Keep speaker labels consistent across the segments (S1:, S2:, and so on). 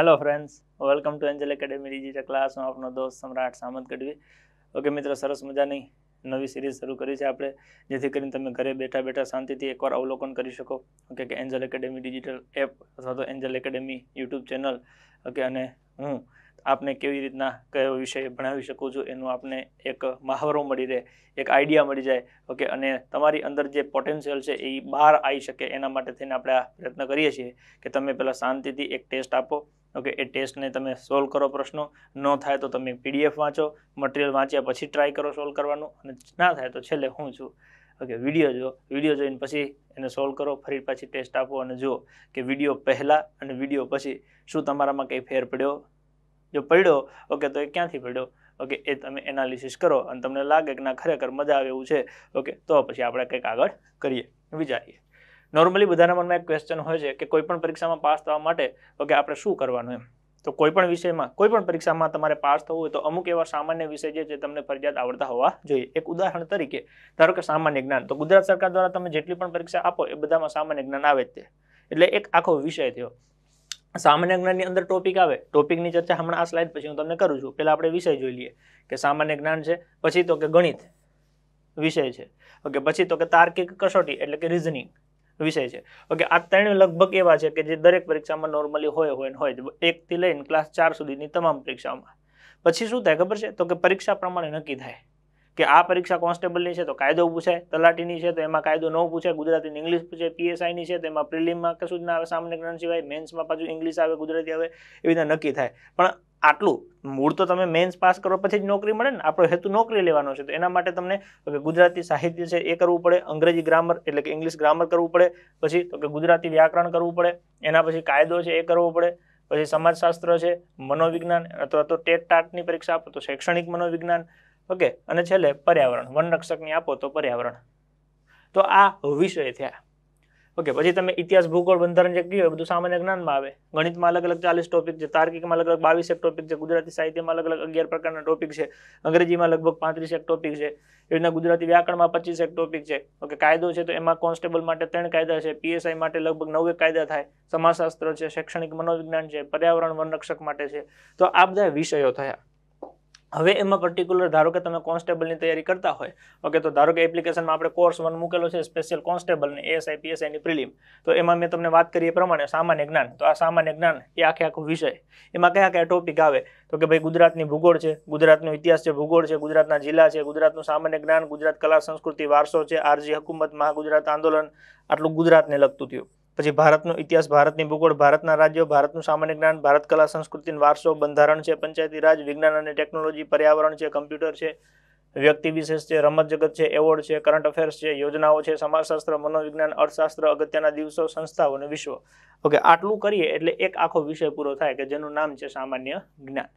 S1: hello friends welcome to angel academy digital class હું આપનો દોસ્ત સમ્રાટ સામંત ગઢવી ઓકે મિત્રો સરસ મજાની નવી સિરીઝ શરૂ કરી છે આપણે જેથી કરીને તમે ઘરે બેઠા બેઠા શાંતિથી એકવાર અવલોકન કરી શકો ઓકે કે એન્જલ એકેડેમી ડિજિટલ એપ અથવા તો Angel Academy YouTube channel okay અને હું આપને કેવી રીતના કયો વિષય ભણાવી શકું છું એનું આપને એક મહાવરો મળી રહે એક આઈડિયા મળી જાય ઓકે અને તમારી અંદર જે પોટેન્શિયલ છે એ બહાર આવી શકે એના માટે થઈને આપણે આ પ્રયત્ન કરીએ છીએ કે તમે પહેલાં શાંતિથી એક ટેસ્ટ આપો ઓકે એ ટેસ્ટને તમે સોલ્વ કરો પ્રશ્નો ન થાય તો તમે પીડીએફ વાંચો મટીરિયલ વાંચ્યા પછી ટ્રાય કરો સોલ્વ કરવાનું અને ના થાય તો છેલ્લે હું છું ઓકે વિડીયો જો વિડીયો જોઈને પછી એને સોલ્વ કરો ફરી પાછી ટેસ્ટ આપો અને જુઓ કે વિડીયો પહેલાં અને વિડીયો પછી શું તમારામાં કંઈ ફેર પડ્યો જો પડ્યો ઓકે તો એ ક્યાંથી પડ્યો ઓકે એ તમે એનાલિસિસ કરો અને તમને લાગે કે ના ખરેખર મજા આવે એવું છે ઓકે તો પછી આપણે કંઈક આગળ કરીએ વિચારીએ નોર્મલી બધાના મનમાં એક ક્વેશ્ચન હોય છે કે કોઈપણ પરીક્ષામાં પાસ થવા માટે ઓકે આપણે શું કરવાનું એમ તો કોઈપણ વિષયમાં કોઈપણ પરીક્ષામાં તમારે પાસ થવું હોય તો અમુક એવા સામાન્ય વિષય છે જે તમને ફરજિયાત આવડતા હોવા જોઈએ એક ઉદાહરણ તરીકે ધારો કે સામાન્ય જ્ઞાન તો ગુજરાત સરકાર દ્વારા તમે જેટલી પણ પરીક્ષા આપો એ બધામાં સામાન્ય જ્ઞાન આવે જ તે એટલે એક આખો વિષય થયો સામાન્ય જ્ઞાનની અંદર ટોપિક આવે ટોપિકની ચર્ચા હમણાં આ સ્લાઇડ પછી હું તમને કરું છું પહેલાં આપણે વિષય જોઈ લઈએ કે સામાન્ય જ્ઞાન છે પછી તો કે ગણિત વિષય છે ઓકે પછી તો કે તાર્કિક કસોટી એટલે કે રિઝનિંગ વિષય છે ઓકે આ ત્રણ લગભગ એવા છે કે જે દરેક પરીક્ષામાં નોર્મલી હોય હોય હોય એકથી લઈને ક્લાસ ચાર સુધીની તમામ પરીક્ષાઓમાં પછી શું થાય ખબર છે તો કે પરીક્ષા પ્રમાણે નક્કી થાય કે આ પરીક્ષા કોન્સ્ટેબલની છે તો કાયદો પૂછાય તલાટીની છે તો એમાં કાયદો ન પૂછાય ગુજરાતીની ઇંગ્લિશ પૂછે પીએસઆઈની છે તો એમાં પ્રિલિમમાં કશું જ ના આવે સામાન્ય જ્ઞાન સિવાય મેન્સમાં પાછું ઇંગ્લિશ આવે ગુજરાતી આવે એવી રીતે નક્કી થાય પણ આટલું મૂળ તો તમે મેન્સ પાસ કરો પછી જ નોકરી મળે ને આપણો હેતુ નોકરી લેવાનો છે તો એના માટે તમને ગુજરાતી સાહિત્ય છે એ કરવું પડે અંગ્રેજી ગ્રામર એટલે કે ઇંગ્લિશ ગ્રામર કરવું પડે પછી તો કે ગુજરાતી વ્યાકરણ કરવું પડે એના પછી કાયદો છે એ કરવો પડે પછી સમાજશાસ્ત્ર છે મનોવિજ્ઞાન અથવા તો ટેટ ટાટની પરીક્ષા આપો તો શૈક્ષણિક મનોવિજ્ઞાન ઓકે અને છેલ્લે પર્યાવરણ વનરક્ષકની આપો તો પર્યાવરણ તો આ વિષય થયા ઓકે પછી તમે ઇતિહાસ ભૂગોળ બંધારણ જે કહ્યું બધું સામાન્ય જ્ઞાનમાં આવે ગણિતમાં અલગ અલગ ચાલીસ ટોપિક છે તાર્કિકમાં અલગ અલગ બાવીસ એક ટોપિક છે ગુજરાતી સાહિત્યમાં અલગ અલગ અગિયાર પ્રકારના ટોપિક છે અંગ્રેજીમાં લગભગ પાંત્રીસ એક ટોપિક છે એ રીતના ગુજરાતી વ્યાકરણમાં પચીસ એક ટોપિક છે ઓકે કાયદો છે તો એમાં કોન્સ્ટેબલ માટે ત્રણ કાયદા છે પીએસઆઈ માટે લગભગ નવ કાયદા થાય સમાજશાસ્ત્ર છે શૈક્ષણિક મનોવિજ્ઞાન છે પર્યાવરણ વનરક્ષક માટે છે તો આ બધા વિષયો થયા હવે એમાં પર્ટિક્યુલર ધારો કે તમે કોન્સ્ટેબલની તૈયારી કરતા હોય ઓકે તો ધારો કે એપ્લિકેશનમાં આપણે કોર્સ વન મૂકેલો છે સ્પેશિયલ કોન્સ્ટેબલને એએસઆઈ પીએસઆઈની પ્રિલિમ તો એમાં મેં તમને વાત કરી એ પ્રમાણે સામાન્ય જ્ઞાન તો આ સામાન્ય જ્ઞાન એ આખે આખો વિષય એમાં કયા કયા ટોપિક આવે તો કે ભાઈ ગુજરાતની ભૂગોળ છે ગુજરાતનો ઇતિહાસ છે ભૂગોળ છે ગુજરાતના જિલ્લા છે ગુજરાતનું સામાન્ય જ્ઞાન ગુજરાત કલા સંસ્કૃતિ વારસો છે આરજી હકુમત મહાગુજરાત આંદોલન આટલું ગુજરાતને લગતું થયું પછી ભારતનો ઇતિહાસ ભારતની ભૂગોળ ભારતના રાજ્યો ભારતનું સામાન્ય જ્ઞાન ભારત કલા સંસ્કૃતિ વારસો બંધારણ છે પંચાયતી રાજ વિજ્ઞાન અને ટેકનોલોજી પર્યાવરણ છે કમ્પ્યુટર છે વ્યક્તિ વિશેષ છે રમત જગત છે એવોર્ડ છે કરંટ અફેર્સ છે યોજનાઓ છે સમાજશાસ્ત્ર મનોવિજ્ઞાન અર્થશાસ્ત્ર અગત્યના દિવસો સંસ્થાઓ અને વિશ્વ ઓકે આટલું કરીએ એટલે એક આખો વિષય પૂરો થાય કે જેનું નામ છે સામાન્ય જ્ઞાન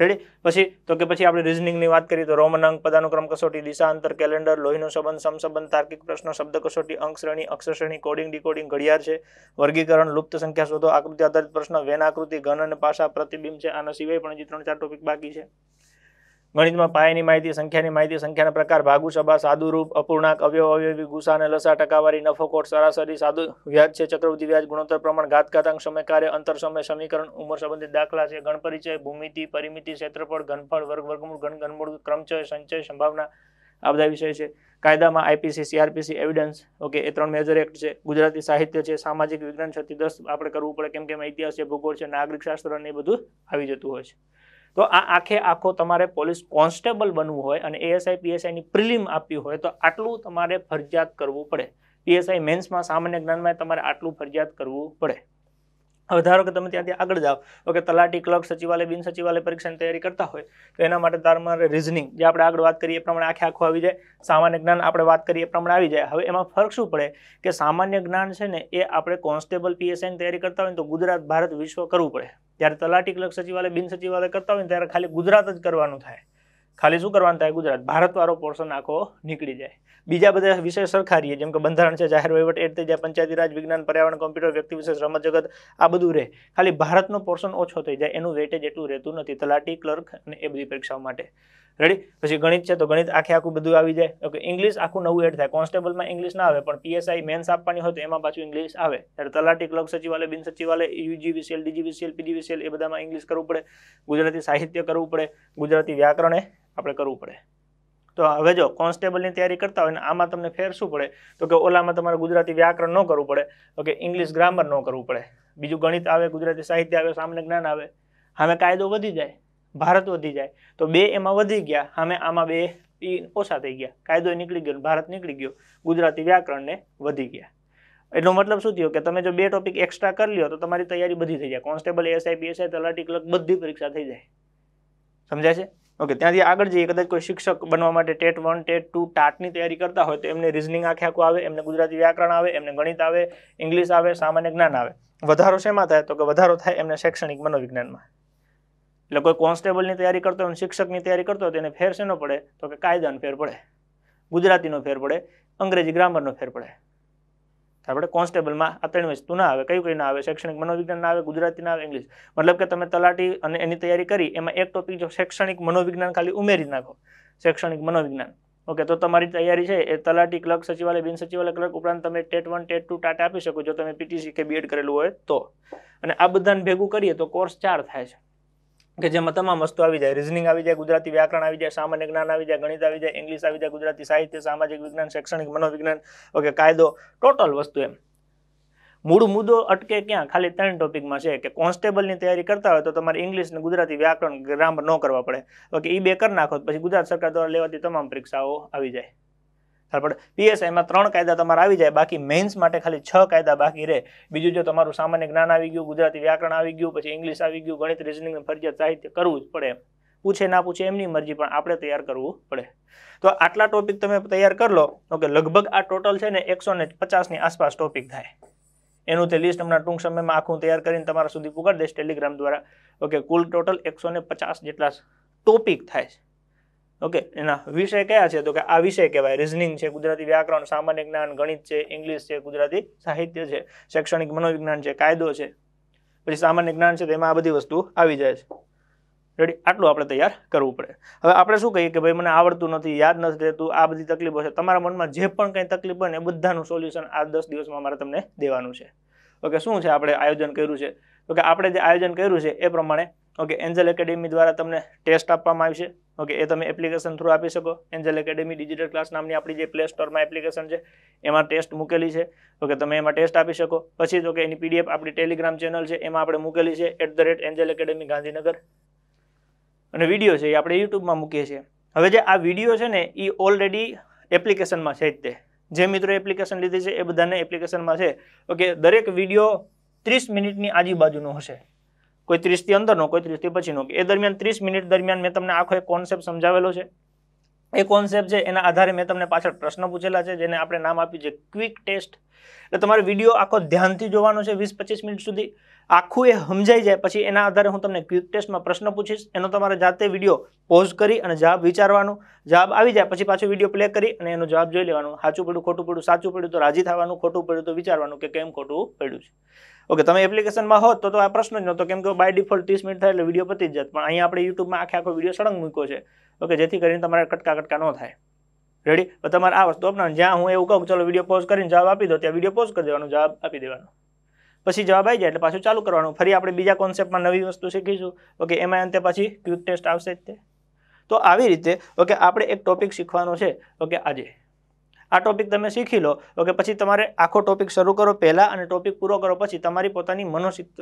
S1: રેડી પછી તો કે પછી આપણે રિઝનિંગની વાત કરીએ તો રોમન અંક પદાનુક્રમ કસોટી દિશા અંતર કેલેન્ડર લોહીનો સંબંધ સમસંબંધ તાર્કિક પ્રશ્નો શબ્દ કસોટી અંક શ્રેણી અક્ષર શ્રેણી કોડિંગ ડીકોડિંગ ઘડિયાળ છે વર્ગીકરણ લુપ્ત સંખ્યા શોધો આકૃતિ આધારિત પ્રશ્ન વેન આકૃતિ ઘન અને પાસા પ્રતિબિંબ છે આના સિવાય પણ હજી ત્રણ ચાર ટોપિક બાકી છે ગણિતમાં પાયાની માહિતી સંખ્યાની માહિતી સંખ્યાના પ્રકાર ભાગુ સભા સાદુરૂપ અપૂર્ણાંક અવયવ અવયવી ગુસા અને લસા ટકાવારી નફો કોટ સરાસરી સાદુ વ્યાજ છે ચક્રવૃદ્ધિ વ્યાજ ગુણોત્તર પ્રમાણ ઘાત ઘાતઘાતાંક સમય કાર્ય અંતર સમય સમીકરણ ઉંમર સંબંધિત દાખલા છે ગણપરિચય ભૂમિતિ પરિમિતિ ક્ષેત્રફળ ઘનફળ વર્ગ વર્ગમૂળ ઘન ઘનમૂળ ક્રમચય સંચય સંભાવના આ બધા વિષય છે કાયદામાં આઈપીસી સીઆરપીસી એવિડન્સ ઓકે એ ત્રણ મેજર એક્ટ છે ગુજરાતી સાહિત્ય છે સામાજિક વિજ્ઞાન છથી દસ આપણે કરવું પડે કેમ કે ઇતિહાસ છે ભૂગોળ છે નાગરિક શાસ્ત્ર અને એ બધું આવી જતું હોય છે તો આ આખે આખો તમારે પોલીસ કોન્સ્ટેબલ બનવું હોય અને એએસઆઈ પીએસઆઈની પ્રિલિમ આપવી હોય તો આટલું તમારે ફરજિયાત કરવું પડે પીએસઆઈ મેન્સમાં સામાન્ય જ્ઞાનમાં તમારે આટલું ફરજિયાત કરવું પડે હવે ધારો કે તમે ત્યાંથી આગળ જાઓ તો કે તલાટી ક્લર્ક સચિવાલય બિન સચિવાલય પરીક્ષાની તૈયારી કરતા હોય તો એના માટે તમારે રિઝનિંગ જે આપણે આગળ વાત કરીએ એ પ્રમાણે આખે આખું આવી જાય સામાન્ય જ્ઞાન આપણે વાત કરીએ એ પ્રમાણે આવી જાય હવે એમાં ફરક શું પડે કે સામાન્ય જ્ઞાન છે ને એ આપણે કોન્સ્ટેબલ પીએસઆઈની તૈયારી કરતા હોય તો ગુજરાત ભારત વિશ્વ કરવું પડે જ્યારે તલાટી ક્લર્ક સચિવાલય બિન સચિવાલય કરતા હોય ત્યારે ખાલી ગુજરાત જ કરવાનું થાય ખાલી શું કરવાનું થાય ગુજરાત ભારતવાળો પોર્શન આખો નીકળી જાય બીજા બધા વિષય સરખારીએ જેમ કે બંધારણ છે જાહેર વહીવટ એડ થઈ જાય પંચાયતી રાજ વિજ્ઞાન પર્યાવરણ કોમ્પ્યુટર વ્યક્તિ વિશેષ રમત જગત આ બધું રહે ખાલી ભારતનો પોર્શન ઓછો થઈ જાય એનું વેટેજ એટલું રહેતું નથી તલાટી ક્લર્ક અને એ બધી પરીક્ષાઓ માટે રેડી પછી ગણિત છે તો ગણિત આખે આખું બધું આવી જાય ઓકે ઇંગ્લિશ આખું નવું એડ થાય કોન્સ્ટેબલમાં ઇંગ્લિશ ના આવે પણ પીએસઆઈ મેન્સ આપવાની હોય તો એમાં પાછું ઇંગ્લિશ આવે ત્યારે તલાટી ક્લબ સચિવાલય બિન સચિવાલય યુજીવીસીએલ ડીજીવીસીએલ પીજીવીસીએલ એ બધામાં ઇંગ્લિશ કરવું પડે ગુજરાતી સાહિત્ય કરવું પડે ગુજરાતી વ્યાકરણ આપણે કરવું પડે તો હવે જો કોન્સ્ટેબલની તૈયારી કરતા હોય ને આમાં તમને ફેર શું પડે તો કે ઓલામાં તમારે ગુજરાતી વ્યાકરણ ન કરવું પડે ઓકે ઇંગ્લિશ ગ્રામર ન કરવું પડે બીજું ગણિત આવે ગુજરાતી સાહિત્ય આવે સામાન્ય જ્ઞાન આવે હવે કાયદો વધી જાય ભારત વધી જાય તો બે એમાં વધી ગયા સામે આમાં બે એ ઓછા થઈ ગયા કાયદો નીકળી ગયો ભારત નીકળી ગયો ગુજરાતી વ્યાકરણને વધી ગયા એટલો મતલબ શું થયો કે તમે જો બે ટોપિક એક્સ્ટ્રા કરી લ્યો તો તમારી તૈયારી બધી થઈ જાય કોન્સ્ટેબલ એસઆઈ પીએસઆઈ તલાટી ક્લર્ક બધી પરીક્ષા થઈ જાય સમજાય છે ઓકે ત્યાંથી આગળ જઈએ કદાચ કોઈ શિક્ષક બનવા માટે ટેટ વન ટેટ ટુ ટાટની તૈયારી કરતા હોય તો એમને રિઝનિંગ આખે આખું આવે એમને ગુજરાતી વ્યાકરણ આવે એમને ગણિત આવે ઇંગ્લિશ આવે સામાન્ય જ્ઞાન આવે વધારો શેમાં થાય તો કે વધારો થાય એમને શૈક્ષણિક મનોવિજ્ઞાનમાં એટલે કોઈ કોન્સ્ટેબલની તૈયારી કરતો હોય શિક્ષકની તૈયારી કરતો હોય તેને ફેર શેનો પડે તો કે કાયદાનો ફેર પડે ગુજરાતીનો ફેર પડે અંગ્રેજી ગ્રામરનો ફેર પડે આપણે કોન્સ્ટેબલમાં આ ત્રણ વસ્તુ ના આવે કયું કઈ ના આવે શૈક્ષણિક મનોવિજ્ઞાન ના આવે ગુજરાતી ના આવે ઇંગ્લિશ મતલબ કે તમે તલાટી અને એની તૈયારી કરી એમાં એક ટોપિક જો શૈક્ષણિક મનોવિજ્ઞાન ખાલી ઉમેરી નાખો શૈક્ષણિક મનોવિજ્ઞાન ઓકે તો તમારી તૈયારી છે એ તલાટી ક્લર્ક સચિવાલય બિન સચિવાલય ક્લર્ક ઉપરાંત તમે TET one TET two TAT આપી શકો જો તમે પીટીસી કે બીએડ કરેલું હોય તો અને આ બધાને ભેગું કરીએ તો કોર્સ ચાર થાય છે કે જેમાં તમામ વસ્તુ આવી જાય રિઝનિંગ આવી જાય ગુજરાતી વ્યાકરણ આવી જાય સામાન્ય જ્ઞાન આવી જાય ગણિત આવી જાય ઇંગ્લિશ આવી જાય ગુજરાતી સાહિત્ય સામાજિક વિજ્ઞાન શૈક્ષણિક મનોવિજ્ઞાન ઓકે કાયદો ટોટલ વસ્તુ એમ મૂળ મુદ્દો અટકે ક્યાં ખાલી ત્રણ ટોપિકમાં છે કે કોન્સ્ટેબલની તૈયારી કરતા હોય તો તમારે ઇંગ્લિશ ને ગુજરાતી વ્યાકરણ ગ્રામર ન કરવા પડે ઓકે એ બે કરી નાખો પછી ગુજરાત સરકાર દ્વારા લેવાતી તમામ પરીક્ષાઓ આવી જાય ત્યારબાદ પીએસઆઈમાં ત્રણ કાયદા તમારા આવી જાય બાકી મેન્સ માટે ખાલી છ કાયદા બાકી રહે બીજું જો તમારું સામાન્ય જ્ઞાન આવી ગયું ગુજરાતી વ્યાકરણ આવી ગયું પછી ઇંગ્લિશ આવી ગયું ગણિત રિઝનિંગ ફરજિયાત સાહિત્ય કરવું જ પડે પૂછે ના પૂછે એમની મરજી પણ આપણે તૈયાર કરવું પડે તો આટલા ટોપિક તમે તૈયાર કરી લો ઓકે લગભગ આ ટોટલ છે ને એકસો ને પચાસની આસપાસ ટોપિક થાય એનું તે લિસ્ટ હમણાં ટૂંક સમયમાં આખું તૈયાર કરીને તમારા સુધી પૂકાર દઈશ ટેલિગ્રામ દ્વારા ઓકે કુલ ટોટલ એકસો ને પચાસ જેટલા ટોપિક થાય છે ઓકે એના વિષય કયા છે તો કે આ વિષય કહેવાય રિઝનિંગ છે ગુજરાતી વ્યાકરણ સામાન્ય જ્ઞાન ગણિત છે ઇંગ્લિશ છે ગુજરાતી સાહિત્ય છે શૈક્ષણિક મનોવિજ્ઞાન છે કાયદો છે પછી સામાન્ય જ્ઞાન છે તેમાં આ બધી વસ્તુ આવી જાય છે રેડી આટલું આપણે તૈયાર કરવું પડે હવે આપણે શું કહીએ કે ભાઈ મને આવડતું નથી યાદ નથી રહેતું આ બધી તકલીફો છે તમારા મનમાં જે પણ કંઈ તકલીફ હોય ને એ બધાનું સોલ્યુશન આ દસ દિવસમાં મારે તમને દેવાનું છે ઓકે શું છે આપણે આયોજન કર્યું છે તો કે આપણે જે આયોજન કર્યું છે એ પ્રમાણે ઓકે એન્જલ એકેડેમી દ્વારા તમને ટેસ્ટ આપવામાં આવશે ઓકે એ તમે એપ્લિકેશન થ્રુ આપી શકો એન્જલ એકેડેમી ડિજિટલ ક્લાસ નામની આપણી જે પ્લે સ્ટોરમાં એપ્લિકેશન છે એમાં ટેસ્ટ મૂકેલી છે ઓકે તમે એમાં ટેસ્ટ આપી શકો પછી તો કે એની પીડીએફ આપણી ટેલિગ્રામ ચેનલ છે એમાં આપણે મૂકેલી છે at the rate Angel Academy Gandhinagar અને વિડીયો છે એ આપણે યુટ્યુબમાં મૂકીએ છીએ હવે જે આ વિડીયો છે ને એ ઓલરેડી એપ્લિકેશનમાં છે જ તે જે મિત્રો એપ્લિકેશન લીધી છે એ બધાને એપ્લિકેશનમાં છે ઓકે દરેક વિડીયો ત્રીસ મિનિટની આજુબાજુનો હશે કોઈ ત્રીસથી અંદરનો કોઈ ત્રીસથી પછીનો એ દરમિયાન ત્રીસ મિનિટ દરમિયાન મેં તમને આખો એક કોન્સેપ્ટ સમજાવેલો છે એ કોન્સેપ્ટ છે એના આધારે મેં તમને પાછળ પ્રશ્ન પૂછેલા છે જેને આપણે નામ આપ્યું છે ક્વિક ટેસ્ટ એટલે તમારે વિડીયો આખો ધ્યાનથી જોવાનો છે વીસ પચીસ મિનિટ સુધી આખું એ સમજાઈ જાય પછી એના આધારે હું તમને ક્વિક ટેસ્ટમાં પ્રશ્ન પૂછીશ એનો તમારે જાતે વિડીયો પોઝ કરી અને જવાબ વિચારવાનો જવાબ આવી જાય પછી પાછો વિડીયો પ્લે કરી અને એનો જવાબ જોઈ લેવાનો સાચું પડ્યું ખોટું પડ્યું સાચું પડ્યું તો રાજી થવાનું ખોટું પડ્યું તો વિચારવાનું કે કેમ ખોટું પડ્યું છે ઓકે તમે એપ્લિકેશનમાં હોત તો આ પ્રશ્ન જ નહોતો કેમ કે બાય ડિફોલ્ટ ત્રીસ મિનિટ થાય એટલે વિડીયો પતી જ જત પણ અહીંયા આપણે યુટ્યુબમાં આખે આખો વિડીયો સળંગ મૂક્યો છે ઓકે જેથી કરીને તમારે કટકા કટકા ન થાય રેડી તમારે આ વસ્તુ અપનાવ જ્યાં હું એવું કહું ચલો વિડીયો પોઝ કરીને જવાબ આપી દો ત્યાં વિડીયો પોઝ કરી દેવાનો જવાબ આપી દેવાનો પછી જવાબ આવી જાય એટલે પાછું ચાલુ કરવાનું ફરી આપણે બીજા કોન્સેપ્ટમાં નવી વસ્તુ શીખીશું ઓકે એમાં અંતે પછી ક્વિક ટેસ્ટ આવશે જ તે તો આવી રીતે ઓકે આપણે એક ટોપિક શીખવાનો છે ઓકે આજે આ ટોપિક તમે શીખી લો કે પછી તમારે આખો ટોપિક શરૂ કરો પહેલાં અને ટોપિક પૂરો કરો પછી તમારી પોતાની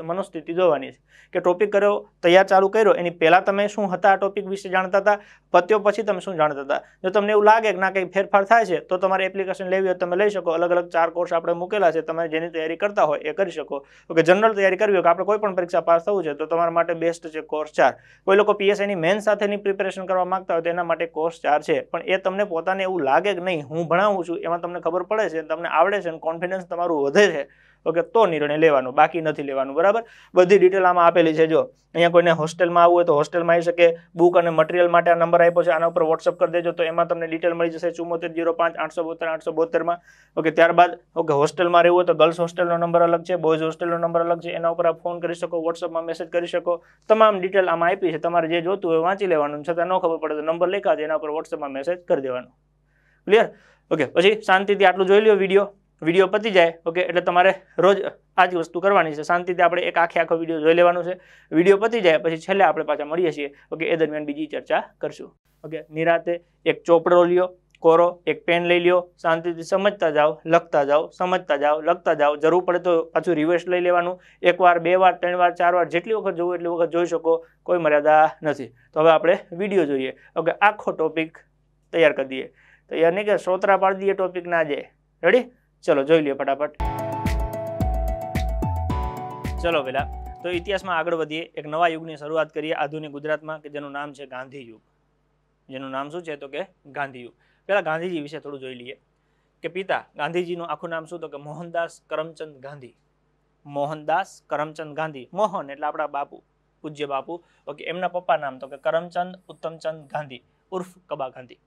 S1: મનોસ્થિતિ જોવાની છે કે ટોપિક કર્યો તૈયાર ચાલુ કર્યો એની પહેલાં તમે શું હતા આ ટોપિક વિશે જાણતા હતા પત્યો પછી તમે શું જાણતા હતા જો તમને એવું લાગે કે ના કંઈ ફેરફાર થાય છે તો તમારે એપ્લિકેશન લેવી હોય તમે લઈ શકો અલગ અલગ ચાર કોર્સ આપણે મૂકેલા છે તમે જેની તૈયારી કરતા હોય એ કરી શકો કે જનરલ તૈયારી કરવી હોય કે આપણે કોઈ પણ પરીક્ષા પાસ થવું છે તો તમારા માટે બેસ્ટ છે કોર્સ ચાર કોઈ લોકો પીએસઆઈની મેન સાથેની પ્રિપેરેશન કરવા માગતા હોય તો એના માટે કોર્સ ચાર છે પણ એ તમને પોતાને એવું લાગે કે નહીં હું ભણાવું ભણાવું છું એમાં તમને ખબર પડે છે તમને આવડે છે અને કોન્ફિડન્સ તમારું વધે છે ઓકે તો નિર્ણય લેવાનો બાકી નથી લેવાનું બરાબર બધી ડિટેલ આમાં આપેલી છે જો અહીંયા કોઈને હોસ્ટેલમાં આવવું હોય તો હોસ્ટેલમાં આવી શકે બુક અને મટીરિયલ માટે આ નંબર આપ્યો છે આના ઉપર વોટ્સઅપ કરી દેજો તો એમાં તમને ડિટેલ મળી જશે ચુમ્મોતેર જીરો પાંચ આઠસો બોતેર આઠસો બોતેરમાં ઓકે ત્યારબાદ ઓકે હોસ્ટેલમાં રહેવું હોય તો ગર્લ્સ હોસ્ટેલનો નંબર અલગ છે બોયઝ હોસ્ટેલનો નંબર અલગ છે એના ઉપર આપ ફોન કરી શકો વોટ્સઅપમાં મેસેજ કરી શકો તમામ ડિટેલ આમાં આપી છે તમારે જે જોતું હોય વાંચી લેવાનું છતાં ન ખબર પડે તો નંબર લખ્યા એના ઉપર વોટ્સઅપમાં મેસેજ કરી દેવાનો ક્લિયર ઓકે પછી શાંતિથી આટલું જોઈ લો વિડીયો વિડીયો પતી જાય ઓકે એટલે તમારે રોજ આ જ વસ્તુ કરવાની છે શાંતિથી આપણે એક આખે આખો વિડીયો જોઈ લેવાનો છે વિડીયો પતી જાય પછી છેલ્લે આપણે પાછા મળીએ છીએ ઓકે એ દરમિયાન બીજી ચર્ચા કરશું ઓકે નિરાતે એક ચોપડો લ્યો કોરો એક પેન લઈ લ્યો શાંતિથી સમજતા જાઓ લખતા જાઓ સમજતા જાઓ લખતા જાઓ જરૂર પડે તો પાછું રિવર્સ લઈ લેવાનું એક વાર બે વાર ત્રણ વાર ચાર વાર જેટલી વખત જોવું એટલી વખત જોઈ શકો કોઈ મર્યાદા નથી તો હવે આપણે વિડીયો જોઈએ ઓકે આખો ટોપિક તૈયાર કરી દઈએ તો યાની કે સોતરા પાડી દઈએ ટોપિક ના જાય રેડી ચલો જોઈ લઈએ ફટાફટ ચલો પેલા તો ઇતિહાસમાં આગળ વધીએ એક નવા યુગની શરૂઆત કરીએ આધુનિક ગુજરાતમાં કે જેનું નામ છે ગાંધી યુગ જેનું નામ શું છે તો કે ગાંધી યુગ પહેલાં ગાંધીજી વિશે થોડું જોઈ લઈએ કે પિતા ગાંધીજીનું આખું નામ શું તો કે મોહનદાસ કરમચંદ ગાંધી મોહનદાસ કરમચંદ ગાંધી મોહન એટલે આપણા બાપુ પૂજ્ય બાપુ ઓકે એમના પપ્પા નામ તો કે કરમચંદ ઉત્તમચંદ ગાંધી ઉર્ફ કબા ગાંધી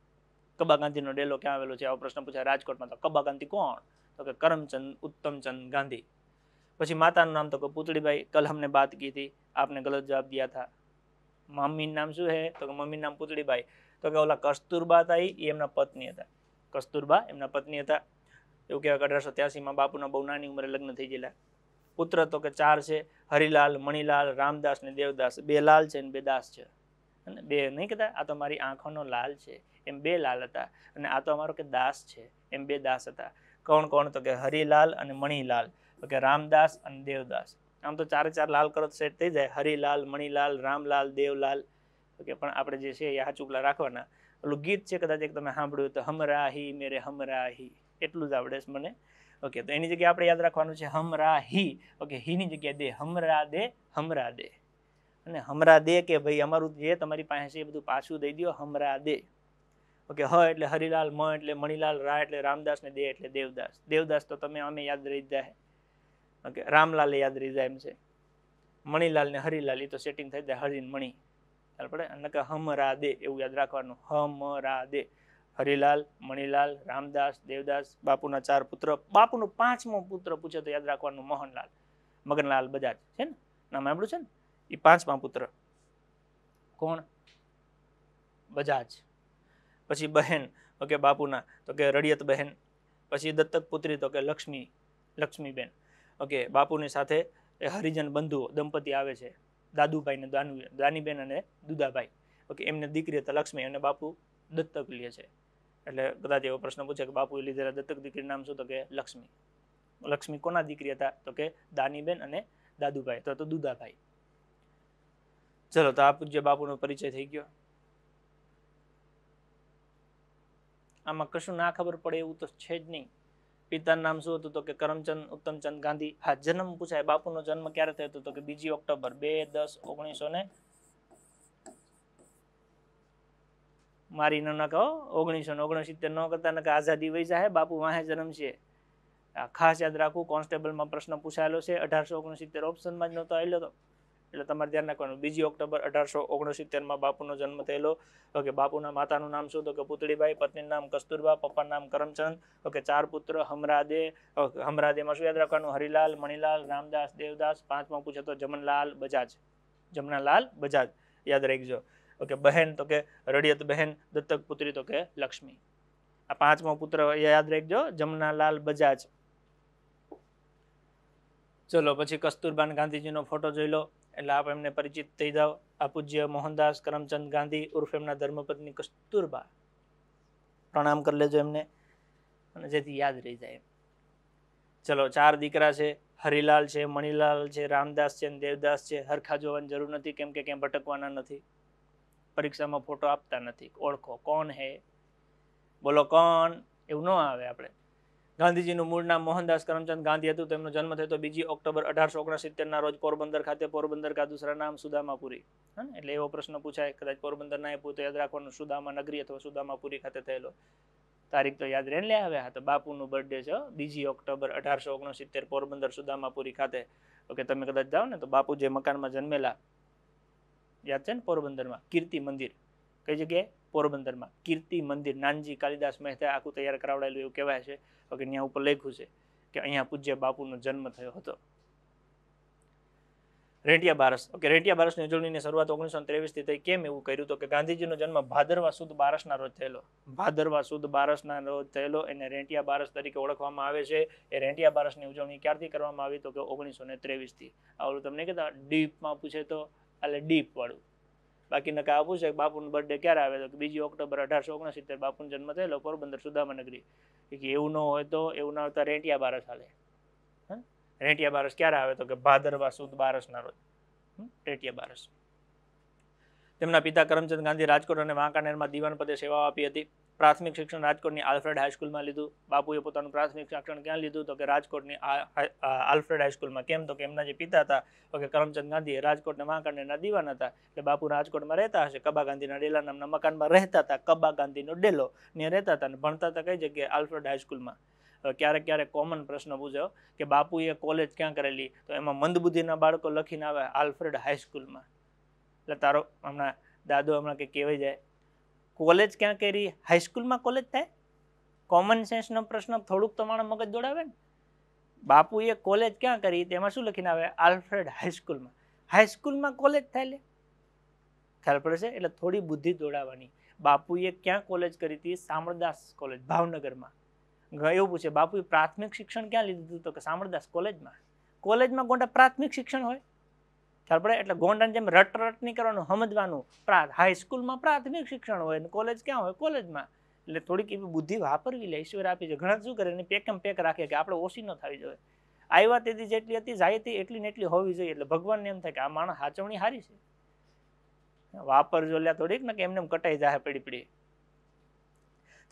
S1: કબા ગાંધીનો ડેલો ક્યાં આવેલો છે આવો પ્રશ્ન પૂછાય રાજકોટમાં તો કબા ગાંધી કોણ તો કે કરમચંદ ઉત્તમચંદ ગાંધી પછી માતાનું નામ તો કે પુતળીબાઈ કલ હમને બાત કી હતી આપને ગલત જવાબ દિયા થા મમ્મીનું નામ શું હે તો કે મમ્મીનું નામ પુતળીબાઈ તો કે ઓલા કસ્તુરબા હતા એ એમના પત્ની હતા કસ્તુરબા એમના પત્ની હતા એવું કહેવાય અઢારસો ત્યાસીમાં બાપુના બહુ નાની ઉંમરે લગ્ન થઈ ગયેલા પુત્ર તો કે ચાર છે હરિલાલ મણિલાલ રામદાસ ને દેવદાસ બે લાલ છે ને બે દાસ છે અને બે નહીં કહેતા આ તો મારી આંખોનો લાલ છે એમ બે લાલ હતા અને આ તો અમારો કે દાસ છે એમ બે દાસ હતા કોણ કોણ તો કે હરિલાલ અને મણિલાલ તો કે રામદાસ અને દેવદાસ આમ તો ચારે ચાર લાલ કરો સેટ થઈ જાય હરિલાલ મણિલાલ રામલાલ દેવલાલ કે પણ આપણે જે છે એ આ ચૂકલા રાખવાના ઓલું ગીત છે કદાચ એક તમે સાંભળ્યું તો હમરાહી મેરે હમરાહી એટલું જ આવડે છે મને ઓકે તો એની જગ્યાએ આપણે યાદ રાખવાનું છે હમરા હી ઓકે હીની જગ્યાએ દે હમરા દે હમરા દે અને હમરા દે કે ભાઈ અમારું જે તમારી પાસે છે એ બધું પાછું દઈ દો હમરા દે ઓકે હ એટલે હરિલાલ મ એટલે મણિલાલ રા એટલે રામદાસ ને દે એટલે દેવદાસ દેવદાસ તો તમે અમે યાદ રહી જાય ઓકે રામલાલે યાદ રહી જાય એમ છે મણિલાલ ને હરિલાલ એ તો સેટિંગ થઈ જાય હરિન મણિ ખ્યાલ પડે અને હમ રા દે એવું યાદ રાખવાનું હમ રા દે હરિલાલ મણિલાલ રામદાસ દેવદાસ બાપુના ચાર પુત્ર બાપુનો પાંચમો પુત્ર પૂછે તો યાદ રાખવાનું મોહનલાલ મગનલાલ બજાજ છે ને નામ સાંભળ્યું છે ને એ પાંચમા પુત્ર કોણ બજાજ પછી બહેન ઓકે બાપુના તો કે રડિયત બહેન પછી દત્તક પુત્રી તો કે લક્ષ્મી લક્ષ્મીબેન ઓકે બાપુની સાથે એ હરિજન બંધુઓ દંપતી આવે છે દાદુભાઈ ને દાનુ દાનીબેન અને દુદાભાઈ ઓકે એમને દીકરી હતા લક્ષ્મી અને બાપુ દત્તક લે છે એટલે કદાચ એવો પ્રશ્ન પૂછે કે બાપુએ લીધેલા દત્તક દીકરી નામ શું તો કે લક્ષ્મી લક્ષ્મી કોના દીકરી હતા તો કે દાનીબેન અને દાદુભાઈ તો દુદાભાઈ ચલો તો આ પૂજ્ય બાપુનો પરિચય થઈ ગયો આમાં કશું ના ખબર પડે એવું તો છે જ નહીં પિતાનું નામ શું હતું તો કે કરમચંદ ઉત્તમચંદ ગાંધી હા જન્મ પૂછાય બાપુનો જન્મ ક્યારે થયો હતો તો કે બીજી ઓક્ટોબર બે દસ ઓગણીસો ને મારી ન કહો ઓગણીસો ને સિત્તેર ન કરતા ને આઝાદી વહી જાય બાપુ વાહે જન્મ છે ખાસ યાદ રાખવું કોન્સ્ટેબલમાં પ્રશ્ન પૂછાયેલો છે અઢારસો ઓગણસિત્તેર ઓપ્શનમાં જ નહોતો આવેલો હતો એટલે તમારે ધ્યાન રાખવાનું બીજી ઓક્ટોબર અઢારસો ઓગણસિત્તેરમાં બાપુનો જન્મ થયેલો ઓકે બાપુના માતાનું નામ શું તો કે પુતળીભાઈ પત્નીનું નામ કસ્તુરબા પપ્પાનું નામ કરમચંદ ઓકે ચાર પુત્ર હમરાદે હમરાદેમાં શું યાદ રાખવાનું હરિલાલ મણિલાલ રામદાસ દેવદાસ પાંચમાં પૂછે તો જમનલાલ બજાજ જમનાલાલ બજાજ યાદ રાખજો ઓકે બહેન તો કે રડિયત બહેન દત્તક પુત્રી તો કે લક્ષ્મી આ પાંચમો પુત્ર યાદ રાખજો જમનાલાલ બજાજ ચલો પછી કસ્તુરબાન ગાંધીજીનો ફોટો જોઈ લો એટલે આપ એમને પરિચિત થઈ જાઓ આ પૂજ્ય મોહનદાસ કરમચંદ ગાંધી ઉર્ફ એમના ધર્મપત્ની કસ્તુરબા પ્રણામ કરી લેજો એમને અને જેથી યાદ રહી જાય ચલો ચાર દીકરા છે હરિલાલ છે મણિલાલ છે રામદાસ છે અને દેવદાસ છે હરખા જોવાની જરૂર નથી કેમ કે ક્યાં ભટકવાના નથી પરીક્ષામાં ફોટો આપતા નથી ઓળખો કોણ હે બોલો કોણ એવું ન આવે આપણે ગાંધીજીનું મૂળ નામ મોહનદાસ કરમચંદ ગાંધી હતું તેમનો જન્મ થયો બીજી ઓક્ટોબર અઢારસો ઓગણસિત્તેરના રોજ પોરબંદર ખાતે પોરબંદર કા દૂસરા નામ સુદામાપુરી હા એટલે એવો પ્રશ્ન પૂછાય કદાચ પોરબંદર ના આપ્યું તો યાદ રાખવાનું સુદામા નગરી અથવા સુદામાપુરી ખાતે થયેલો તારીખ તો યાદ રહીને લે આવ્યા હા તો બાપુનું બર્થડે છે બીજી ઓક્ટોબર અઢારસો ઓગણસિત્તેર પોરબંદર સુદામાપુરી ખાતે ઓકે તમે કદાચ જાઓ ને તો બાપુ જે મકાનમાં જન્મેલા યાદ છે ને પોરબંદરમાં કીર્તિ મંદિર કઈ જગ્યાએ પોરબંદરમાં કીર્તિ મંદિર નાનજી કાલિદાસ મહેતા આખું તૈયાર કરાવડાયેલું એવું કહેવાય છે કે ત્યાં ઉપર લેખું છે કે અહીંયા પૂજ્ય બાપુનો જન્મ થયો હતો રેંટિયા બારસ ઓકે રેટિયા બારસની ઉજવણીની શરૂઆત ઓગણીસો ત્રેવીસથી થઈ કેમ એવું કર્યું તો કે ગાંધીજીનો જન્મ ભાદરવા સુદ બારસના રોજ થયેલો ભાદરવા સુદ બારસના રોજ થયેલો એને રેંટિયા બારસ તરીકે ઓળખવામાં આવે છે એ રેંટિયા બારસની ઉજવણી ક્યારથી કરવામાં આવી તો કે ઓગણીસો ને ત્રેવીસથી આવડું તમને કહેતા ડીપમાં પૂછે તો એટલે ડીપ વાળું બાકી નકા આપું છે બાપુનો બર્થડે ક્યારે આવે તો બીજી ઓક્ટોબર અઢારસો ઓગણસિત્તેર બાપુનો જન્મ થયેલો પોરબંદર સુદામા નગરી કે એવું ન હોય તો એવું ના આવતા રેંટિયા બારસ હાલે રેંટિયા બારસ ક્યારે આવે તો કે ભાદરવા સુદ બારસના રોજ રેંટિયા બારસ તેમના પિતા કરમચંદ ગાંધી રાજકોટ અને વાંકાનેરમાં દીવાન પદે સેવાઓ આપી હતી પ્રાથમિક શિક્ષણ રાજકોટની આલ્ફ્રેડ હાઈસ્કૂલમાં લીધું બાપુએ પોતાનું પ્રાથમિક શિક્ષણ ક્યાં લીધું તો કે રાજકોટની આલ્ફ્રેડ હાઈસ્કૂલમાં કેમ તો કે એમના જે પિતા હતા તો કે કરમચંદ ગાંધી રાજકોટના મહાકાંડના દીવાન હતા એટલે બાપુ રાજકોટમાં રહેતા હશે કબા ગાંધીના ડેલા નામના મકાનમાં રહેતા હતા કબા ગાંધીનો ડેલો ને રહેતા હતા અને ભણતા હતા કઈ જગ્યાએ આલ્ફ્રેડ હાઈસ્કૂલમાં ક્યારેક ક્યારેક કોમન પ્રશ્ન પૂછ્યો કે બાપુએ કોલેજ ક્યાં કરેલી તો એમાં મંદબુદ્ધિના બાળકો લખીને આવે આલ્ફ્રેડ હાઈસ્કૂલમાં એટલે તારો હમણાં દાદો હમણાં કે કહેવાય જાય કોલેજ ક્યાં કરી હાઈસ્કૂલમાં કોલેજ થાય કોમન સેન્સનો પ્રશ્ન થોડુંક તમારા મગજ દોડાવે ને બાપુએ કોલેજ ક્યાં કરી તેમાં શું લખીને આવે આલ્ફ્રેડ હાઈસ્કૂલમાં હાઈસ્કૂલમાં કોલેજ થાય લે ખ્યાલ છે એટલે થોડી બુદ્ધિ દોડાવવાની બાપુએ ક્યાં કોલેજ કરી હતી સામળદાસ કોલેજ ભાવનગરમાં એવું પૂછે બાપુએ પ્રાથમિક શિક્ષણ ક્યાં લીધું હતું તો કે સામળદાસ કોલેજમાં કોલેજમાં ગોંડા પ્રાથમિક શિક્ષણ હોય બરાબર એટલે ગોંડાને જેમ રટ રટ નહીં કરવાનું સમજવાનું પ્રાથ હાઈસ્કૂલમાં પ્રાથમિક શિક્ષણ હોય અને કોલેજ ક્યાં હોય કોલેજમાં એટલે થોડીક એવી બુદ્ધિ વાપરવી લે ઈશ્વર આપી છે ઘણા શું કરે એને પેકમ પેક રાખે કે આપણે ઓછી ન થવી જોઈએ આવ્યા તેથી જેટલી હતી જાય તે એટલી ને એટલી હોવી જોઈએ એટલે ભગવાનને એમ થાય કે આ માણસ હાચવણી હારી છે વાપરજો એટલે થોડીક ને કે એમને કટાઈ જાય પડી પડી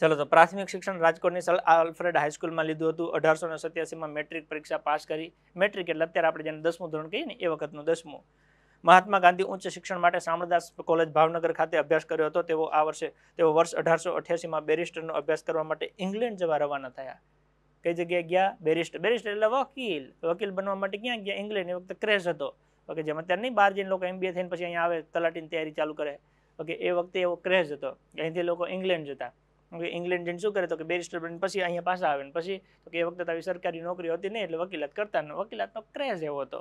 S1: ચલો તો પ્રાથમિક શિક્ષણ રાજકોટની સલ આલ્ફ્રેડ હાઈસ્કૂલમાં લીધું હતું અઢારસો ને સત્યાસીમાં મેટ્રિક પરીક્ષા પાસ કરી મેટ્રિક એટલે અત્યારે આપણે જેને દસમું ધોરણ કહીએ ને એ વખતનું દસમું મહાત્મા ગાંધી ઉચ્ચ શિક્ષણ માટે સામરદાસ કોલેજ ભાવનગર ખાતે અભ્યાસ કર્યો હતો તેઓ આ વર્ષે તેઓ વર્ષ અઢારસો અઠ્યાસીમાં બેરિસ્ટરનો અભ્યાસ કરવા માટે ઇંગ્લેન્ડ જવા રવાના થયા કઈ જગ્યાએ ગયા બેરિસ્ટર બેરિસ્ટર એટલે વકીલ વકીલ બનવા માટે ક્યાં ગયા ઇંગ્લેન્ડ એ વખતે ક્રેઝ હતો ઓકે જેમ અત્યારે નહીં બહાર જઈને લોકો એમબીએ થઈને પછી અહીંયા આવે તલાટીની તૈયારી ચાલુ કરે ઓકે એ વખતે એવો ક્રેઝ હતો અહીંથી લોકો ઇંગ્લેન્ડ જતા ઇંગ્લેન્ડ જઈને શું કરે તો કે બેરિસ્ટર બનીને પછી અહીંયા પાછા આવે ને પછી તો કે એ વખતે આવી સરકારી નોકરી હતી નહીં એટલે વકીલાત કરતા ને વકીલાતનો ક્રેઝ એવો હતો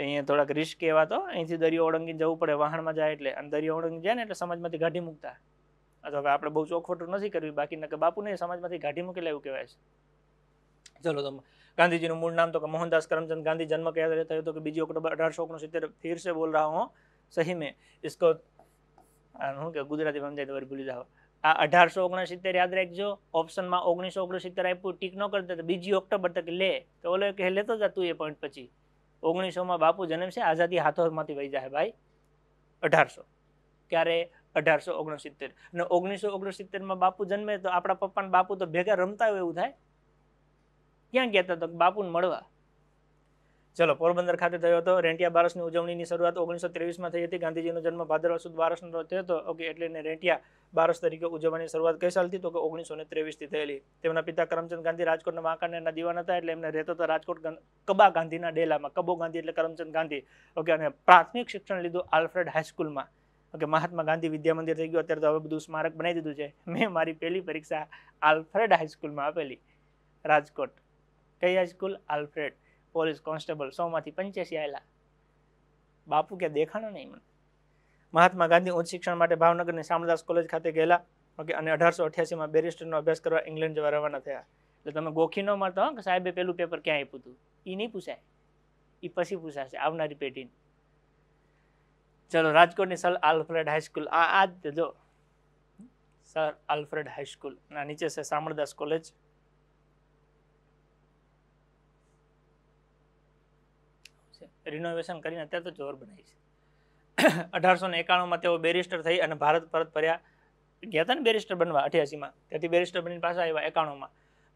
S1: અહીંયા થોડાક રિસ્ક એવા તો અહીંથી દરિયો ઓળંગીને જવું પડે વાહણમાં જાય એટલે અને દરિયો ઓળંગી જાય ને એટલે સમાજમાંથી કાઢી મૂકતા અથવા આપણે બહુ ચોખવટું નથી કરવી બાકી નકે બાપુને સમાજમાંથી કાઢી મૂકેલા એવું કહેવાય છે ચલો તો ગાંધીજીનું મૂળ નામ તો કે મોહનદાસ કરમચંદ ગાંધી જન્મ કયા થયો તો કે બીજી ઓક્ટોબર અઢારસો ઓગણસિત્તેર ફિર સે બોલ રહા હું સહી મેં ઇસકો શું કે ગુજરાતીમાં સમજાય તો ભૂલી જાવ આ અઢારસો ઓગણસિત્તેર યાદ રાખજો ઓપ્શનમાં ઓગણીસો ઓગણસિત્તેર આપ્યું ટીક ન કરતા તો બીજી ઓક્ટોબર તક લે તો ઓલો કહે લેતો જા તું એ પોઈન્ટ પછી ઓગણીસોમાં બાપુ જન્મશે આઝાદી હાથોમાંથી વહી જાય ભાઈ અઢારસો ક્યારે અઢારસો ઓગણસિત્તેર અને ઓગણીસો ઓગણસિત્તેરમાં બાપુ જન્મે તો આપણા પપ્પાને બાપુ તો ભેગા રમતા હોય એવું થાય ક્યાં ગયા હતા તો બાપુને મળવા ચલો પોરબંદર ખાતે થયો હતો રેંટિયા બારસની ઉજવણીની શરૂઆત ઓગણીસો ત્રેવીસમાં થઈ હતી ગાંધીજીનો જન્મ ભાદરવા સુદ બારસનો થયો હતો ઓકે એટલે એને રેંટિયા બારસ તરીકે ઉજવવાની શરૂઆત કઈ સાલથી તો કે ઓગણીસો ને ત્રેવીસથી થયેલી તેમના પિતા કરમચંદ ગાંધી રાજકોટના વાંકાનેરના દીવાન હતા એટલે એમને રહેતો હતો રાજકોટ કબા ગાંધીના ડેલામાં કબો ગાંધી એટલે કરમચંદ ગાંધી ઓકે અને પ્રાથમિક શિક્ષણ લીધું આલ્ફ્રેડ હાઈસ્કૂલમાં ઓકે મહાત્મા ગાંધી વિદ્યા મંદિર થઈ ગયું અત્યારે તો હવે બધું સ્મારક બનાવી દીધું છે મેં મારી પહેલી પરીક્ષા આલ્ફ્રેડ હાઈસ્કૂલમાં આપેલી રાજકોટ કઈ હાઈસ્કૂલ આલ્ફ્રેડ પોલીસ કોન્સ્ટેબલ સોમાંથી પંચ્યાસી આવેલા બાપુ કે દેખાણો નહીં મને મહાત્મા ગાંધી ઉચ્ચ શિક્ષણ માટે ભાવનગરની શામદાસ કોલેજ ખાતે ગયેલા ઓકે અને અઢારસો અઠ્યાસીમાં બેરિસ્ટરનો અભ્યાસ કરવા ઇંગ્લેન્ડ જવા રવાના થયા એટલે તમે ગોખી ન મારતા હો કે સાહેબે પેલું પેપર ક્યાં આપ્યું હતું એ નહીં પૂછાય એ પછી પૂછાશે આવનારી પેઢીને ચલો રાજકોટની સર આલ્ફ્રેડ હાઈસ્કૂલ આ આ જ જો સર આલ્ફ્રેડ હાઈસ્કૂલ ના નીચે છે શામળદાસ કોલેજ રિનોવેશન કરીને અત્યારે તો ચોર બનાવી છે અઢારસો ને એકાણુંમાં તેઓ બેરિસ્ટર થઈ અને ભારત પરત ફર્યા ગયા હતા ને બેરિસ્ટર બનવા અઠ્યાસીમાં ત્યાંથી બેરિસ્ટર બની પાછા આવ્યા એકાણુંમાં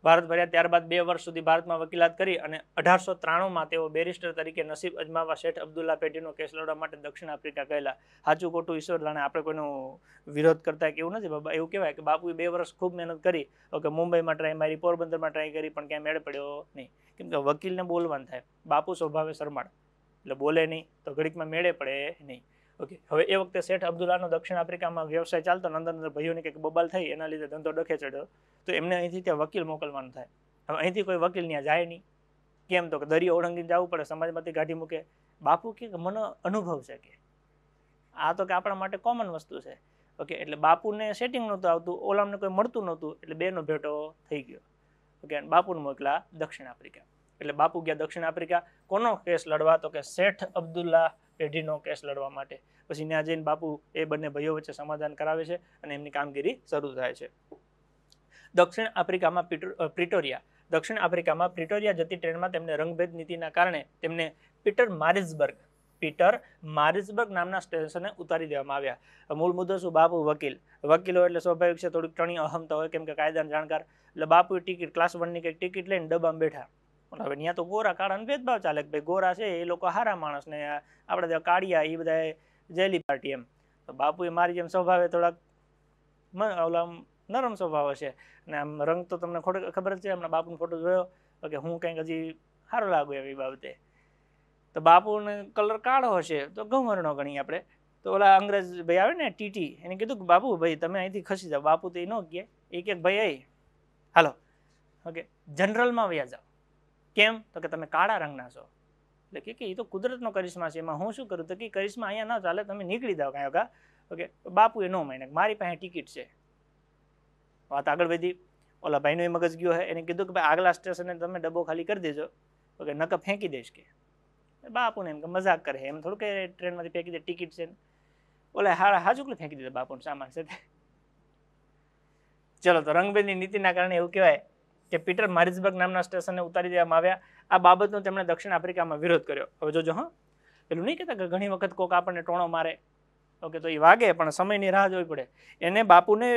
S1: ભારત ફર્યા ત્યારબાદ બે વર્ષ સુધી ભારતમાં વકીલાત કરી અને અઢારસો ત્રાણુંમાં તેઓ બેરિસ્ટર તરીકે નસીબ અજમાવા શેઠ અબ્દુલ્લા પેઢીનો કેસ લડવા માટે દક્ષિણ આફ્રિકા ગયેલા હાચું ખોટું ઈશ્વર જાણે આપણે કોઈનો વિરોધ કરતા કે એવું નથી બાબા એવું કહેવાય કે બાપુએ બે વર્ષ ખૂબ મહેનત કરી ઓકે મુંબઈમાં ટ્રાય મારી પોરબંદરમાં ટ્રાય કરી પણ ક્યાંય મેળ પડ્યો નહીં કેમ કે વકીલને બોલવાનું થાય બાપુ સ્વભાવે શરમાળ એટલે બોલે નહીં તો ઘડીકમાં મેળે પડે નહીં ઓકે હવે એ વખતે શેઠ અબ્દુલ્લાનો દક્ષિણ આફ્રિકામાં વ્યવસાય ચાલતો અંદર અંદર ભાઈઓને કંઈક બબાલ થઈ એના લીધે ધંધો ડખે ચડ્યો તો એમને અહીંથી ત્યાં વકીલ મોકલવાનું થાય હવે અહીંથી કોઈ વકીલ ત્યાં જાય નહીં કેમ તો કે દરિયો ઓળંગીને જવું પડે સમાજમાંથી કાઢી મૂકે બાપુ કે મને અનુભવ છે કે આ તો કે આપણા માટે કોમન વસ્તુ છે ઓકે એટલે બાપુને સેટિંગ નહોતું આવતું ઓલામને કોઈ મળતું નહોતું એટલે બેનો ભેટો થઈ ગયો ઓકે બાપુને મોકલા દક્ષિણ આફ્રિકા એટલે બાપુ ગયા દક્ષિણ આફ્રિકા કોનો કેસ લડવા તો કે શેઠ અબ્દુલ્લા પેઢીનો કેસ લડવા માટે પછી ત્યાં જઈને બાપુ એ બંને ભાઈઓ વચ્ચે સમાધાન કરાવે છે અને એમની કામગીરી શરૂ થાય છે દક્ષિણ આફ્રિકામાં પ્રિટોરિયા દક્ષિણ આફ્રિકામાં પ્રિટોરિયા જતી ટ્રેનમાં તેમને રંગભેદ નીતિના કારણે તેમને પીટર મારિસબર્ગ પીટર મારિસબર્ગ નામના સ્ટેશને ઉતારી દેવામાં આવ્યા મૂળ મુદ્દો શું બાપુ વકીલ વકીલો એટલે સ્વાભાવિક છે થોડીક ટણી અહમતા હોય કેમ કે કાયદાના જાણકાર એટલે બાપુ ટિકિટ ક્લાસ વનની કંઈક ટિકિટ લઈને ડબ્બામાં બેઠા પણ હવે ત્યાં તો ગોરા કાળાનો ભેદભાવ ચાલે કે ભાઈ ગોરા છે એ લોકો હારા માણસ ને આપણે કાળિયા એ બધા જેલી પાર્ટી એમ તો બાપુએ મારી જેમ સ્વભાવે થોડાક ઓલા નરમ સ્વભાવ હશે અને આમ રંગ તો તમને ખોટો ખબર જ છે હમણાં બાપુનો ફોટો જોયો કે હું કંઈક હજી સારું લાગુ એવી બાબતે તો બાપુને કલર કાળો હશે તો ઘઉંવર્ણો ગણીએ આપણે તો ઓલા અંગ્રેજ ભાઈ આવે ને ટીટી એને કીધું કે બાપુ ભાઈ તમે અહીંથી ખસી જાઓ બાપુ તો એ ન કહે એક કે ભાઈ હાલો ઓકે જનરલમાં વ્યા જાઓ કેમ તો કે તમે કાળા રંગના છો એટલે કે એ તો કુદરતનો કરિશ્મા છે એમાં હું શું કરું તો કે કરિશ્મા અહીંયા ન ચાલે તમે નીકળી જાઓ કાંઈ વગા ઓકે બાપુ એ ન માને મારી પાસે ટિકિટ છે વાત આગળ વધી ઓલા ભાઈનો એ મગજ ગયો હોય એને કીધું કે ભાઈ આગલા સ્ટેશને તમે ડબ્બો ખાલી કરી દેજો ઓકે નક ફેંકી દઈશ કે બાપુને એમ કે મજાક કરે એમ થોડું કે ટ્રેનમાંથી ફેંકી દે ટિકિટ છે ઓલા હા હાજુકલું ફેંકી દીધું બાપુને સામાન છે ચલો તો રંગબેરની નીતિના કારણે એવું કહેવાય કે પીટર મારિઝબર્ગ નામના સ્ટેશનને ઉતારી દેવામાં આવ્યા આ બાબતનો તેમણે દક્ષિણ આફ્રિકામાં વિરોધ કર્યો હવે જોજો હા પેલું નહીં કહેતા કે ઘણી વખત કોક આપણને ટોણો મારે ઓકે તો એ વાગે પણ સમયની રાહ જોવી પડે એને બાપુને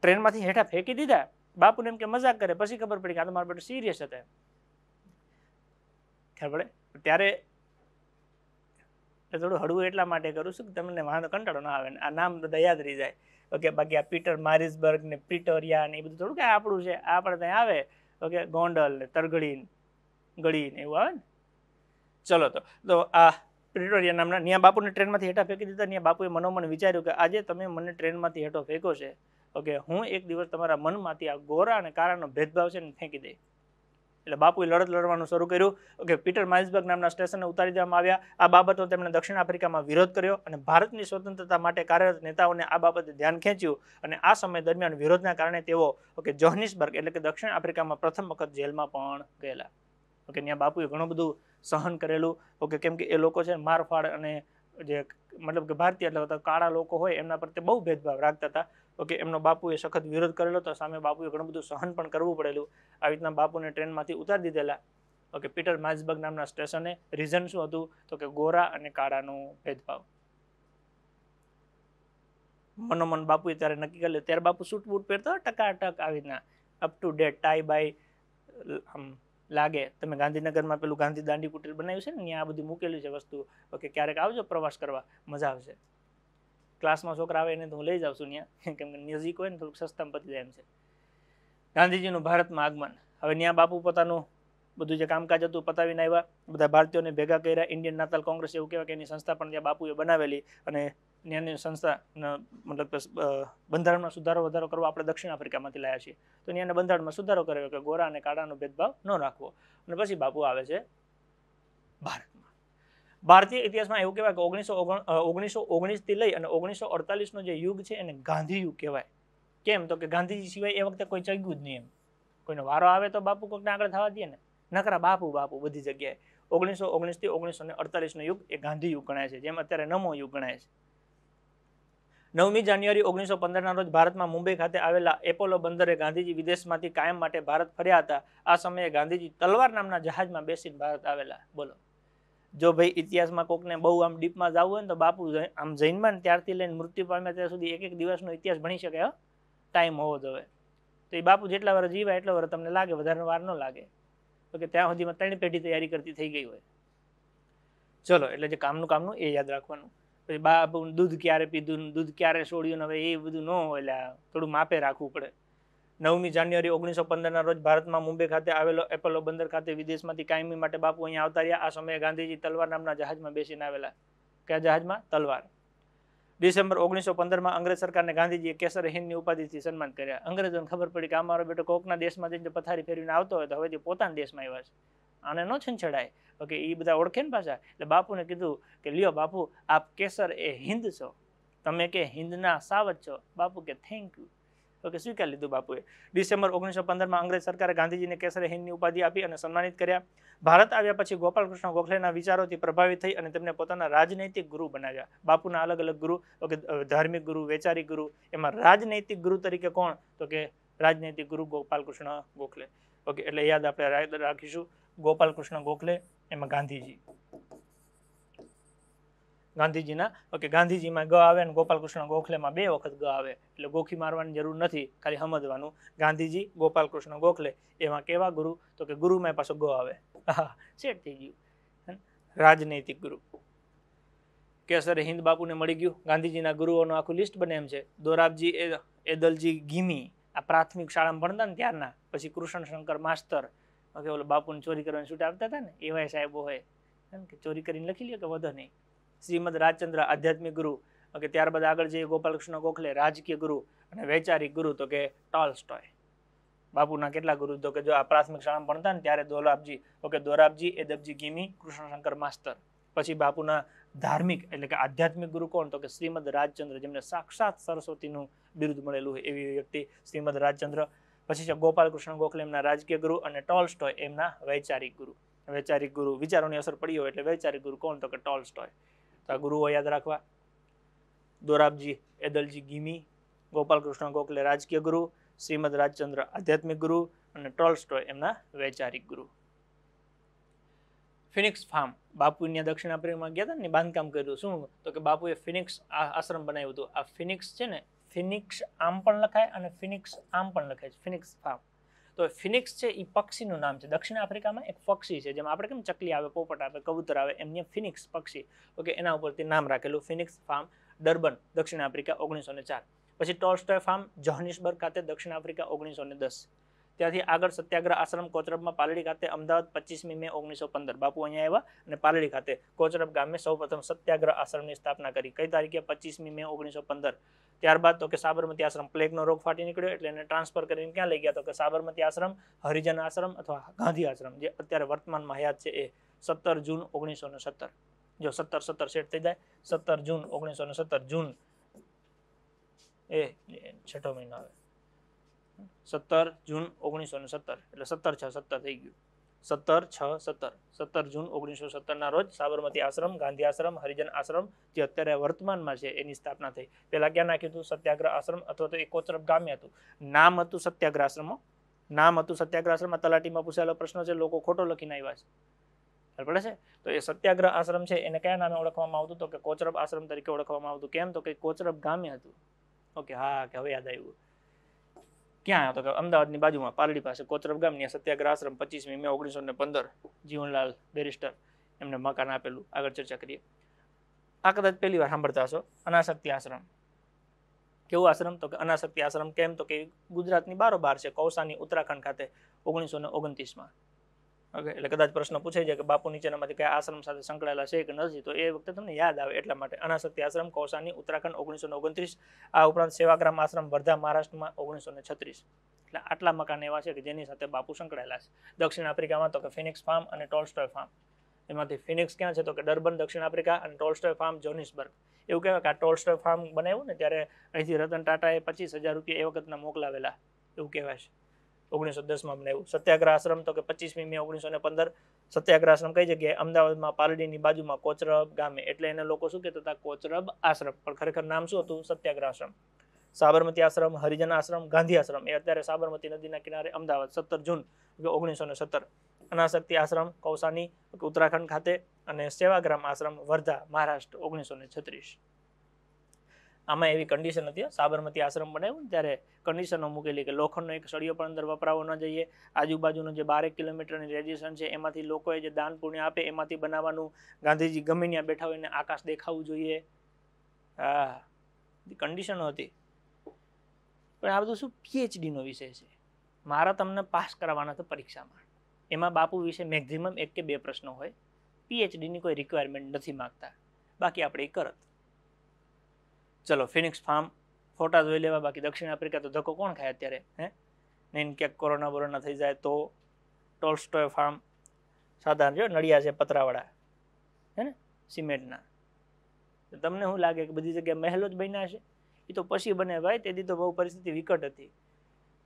S1: ટ્રેનમાંથી હેઠા ફેંકી દીધા બાપુને એમ કે મજાક કરે પછી ખબર પડી કે આ તો મારા બેટું સિરિયસ હતા ખબર પડે ત્યારે થોડું હળવું એટલા માટે કરું છું કે તમને વાંધો કંટાળો ના આવે આ નામ બધા યાદ રહી જાય ઓકે બાકી આ પીટર મારિસબર્ગ ને પ્રિટોરિયા ને એ બધું થોડું કે આપણું છે આપણે ત્યાં આવે ઓકે ગોંડલ ને તરઘડી ગળી ને એવું આવે ને ચલો તો તો આ પ્રિટોરિયા નામના ન્યા બાપુને ટ્રેનમાંથી હેઠા ફેંકી દીધા ન્યા બાપુએ મનોમન વિચાર્યું કે આજે તમે મને ટ્રેનમાંથી હેઠો ફેંકો છે ઓકે હું એક દિવસ તમારા મનમાંથી આ ગોરા અને કારાનો ભેદભાવ છે ને ફેંકી દઈ એટલે બાપુએ લડત લડવાનું શરૂ કર્યું કે પીટર માઇલ્સબર્ગ નામના સ્ટેશનને ઉતારી દેવામાં આવ્યા આ બાબતો તેમણે દક્ષિણ આફ્રિકામાં વિરોધ કર્યો અને ભારતની સ્વતંત્રતા માટે કાર્યરત નેતાઓને આ બાબતે ધ્યાન ખેંચ્યું અને આ સમય દરમિયાન વિરોધના કારણે તેઓ ઓકે જોહનિસબર્ગ એટલે કે દક્ષિણ આફ્રિકામાં પ્રથમ વખત જેલમાં પણ ગયેલા ઓકે ત્યાં બાપુએ ઘણું બધું સહન કરેલું ઓકે કેમ કે એ લોકો છે મારફાડ અને જે મતલબ કે ભારતીય એટલે કાળા લોકો હોય એમના પર તે બહુ ભેદભાવ રાખતા હતા તો કે એમનો બાપુએ સખત વિરોધ કરેલો તો સામે બાપુએ ઘણું બધું સહન પણ કરવું પડેલું આવી રીતના બાપુને ટ્રેનમાંથી ઉતારી દીધેલા તો પીટર માઝબર્ગ નામના સ્ટેશને રીઝન શું હતું તો કે ગોરા અને કાળાનો ભેદભાવ મનોમન બાપુએ ત્યારે નક્કી કરેલું ત્યારે બાપુ સૂટ બૂટ પહેરતો ટકાટક આવી રીતના અપ ટુ ડેટ ટાઈ બાય આમ લાગે તમે ગાંધીનગરમાં પેલું ગાંધી દાંડી કુટીર બનાવ્યું છે ને ત્યાં આ બધું મૂકેલી છે વસ્તુ ઓકે ક્યારેક આવજો પ્રવાસ કરવા મજા આવશે ક્લાસમાં છોકરા આવે એને તો હું લઈ જાઉં છું ત્યાં કેમ કે મ્યુઝિક હોય ને થોડુંક સસ્તામાં પતી જાય એમ છે ગાંધીજીનું ભારતમાં આગમન હવે ત્યાં બાપુ પોતાનું બધું જે કામકાજ હતું પતાવીને આવ્યા બધા ભારતીયોને ભેગા કર્યા ઇન્ડિયન નાતાલ કોંગ્રેસ એવું કહેવાય કે એની સંસ્થા પણ ત્યાં બાપુએ બનાવેલી અને ત્યાંની સંસ્થા મતલબ બંધારણમાં સુધારો વધારો કરવા આપણે દક્ષિણ આફ્રિકામાંથી લાયા છીએ તો ત્યાંના બંધારણમાં સુધારો કર્યો કે ગોરા અને કાળાનો ભેદભાવ ન રાખવો અને પછી બાપુ આવે છે ભારત ભારતીય ઇતિહાસમાં એવું કહેવાય કે ઓગણીસો ઓગણીસો ઓગણીસથી લઈ અને ઓગણીસો અડતાલીસનો જે યુગ છે એને ગાંધી યુગ કહેવાય કેમ તો કે ગાંધીજી સિવાય એ વખતે કોઈ ચગ્યું જ નહીં એમ કોઈનો વારો આવે તો બાપુ કોઈકને આગળ થવા દે ને નકરા બાપુ બાપુ બધી જગ્યાએ ઓગણીસો ઓગણીસથી ઓગણીસો ને અડતાલીસનો યુગ એ ગાંધી યુગ ગણાય છે જેમ અત્યારે નમો યુગ ગણાય છે નવમી જાન્યુઆરી ઓગણીસો પંદરના રોજ ભારતમાં મુંબઈ ખાતે આવેલા એપોલો બંદરે ગાંધીજી વિદેશમાંથી કાયમ માટે ભારત ફર્યા હતા આ સમયે ગાંધીજી તલવાર નામના જહાજમાં બેસીને ભારત આવેલા બોલો જો ભાઈ ઇતિહાસમાં કોકને બહુ આમ ડીપમાં જવું હોય ને તો બાપુ આમ જૈનમાં ત્યારથી લઈને મૃત્યુ પામે ત્યાં સુધી એક એક દિવસનો ઇતિહાસ ભણી શકે ટાઈમ હોવો જોઈએ તો એ બાપુ જેટલા વાર જીવાય એટલા વાર તમને લાગે વધારે વાર ન લાગે તો કે ત્યાં સુધીમાં ત્રણ પેઢી તૈયારી કરતી થઈ ગઈ હોય ચલો એટલે જે કામનું કામનું એ યાદ રાખવાનું પછી બાપુ દૂધ ક્યારે પીધું દૂધ ક્યારે છોડ્યું ને હવે એ બધું ન હોય એટલે થોડું માપે રાખવું પડે નવમી જાન્યુઆરી ઓગણીસો પંદરના રોજ ભારતમાં મુંબઈ ખાતે આવેલો એપોલો બંદર ખાતે વિદેશમાંથી કાયમી માટે બાપુ અહીંયા આવતા રહ્યા આ સમયે ગાંધીજી તલવાર નામના જહાજમાં બેસીને આવેલા કયા જહાજમાં તલવાર ડિસેમ્બર ઓગણીસો પંદરમાં અંગ્રેજ સરકારને ગાંધીજીએ કેસર હિંદની ઉપાધિથી સન્માન કર્યા અંગ્રેજોને ખબર પડી કે અમારો બેટો કોકના દેશમાં જઈને પથારી ફેરવીને આવતો હોય તો હવે હવેથી પોતાના દેશમાં આવ્યા છે આને ન છંછડાય ઓકે એ બધા ઓળખે ને પાછા એટલે બાપુને કીધું કે લ્યો બાપુ આપ કેસર એ હિન્દ છો તમે કે હિન્દના સાવજ છો બાપુ કે થેન્ક યુ ઓકે કે સ્વીકારી લીધું બાપુએ ડિસેમ્બર ઓગણીસો પંદરમાં અંગ્રેજ સરકારે ગાંધીજીને કેસરે હિન્દની ઉપાધિ આપી અને સન્માનિત કર્યા ભારત આવ્યા પછી ગોપાલકૃષ્ણ ગોખલેના વિચારોથી પ્રભાવિત થઈ અને તેમને પોતાના રાજનૈતિક ગુરુ બનાવ્યા બાપુના અલગ અલગ ગુરુ તો ધાર્મિક ગુરુ વૈચારિક ગુરુ એમાં રાજનૈતિક ગુરુ તરીકે કોણ તો કે રાજનૈતિક ગુરુ ગોપાલકૃષ્ણ ગોખલે ઓકે એટલે યાદ આપણે રાખીશું ગોપાલકૃષ્ણ ગોખલે એમાં ગાંધીજી ગાંધીજીના ઓકે ગાંધીજીમાં ગ આવે અને ગોપાલકૃષ્ણ ગોખલેમાં બે વખત ગ આવે એટલે ગોખી મારવાની જરૂર નથી ખાલી સમજવાનું ગાંધીજી ગોપાલકૃષ્ણ ગોખલે એમાં કેવા ગુરુ તો કે ગુરુમાં પાછો ગ આવે હા સેટ થઈ ગયું રાજનૈતિક ગુરુ કેસર હિન્દ બાપુને મળી ગયું ગાંધીજીના ગુરુઓનું આખું લિસ્ટ બને એમ છે દોરાબજી એ એદલજી ગીમી આ પ્રાથમિક શાળામાં ભણતા ને ત્યારના પછી કૃષ્ણ શંકર માસ્તર ઓકે ઓલો બાપુને ચોરી કરવાની છૂટ આપતા હતા ને એવાય સાહેબો હોય કે ચોરી કરીને લખી લે કે વધો નહીં શ્રીમદ રાજચંદ્ર આધ્યાત્મિક ગુરુ કે ત્યારબાદ આગળ જઈએ ગોપાલકૃષ્ણ ગોખલે રાજકીય ગુરુ અને વૈચારિક ગુરુ તો કે ટોલ્સ્ટોય બાપુના કેટલા ગુરુ તો કે જો આ પ્રાથમિક શાળા ભણતા ને ત્યારે દોલાબજી તો કે દોરાબજી દબજી ગીમી કૃષ્ણશંકર માસ્તર પછી બાપુના ધાર્મિક એટલે કે આધ્યાત્મિક ગુરુ કોણ તો કે શ્રીમદ રાજચંદ્ર જેમને સાક્ષાત સરસ્વતીનું બિરુદ મળેલું હોય એવી વ્યક્તિ શ્રીમદ રાજચંદ્ર પછી છે ગોપાલકૃષ્ણ ગોખલે એમના રાજકીય ગુરુ અને ટોલ્સ્ટોય એમના વૈચારિક ગુરુ વૈચારિક ગુરુ વિચારોની અસર પડી હોય એટલે વૈચારિક ગુરુ કોણ તો કે ટોલ્સ્ટોય તો ગુરુઓ યાદ રાખવા દોરાબજી એદલજી ગીમી ગોપાલકૃષ્ણ ગોખલે રાજકીય ગુરુ શ્રીમદ રાજચંદ્ર આધ્યાત્મિક ગુરુ અને ટોલ્સ્ટોય એમના વૈચારિક ગુરુ ફિનિક્સ ફાર્મ બાપુની દક્ષિણ આફ્રિકામાં ગયા હતા ને બાંધકામ કર્યું શું તો કે બાપુએ ફિનિક્સ આશ્રમ બનાવ્યું હતું આ ફિનિક્સ છે ને ફિનિક્સ આમ પણ લખાય અને ફિનિક્સ આમ પણ લખાય છે ફિનિક્સ ફાર્મ તો ફિનિક્સ છે એ પક્ષીનું નામ છે દક્ષિણ આફ્રિકામાં એક પક્ષી છે જેમાં આપણે કેમ ચકલી આવે પોપટ આવે કબૂતર આવે એમને ફિનિક્સ પક્ષી ઓકે એના ઉપરથી નામ રાખેલું ફિનિક્સ ફાર્મ ડર્બન દક્ષિણ આફ્રિકા ઓગણીસો ચાર પછી ટોલસ્ટોય ફાર્મ જોહનિસબર્ગ ખાતે દક્ષિણ આફ્રિકા ઓગણીસો ને દસ ત્યાંથી આગળ સત્યાગ્રહ આશ્રમ કોચરબમાં પાલડી ખાતે અમદાવાદ પચીસમી મે ઓગણીસો પંદર બાપુ અહીંયા આવ્યા અને પાલડી ખાતે કોચરબ ગામે સૌપ્રથમ સત્યાગ્રહ આશ્રમની સ્થાપના કરી કઈ તારીખે પચીસમી મે ઓગણીસો પંદર ત્યારબાદ તો કે સાબરમતી આશ્રમ પ્લેગનો રોગ ફાટી નીકળ્યો એટલે એને ટ્રાન્સફર કરીને ક્યાં લઈ ગયા તો કે સાબરમતી આશ્રમ હરિજન આશ્રમ અથવા ગાંધી આશ્રમ જે અત્યારે વર્તમાનમાં હયાત છે એ સત્તર જૂન ઓગણીસો ને સત્તર જો સત્તર સત્તર સેટ થઈ જાય સત્તર જૂન ઓગણીસો ને સત્તર જૂન એ છઠ્ઠો મહિનો આવે સત્તર જૂન ઓગણીસો ને સત્તર એટલે સત્તર છ સત્તર થઈ ગયું સત્તર છ સત્તર સત્તર જૂન ઓગણીસો સત્તરના રોજ સાબરમતી આશ્રમ ગાંધી આશ્રમ હરિજન આશ્રમ જે અત્યારે વર્તમાનમાં છે એની સ્થાપના થઈ પહેલાં ક્યાં નાખ્યું હતું સત્યાગ્રહ આશ્રમ અથવા તો એ કોચરપ ગામે હતું નામ હતું સત્યાગ્રહ આશ્રમમાં નામ હતું સત્યાગ્રહ આશ્રમમાં તલાટીમાં પૂછાયેલો પ્રશ્ન છે લોકો ખોટો લખીને આવ્યા છે પડે છે તો એ સત્યાગ્રહ આશ્રમ છે એને કયા નામે ઓળખવામાં આવતું તો કે કોચરબ આશ્રમ તરીકે ઓળખવામાં આવતું કેમ તો કે કોચરબ ગામે હતું ઓકે હા કે હવે યાદ આવ્યું ક્યાં તો કે અમદાવાદની બાજુમાં પાલડી પાસે કોતરબ ગામની સત્યાગ્રહ આશ્રમ પચીસમી મે ઓગણીસો ને પંદર જીવનલાલ બેરિસ્ટર એમને મકાન આપેલું આગળ ચર્ચા કરીએ આ કદાચ પહેલી વાર સાંભળતા હશો અનાશક્તિ આશ્રમ કેવો આશ્રમ તો કે અનાશક્તિ આશ્રમ કેમ તો કે ગુજરાતની બારોબાર છે કૌસાની ઉત્તરાખંડ ખાતે ઓગણીસો ને ઓગણત્રીસમાં એટલે કદાચ પ્રશ્ન પૂછાઈ જાય કે બાપુ નીચેનામાંથી કયા આશ્રમ સાથે સંકળાયેલા છે કે નથી તો એ વખતે તમને યાદ આવે એટલા માટે અનાસક્તિ આશ્રમ કૌસાની ઉત્તરાખંડ ઓગણીસો ઓગણત્રીસ આ ઉપરાંત સેવાગ્રામ આશ્રમ વર્ધા મહારાષ્ટ્રમાં ઓગણીસો છત્રીસ એટલે આટલા મકાન એવા છે કે જેની સાથે બાપુ સંકળાયેલા છે દક્ષિણ આફ્રિકામાં તો કે ફિનિક્સ ફાર્મ અને ટોલસ્ટોય ફાર્મ એમાંથી ફિનિક્સ ક્યાં છે તો કે ડર્બન દક્ષિણ આફ્રિકા અને ટોલસ્ટોય ફાર્મ જોનિસબર્ગ એવું કહેવાય કે આ ટોલસ્ટોય ફાર્મ બનાવ્યું ને ત્યારે અહીંથી રતન ટાટાએ પચીસ હજાર રૂપિયા એ વખતના મોકલાવેલા એવું કહેવાય છે ઓગણીસો દસમાં બનાવ્યું સત્યાગ્રહ આશ્રમ તો કે પચીસમી મે ઓગણીસો ને પંદર સત્યાગ્રહ આશ્રમ કઈ જગ્યાએ અમદાવાદમાં પાલડીની બાજુમાં કોચરબ ગામે એટલે એને લોકો શું કહેતા હતા કોચરબ આશ્રમ પણ ખરેખર નામ શું હતું સત્યાગ્રહ આશ્રમ સાબરમતી આશ્રમ હરિજન આશ્રમ ગાંધી આશ્રમ એ અત્યારે સાબરમતી નદીના કિનારે અમદાવાદ સત્તર જૂન ઓગણીસો ને સત્તર અનાશક્તિ આશ્રમ કૌસાની ઉત્તરાખંડ ખાતે અને સેવાગ્રામ આશ્રમ વર્ધા મહારાષ્ટ્ર ઓગણીસો ને છત્રીસ આમાં એવી કન્ડિશન હતી સાબરમતી આશ્રમ બનાવ્યું ત્યારે કન્ડિશનો મૂકેલી કે લોખંડનો એક સળિયો પણ અંદર વપરાવો ન જોઈએ આજુબાજુનો જે બારેક કિલોમીટરની રેડિયેશન છે એમાંથી લોકોએ જે દાન પુણ્ય આપે એમાંથી બનાવવાનું ગાંધીજી ગમે ત્યાં બેઠા હોય એને આકાશ દેખાવું જોઈએ હા કન્ડિશનો હતી પણ આ બધું શું પીએચડીનો વિષય છે મારા તમને પાસ કરાવવાના છે પરીક્ષામાં એમાં બાપુ વિશે મેક્ઝિમમ એક કે બે પ્રશ્નો હોય પીએચડીની કોઈ રિક્વાયરમેન્ટ નથી માગતા બાકી આપણે કરત ચલો ફિનિક્સ ફાર્મ ફોટા જોઈ લેવા બાકી દક્ષિણ આફ્રિકા તો ધક્કો કોણ ખાય અત્યારે હે નહીં ક્યાંક કોરોના બોરોના થઈ જાય તો ટોલસ્ટોય ફાર્મ સાધારણ જો નડિયા છે પતરાવાળા હે ને સિમેન્ટના તમને શું લાગે કે બધી જગ્યાએ મહેલો જ બન્યા છે એ તો પછી બને ભાઈ તેથી તો બહુ પરિસ્થિતિ વિકટ હતી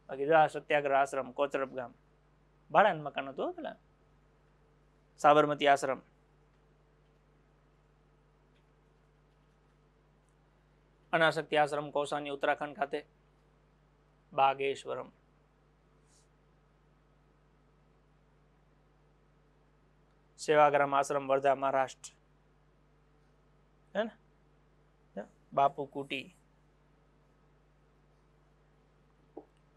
S1: બાકી જો આ સત્યાગ્રહ આશ્રમ કોચરપ ગામ ભાડાનું મકાન હતું પેલા સાબરમતી આશ્રમ અનાસક્તિ આશ્રમ કૌસાની ઉત્તરાખંડ ખાતે બાગેશ્વરમ સેવાગ્રામ આશ્રમ વર્ધા મહારાષ્ટ્ર બાપુ કુટી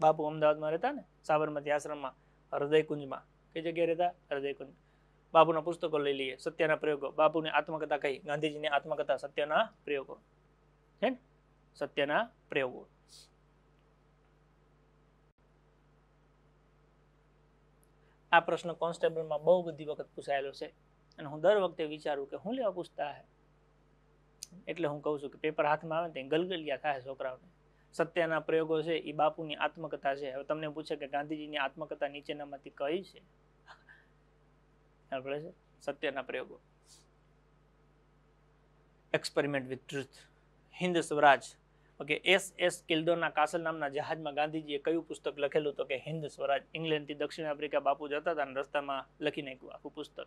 S1: બાપુ અમદાવાદમાં રહેતા ને સાબરમતી આશ્રમમાં હૃદયકુંજમાં કઈ જગ્યાએ રહેતા હૃદયકુંજ બાપુના પુસ્તકો લઈ લઈએ સત્યના પ્રયોગો બાપુને આત્મકથા કહી ગાંધીજીની આત્મકથા સત્યના પ્રયોગો છે સત્યના પ્રયોગો આ પ્રશ્ન કોન્સ્ટેબલમાં બહુ બધી વખત પૂછાયેલો છે અને હું દર વખતે વિચારું કે હું લેવા પૂછતા હે એટલે હું કહું છું કે પેપર હાથમાં આવે ત્યાં ગલગલિયા થાય છોકરાઓને સત્યના પ્રયોગો છે એ બાપુની આત્મકથા છે હવે તમને પૂછે કે ગાંધીજીની આત્મકથા નીચેનામાંથી કઈ છે સત્યના પ્રયોગો experiment with truth Hind Swaraj okay S S Kildonan Castle નામના જહાજમાં ગાંધીજીએ કયું પુસ્તક લખેલું તો કે હિન્દ સ્વરાજ ઇંગ્લેન્ડથી દક્ષિણ આફ્રિકા બાપુ જતા હતા અને રસ્તામાં લખી નાખ્યું આખું પુસ્તક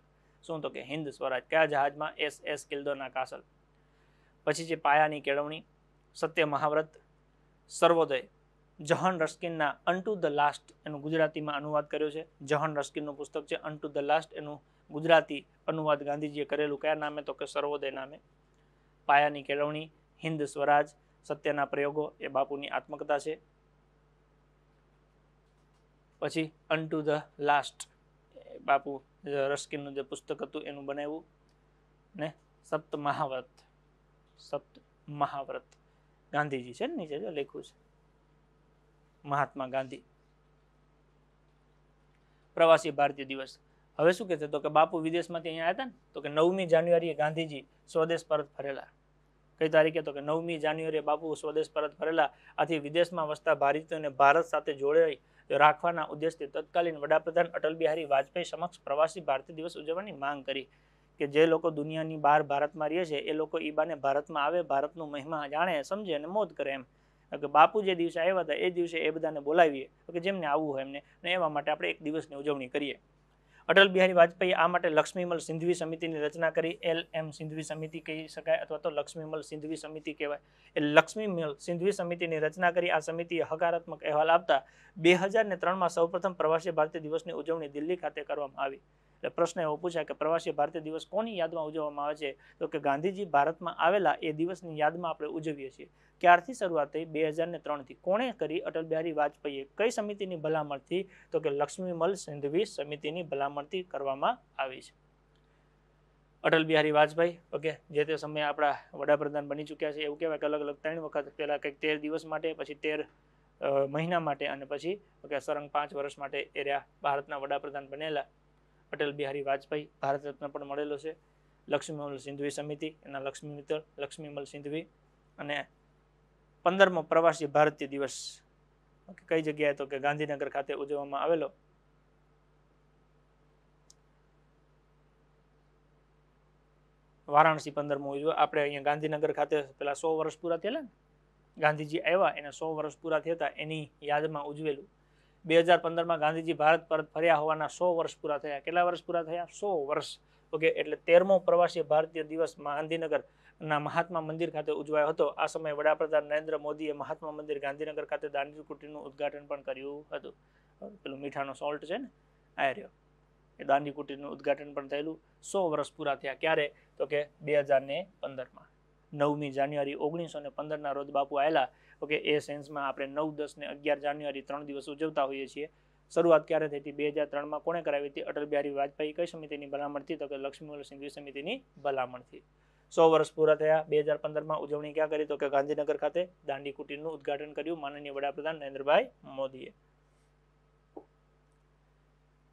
S1: શું તો કે હિન્દ સ્વરાજ કયા જહાજમાં એસ એસ કિલ્દોના કાસલ પછી છે પાયાની કેળવણી સત્ય મહાવ્રત સર્વોદય જહન રસ્કિનના અનટુ ધ લાસ્ટ એનું ગુજરાતીમાં અનુવાદ કર્યો છે જહન રસ્કિનનું પુસ્તક છે અનટુ ધ લાસ્ટ એનું ગુજરાતી અનુવાદ ગાંધીજીએ કરેલું કયા નામે તો કે સર્વોદય નામે પાયાની કેળવણી હિન્દ સ્વરાજ સત્યના પ્રયોગો એ બાપુની આત્મકથા છે પછી અન ટુ ધ લાસ્ટ બાપુ રસ્કિનનું જે પુસ્તક હતું એનું બનાવ્યું ને સપ્ત મહાવ્રત સપ્ત મહાવ્રત ગાંધીજી છે ને નીચે જો લખ્યું છે મહાત્મા ગાંધી પ્રવાસી ભારતીય દિવસ હવે શું કે છે તો કે બાપુ વિદેશમાંથી અહીંયા આવ્યા હતા ને તો કે નવમી જાન્યુઆરીએ ગાંધીજી સ્વદેશ પરત ફરેલા કઈ તારીખે તો કે નવમી જાન્યુઆરીએ બાપુ સ્વદેશ પરત ફરેલા આથી વિદેશમાં વસતા ભારતીયોને ભારત સાથે જોડાઈ રાખવાના ઉદ્દેશથી તત્કાલીન વડાપ્રધાન અટલ બિહારી વાજપેયી સમક્ષ પ્રવાસી ભારતીય દિવસ ઉજવવાની માંગ કરી કે જે લોકો દુનિયાની બહાર ભારતમાં રહે છે એ લોકો ઈબાને ભારતમાં આવે ભારતનું મહિમા જાણે સમજે અને મોત કરે એમ કે બાપુ જે દિવસે આવ્યા હતા એ દિવસે એ બધાને બોલાવીએ કે જેમને આવવું હોય એમને અને એવા માટે આપણે એક દિવસની ઉજવણી કરીએ અટલ બિહારી વાજપેયી આ માટે લક્ષ્મીમલ સિંધવી સમિતિની રચના કરી એલ એમ સિંધવી સમિતિ કહી શકાય અથવા તો લક્ષ્મીમલ સિંધવી સમિતિ કહેવાય એ લક્ષ્મીમલ સિંધવી સમિતિની રચના કરી આ સમિતિએ હકારાત્મક અહેવાલ આપતા બે હજાર ને ત્રણમાં સૌપ્રથમ પ્રવાસી ભારતીય દિવસની ઉજવણી દિલ્હી ખાતે કરવામાં આવી એટલે પ્રશ્ન એવો પૂછ્યા કે પ્રવાસી ભારતીય દિવસ કોની યાદમાં ઉજવવામાં આવે છે તો કે ગાંધીજી ભારતમાં આવેલા એ દિવસની યાદમાં આપણે ઉજવીએ છીએ ક્યારથી શરૂઆત થઈ બે હજારને ત્રણથી કોણે કરી અટલ બિહારી વાજપેયીએ કઈ સમિતિની ભલામણથી તો કે લક્ષ્મીમલ સિંધવી સમિતિની ભલામણથી કરવામાં આવી છે અટલ બિહારી વાજપેયી ઓકે જે તે સમયે આપણા વડાપ્રધાન બની ચૂક્યા છે એવું કહેવાય કે અલગ અલગ ત્રણ વખત પહેલાં કંઈક તેર દિવસ માટે પછી તેર મહિના માટે અને પછી ઓકે સરંગ પાંચ વર્ષ માટે એ રહ્યા ભારતના વડાપ્રધાન બનેલા અટલ બિહારી વાજપેયી ભારત રત્ન પણ મળેલો છે લક્ષ્મીમલ સિંધવી સમિતિ એના લક્ષ્મી મિત્ર લક્ષ્મીમલ સિંધવી અને પંદરમો પ્રવાસી ભારતીય દિવસ કઈ જગ્યાએ તો કે ગાંધીનગર ખાતે ઉજવવામાં આવેલો વારાણસી પંદરમો ઉજવો આપણે અહીંયા ગાંધીનગર ખાતે પેલા સો વર્ષ પૂરા થયેલા ને ગાંધીજી આવ્યા એના સો વર્ષ પૂરા થયા એની યાદમાં ઉજવેલું બે હજાર પંદરમાં ગાંધીજી ભારત પરત ફર્યા હોવાના સો વર્ષ પૂરા થયા કેટલા વર્ષ પૂરા થયા સો વર્ષ ઓકે એટલે તેરમો પ્રવાસી ભારતીય દિવસ ગાંધીનગરના મહાત્મા મંદિર ખાતે ઉજવાયો હતો આ સમયે વડાપ્રધાન નરેન્દ્ર મોદીએ મહાત્મા મંદિર ગાંધીનગર ખાતે દાંડી કુટીનું ઉદઘાટન પણ કર્યું હતું પેલું મીઠાનો સોલ્ટ છે ને આ રહ્યો એ દાંડી કુટીનું ઉદઘાટન પણ થયેલું સો વર્ષ પૂરા થયા ક્યારે તો કે બે હજાર ને પંદરમાં નવમી જાન્યુઆરી ઓગણીસો ને પંદરના રોજ બાપુ આવેલા ઓકે એ સેન્સમાં આપણે નવ દસ ને અગિયાર જાન્યુઆરી ત્રણ દિવસ ઉજવતા હોઈએ છીએ શરૂઆત ક્યારે થઈ હતી બે હજાર ત્રણમાં કોણે કરાવી હતી અટલ બિહારી વાજપેયી કઈ સમિતિની ભલામણથી તો કે લક્ષ્મીવલ્લભ સિંધુ સમિતિની ભલામણથી સો વર્ષ પૂરા થયા બે હજાર પંદરમાં ઉજવણી ક્યાં કરી તો કે ગાંધીનગર ખાતે દાંડી કુટીરનું ઉદઘાટન કર્યું માનનીય વડાપ્રધાન નરેન્દ્રભાઈ મોદીએ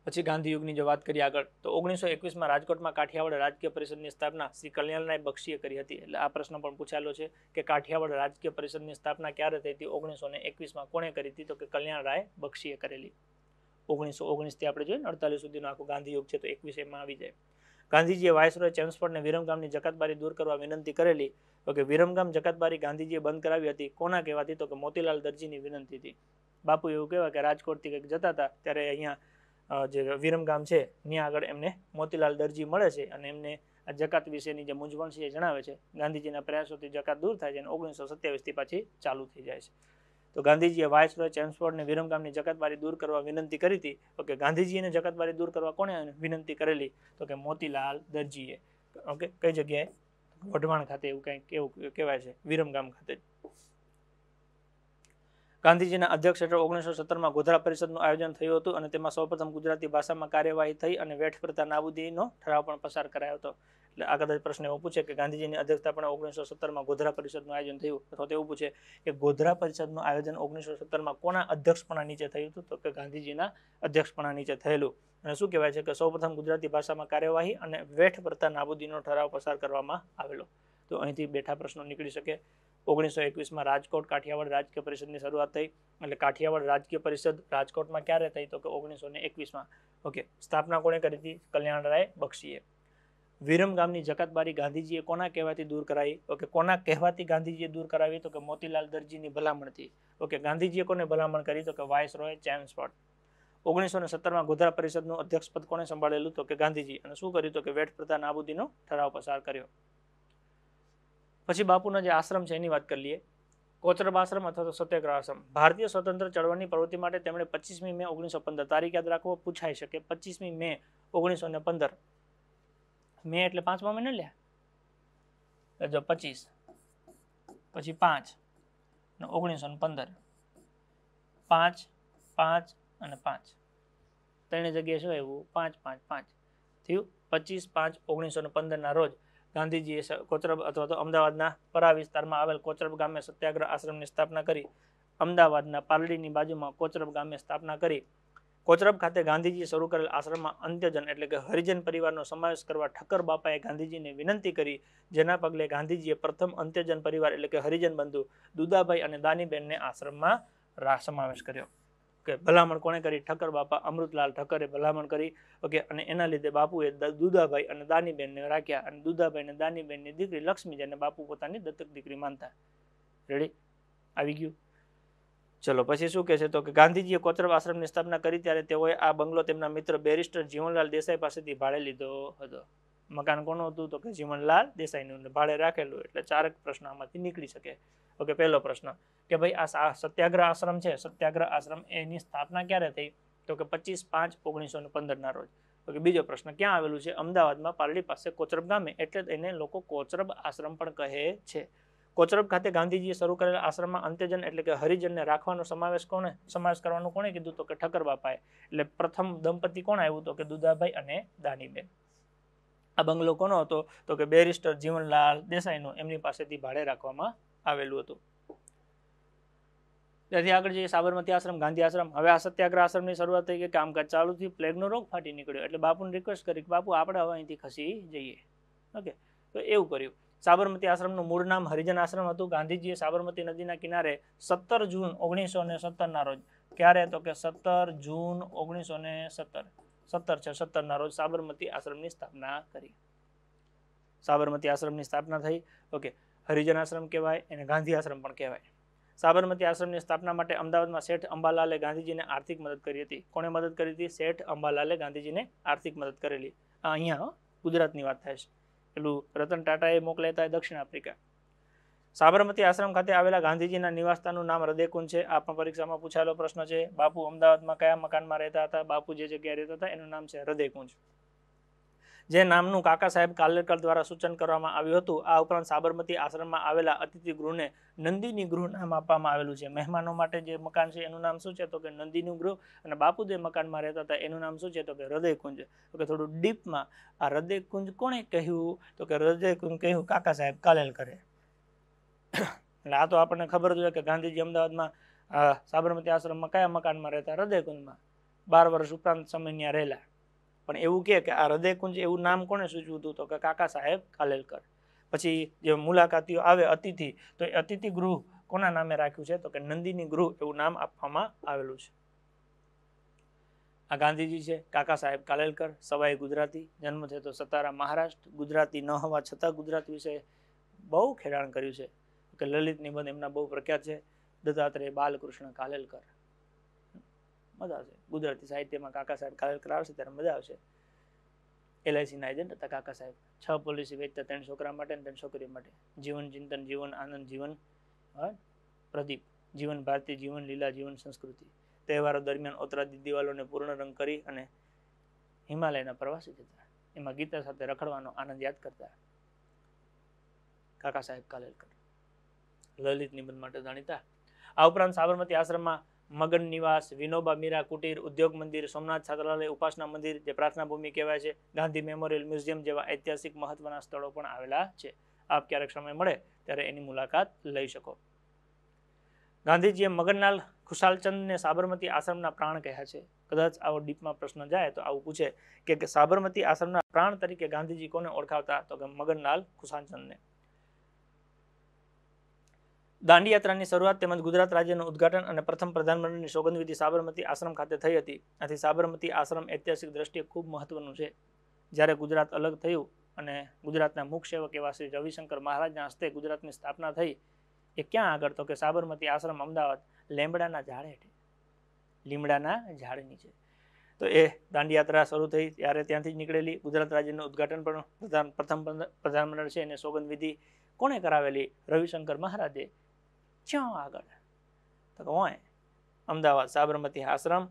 S1: પછી ગાંધી યુગની જો વાત કરીએ આગળ તો ઓગણીસો એકવીસમાં રાજકોટમાં કાઠિયાવાડ રાજકીય પરિષદની સ્થાપના શ્રી કલ્યાણરાય બક્ષીએ કરી હતી એટલે આ પ્રશ્ન પણ પૂછાયેલો છે કે કાઠિયાવાડ રાજકીય પરિષદની સ્થાપના ક્યારે થઈ હતી ઓગણીસો ને એકવીસમાં કોણે કરી હતી તો કે કલ્યાણરાય બક્ષીએ કરેલી ઓગણીસો ઓગણીસથી આપણે જોઈએ અડતાલીસ સુધીનો આખો ગાંધી યુગ છે તો એકવીસ એમાં આવી જાય ગાંધીજીએ વાયસરોય ચેમ્સફોર્ડને વિરમગામની જકાતબારી દૂર કરવા વિનંતી કરેલી તો કે વિરમગામ જકાતબારી ગાંધીજીએ બંધ કરાવી હતી કોના કહેવાતી તો કે મોતીલાલ દરજીની વિનંતી હતી બાપુ એવું કહેવાય કે રાજકોટથી કંઈક જતા હતા ત્યારે અહીંયા જે વિરમગામ છે ત્યાં આગળ એમને મોતીલાલ દરજી મળે છે અને એમને આ જકાત વિશેની જે મૂંઝવણ છે એ જણાવે છે ગાંધીજીના પ્રયાસોથી જકાત દૂર થાય છે અને ઓગણીસો સત્યાવીસથી પાછી ચાલુ થઈ જાય છે તો ગાંધીજીએ વાઇસરોય ચેમ્સફોર્ડને વિરમગામની જકાતબારી દૂર કરવા વિનંતી કરી હતી તો કે ગાંધીજીને જકાતબારી દૂર કરવા કોને વિનંતી કરેલી તો કે મોતીલાલ દરજીએ ઓકે કઈ જગ્યાએ વઢવાણ ખાતે એવું કંઈક એવું કહેવાય છે વિરમગામ ખાતે જ ગાંધીજીના અધ્યક્ષ હેઠળ ઓગણીસો સત્તરમાં ગોધરા પરિષદનું આયોજન થયું હતું અને તેમાં સૌપ્રથમ ગુજરાતી ભાષામાં કાર્યવાહી થઈ અને વેઠ પ્રથા નાબુદીનો ઠરાવ પણ પસાર કરાયો હતો એટલે આ કદાચ પ્રશ્ન એવો પૂછે કે ગાંધીજીની અધ્યક્ષતા પણ ઓગણીસો સત્તરમાં ગોધરા પરિષદનું આયોજન થયું અથવા તો એવું પૂછે કે ગોધરા પરિષદનું આયોજન ઓગણીસો સત્તરમાં કોના અધ્યક્ષપણા નીચે થયું હતું તો કે ગાંધીજીના અધ્યક્ષપણા નીચે થયેલું અને શું કહેવાય છે કે સૌપ્રથમ ગુજરાતી ભાષામાં કાર્યવાહી અને વેઠ પ્રથા નાબુદીનો ઠરાવ પસાર કરવામાં આવેલો તો અહીંથી બેઠા પ્રશ્નો નીકળી શકે ઓગણીસો એકવીસમાં રાજકોટ કાઠિયાવાડ રાજકીય પરિષદની શરૂઆત થઈ એટલે કાઠિયાવાડ રાજકીય પરિષદ રાજકોટમાં ક્યારે થઈ તો કે ઓગણીસો ને એકવીસમાં ઓકે સ્થાપના કોણે કરી હતી કલ્યાણરાય બક્ષીએ વિરમ ગામની જકાતબારી ગાંધીજીએ કોના કહેવાથી દૂર કરાવી ઓકે કોના કહેવાથી ગાંધીજીએ દૂર કરાવી તો કે મોતીલાલ દરજીની ભલામણથી ઓકે ગાંધીજીએ કોને ભલામણ કરી તો કે વાઇસ રોય ચેમ્સફોર્ડ ઓગણીસો ને સત્તરમાં ગોધરા પરિષદનું અધ્યક્ષપદ કોને સંભાળેલું તો કે ગાંધીજી અને શું કર્યું તો કે વેટ પ્રધાન નાબૂદીનો ઠરાવ પસાર કર્યો પછી બાપુના જે આશ્રમ છે એની વાત કરી લઈએ કોચરબ આશ્રમ અથવા તો સત્યાગ્રહ આશ્રમ ભારતીય સ્વતંત્ર ચળવળની પ્રવૃત્તિ માટે તેમણે પચીસમી મે ઓગણીસો પંદર તારીખ યાદ રાખવો પૂછાઈ શકે પચીસમી મે ઓગણીસો ને પંદર મે એટલે પાંચમા મહિને લે જો પચીસ પછી પાંચ ને ઓગણીસો ને પંદર પાંચ પાંચ અને પાંચ ત્રણ જગ્યાએ શું આવ્યું પાંચ પાંચ પાંચ થયું પચીસ પાંચ ઓગણીસો ને પંદરના રોજ ગાંધીજીએ કોચરબ અથવા તો અમદાવાદના પરા વિસ્તારમાં આવેલ કોચરબ ગામે સત્યાગ્રહ આશ્રમની સ્થાપના કરી અમદાવાદના પાલડીની બાજુમાં કોચરબ ગામે સ્થાપના કરી કોચરબ ખાતે ગાંધીજીએ શરૂ કરેલ આશ્રમમાં અંત્યજન એટલે કે હરિજન પરિવારનો સમાવેશ કરવા ઠક્કર બાપાએ ગાંધીજીને વિનંતી કરી જેના પગલે ગાંધીજીએ પ્રથમ અંત્યજન પરિવાર એટલે કે હરિજન બંધુ દુદાભાઈ અને દાનીબેનને આશ્રમમાં સમાવેશ કર્યો કે ભલામણ કોણે કરી ઠક્કર બાપા અમૃતલાલ ઠક્કરે ભલામણ કરી ઓકે અને એના લીધે બાપુએ દુદાભાઈ અને દાનીબેનને રાખ્યા અને દુદાભાઈ અને દાનીબેનની દીકરી લક્ષ્મી જેને બાપુ પોતાની દત્તક દીકરી માનતા રેડી આવી ગયું ચલો પછી શું કહે છે તો કે ગાંધીજીએ કોચરબ આશ્રમની સ્થાપના કરી ત્યારે તેઓએ આ બંગલો તેમના મિત્ર બેરિસ્ટર જીવનલાલ દેસાઈ પાસેથી ભાડે લીધો હતો મકાન કોનું હતું તો કે જીવનલાલ દેસાઈનું ભાડે રાખેલું એટલે ચારક પ્રશ્ન આમાંથી નીકળી શકે ઓકે પહેલો પ્રશ્ન કે ભાઈ આ સત્યાગ્રહ આશ્રમ છે સત્યાગ્રહ આશ્રમ એની સ્થાપના ક્યારે થઈ તો કે પચીસ પાંચ ઓગણીસો ને પંદરના રોજ ઓકે બીજો પ્રશ્ન ક્યાં આવેલું છે અમદાવાદમાં પારડી પાસે કોચરબ ગામે એટલે એને લોકો કોચરબ આશ્રમ પણ કહે છે કોચરબ ખાતે ગાંધીજીએ શરૂ કરેલા આશ્રમમાં અંત્યજન એટલે કે હરિજનને રાખવાનો સમાવેશ કોને સમાવેશ કરવાનું કોણે કીધું તો કે ઠક્કર બાપાએ એટલે પ્રથમ દંપતી કોણ આવ્યું તો કે દુધાભાઈ અને દાનીબેન આ બંગલો કોનો હતો તો કે બેરિસ્ટર જીવનલાલ દેસાઈનો એમની પાસેથી ભાડે રાખવામાં આવેલું હતું ત્યાંથી આગળ જઈએ સાબરમતી આશ્રમ ગાંધી આશ્રમ હવે આ સત્યાગ્રહ આશ્રમની શરૂઆત થઈ કે કામકાજ ચાલુથી પ્લેગનો રોગ ફાટી નીકળ્યો એટલે બાપુને રિક્વેસ્ટ કરી કે બાપુ આપણે હવે અહીંથી ખસી જઈએ ઓકે તો એવું કર્યું સાબરમતી આશ્રમનું મૂળ નામ હરિજન આશ્રમ હતું ગાંધીજીએ સાબરમતી નદીના કિનારે સત્તર જૂન ઓગણીસો ને સત્તરના રોજ ક્યારે તો કે સત્તર જૂન ઓગણીસો ને સત્તર સત્તર છે સત્તરના રોજ સાબરમતી આશ્રમની સ્થાપના કરી સાબરમતી આશ્રમની સ્થાપના થઈ ઓકે હરિજન આશ્રમ કહેવાય એને ગાંધી આશ્રમ પણ કહેવાય સાબરમતી આશ્રમની સ્થાપના માટે અમદાવાદમાં શેઠ અંબાલાલે ગાંધીજીને આર્થિક મદદ કરી હતી કોણે મદદ કરી હતી શેઠ અંબાલાલે ગાંધીજીને આર્થિક મદદ કરેલી અહીંયા ગુજરાતની વાત થાય છે પેલું રતન ટાટાએ મોકલાતા દક્ષિણ આફ્રિકા સાબરમતી આશ્રમ ખાતે આવેલા ગાંધીજીના નિવાસસ્થાનનું નામ હૃદયકુંજ છે આ પણ પરીક્ષામાં પૂછાયેલો પ્રશ્ન છે બાપુ અમદાવાદમાં કયા મકાનમાં રહેતા હતા બાપુ જે જગ્યાએ રહેતા હતા એનું નામ છે હૃદયકુંજ જે નામનું કાકા સાહેબ કાલેકર દ્વારા સૂચન કરવામાં આવ્યું હતું આ ઉપરાંત સાબરમતી આશ્રમમાં આવેલા અતિથિ ગૃહને નંદિની ગૃહ નામ આપવામાં આવેલું છે મહેમાનો માટે જે મકાન છે એનું નામ શું છે તો કે નંદીનું ગૃહ અને બાપુ જે મકાનમાં રહેતા હતા એનું નામ શું છે તો કે હૃદયકુંજ તો કે થોડું ડીપમાં આ હૃદયકુંજ કોણે કહ્યું તો કે હૃદયકુંજ કહ્યું કાકા સાહેબ કાલેલકરે એટલે આ તો આપણને ખબર જ હોય કે ગાંધીજી અમદાવાદમાં સાબરમતી આશ્રમમાં કયા મકાનમાં રહેતા હૃદયકુંજમાં બાર વર્ષ ઉપરાંત સમય ત્યાં રહેલા પણ એવું કે આ હૃદયકુંજ એવું નામ કોણે સૂચવું હતું તો કે કાકા સાહેબ કાલેલકર પછી જે મુલાકાતીઓ આવે અતિથિ તો એ અતિથિ ગૃહ કોના નામે રાખ્યું છે તો કે નંદિની ગૃહ એવું નામ આપવામાં આવેલું છે આ ગાંધીજી છે કાકા સાહેબ કાલેલકર સવાઈ ગુજરાતી જન્મ થયો તો સતારા મહારાષ્ટ્ર ગુજરાતી ન હોવા છતાં ગુજરાત વિશે બહુ ખેડાણ કર્યું છે કે લલિત નિબંધ એમના બહુ પ્રખ્યાત છે દત્તાત્રેય બાલકૃષ્ણ કાલેલકર મજા આવશે ગુજરાતી સાહિત્યમાં કાકા સાહેબ કાલેલકર આવશે ત્યારે મજા આવશે એલઆઈસીના એજન્ટ હતા કાકા સાહેબ છ પોલિસી વેચતા ત્રણ છોકરા માટે ત્રણ છોકરી માટે જીવન ચિંતન જીવન આનંદ જીવન પ્રદીપ જીવન ભારતી જીવન લીલા જીવન સંસ્કૃતિ તહેવારો દરમિયાન ઓતરાદી દિવાલોને પૂર્ણ રંગ કરી અને હિમાલયના પ્રવાસી જતા એમાં ગીતા સાથે રખડવાનો આનંદ યાદ કરતા કાકા સાહેબ કાલેલકર લલિત નિબંધ માટે જાણીતા આ ઉપરાંત સાબરમતી આશ્રમમાં મગન નિવાસ વિનોબા મીરા કુટીર ઉદ્યોગ મંદિર સોમનાથ છાત્રાલય ઉપાસના મંદિર જે પ્રાર્થના ભૂમિ કહેવાય છે ગાંધી મેમોરિયલ મ્યુઝિયમ જેવા ઐતિહાસિક મહત્વના સ્થળો પણ આવેલા છે આપ ક્યારેક સમય મળે ત્યારે એની મુલાકાત લઈ શકો ગાંધીજીએ મગનલાલ ખુશાલચંદને સાબરમતી આશ્રમના પ્રાણ કહ્યા છે કદાચ આવો ડીપમાં પ્રશ્ન જાય તો આવું પૂછે કે સાબરમતી આશ્રમના પ્રાણ તરીકે ગાંધીજી કોને ઓળખાવતા તો કે મગનલાલ ખુશાલચંદને દાંડીયાત્રાની શરૂઆત તેમજ ગુજરાત રાજ્યનું ઉદ્ઘાટન અને પ્રથમ પ્રધાનમંત્રીની સોગંદવિધિ સાબરમતી આશ્રમ ખાતે થઈ હતી આથી સાબરમતી આશ્રમ ઐતિહાસિક દ્રષ્ટિએ ખૂબ મહત્વનું છે જ્યારે ગુજરાત અલગ થયું અને ગુજરાતના મુખ્ય સેવક એવા શ્રી રવિશંકર મહારાજના હસ્તે ગુજરાતની સ્થાપના થઈ એ ક્યાં આગળ તો કે સાબરમતી આશ્રમ અમદાવાદ લેમડાના ઝાડ હેઠે લીમડાના ઝાડ નીચે તો એ દાંડીયાત્રા શરૂ થઈ ત્યારે ત્યાંથી જ નીકળેલી ગુજરાત રાજ્યનું ઉદ્ઘાટન પણ પ્રધાન પ્રથમ પ્રધાનમંત્રી છે એને સોગંદવિધિ કોણે કરાવેલી રવિશંકર મહારાજે ક્યાં આગળ તો કે હોય અમદાવાદ સાબરમતી આશ્રમ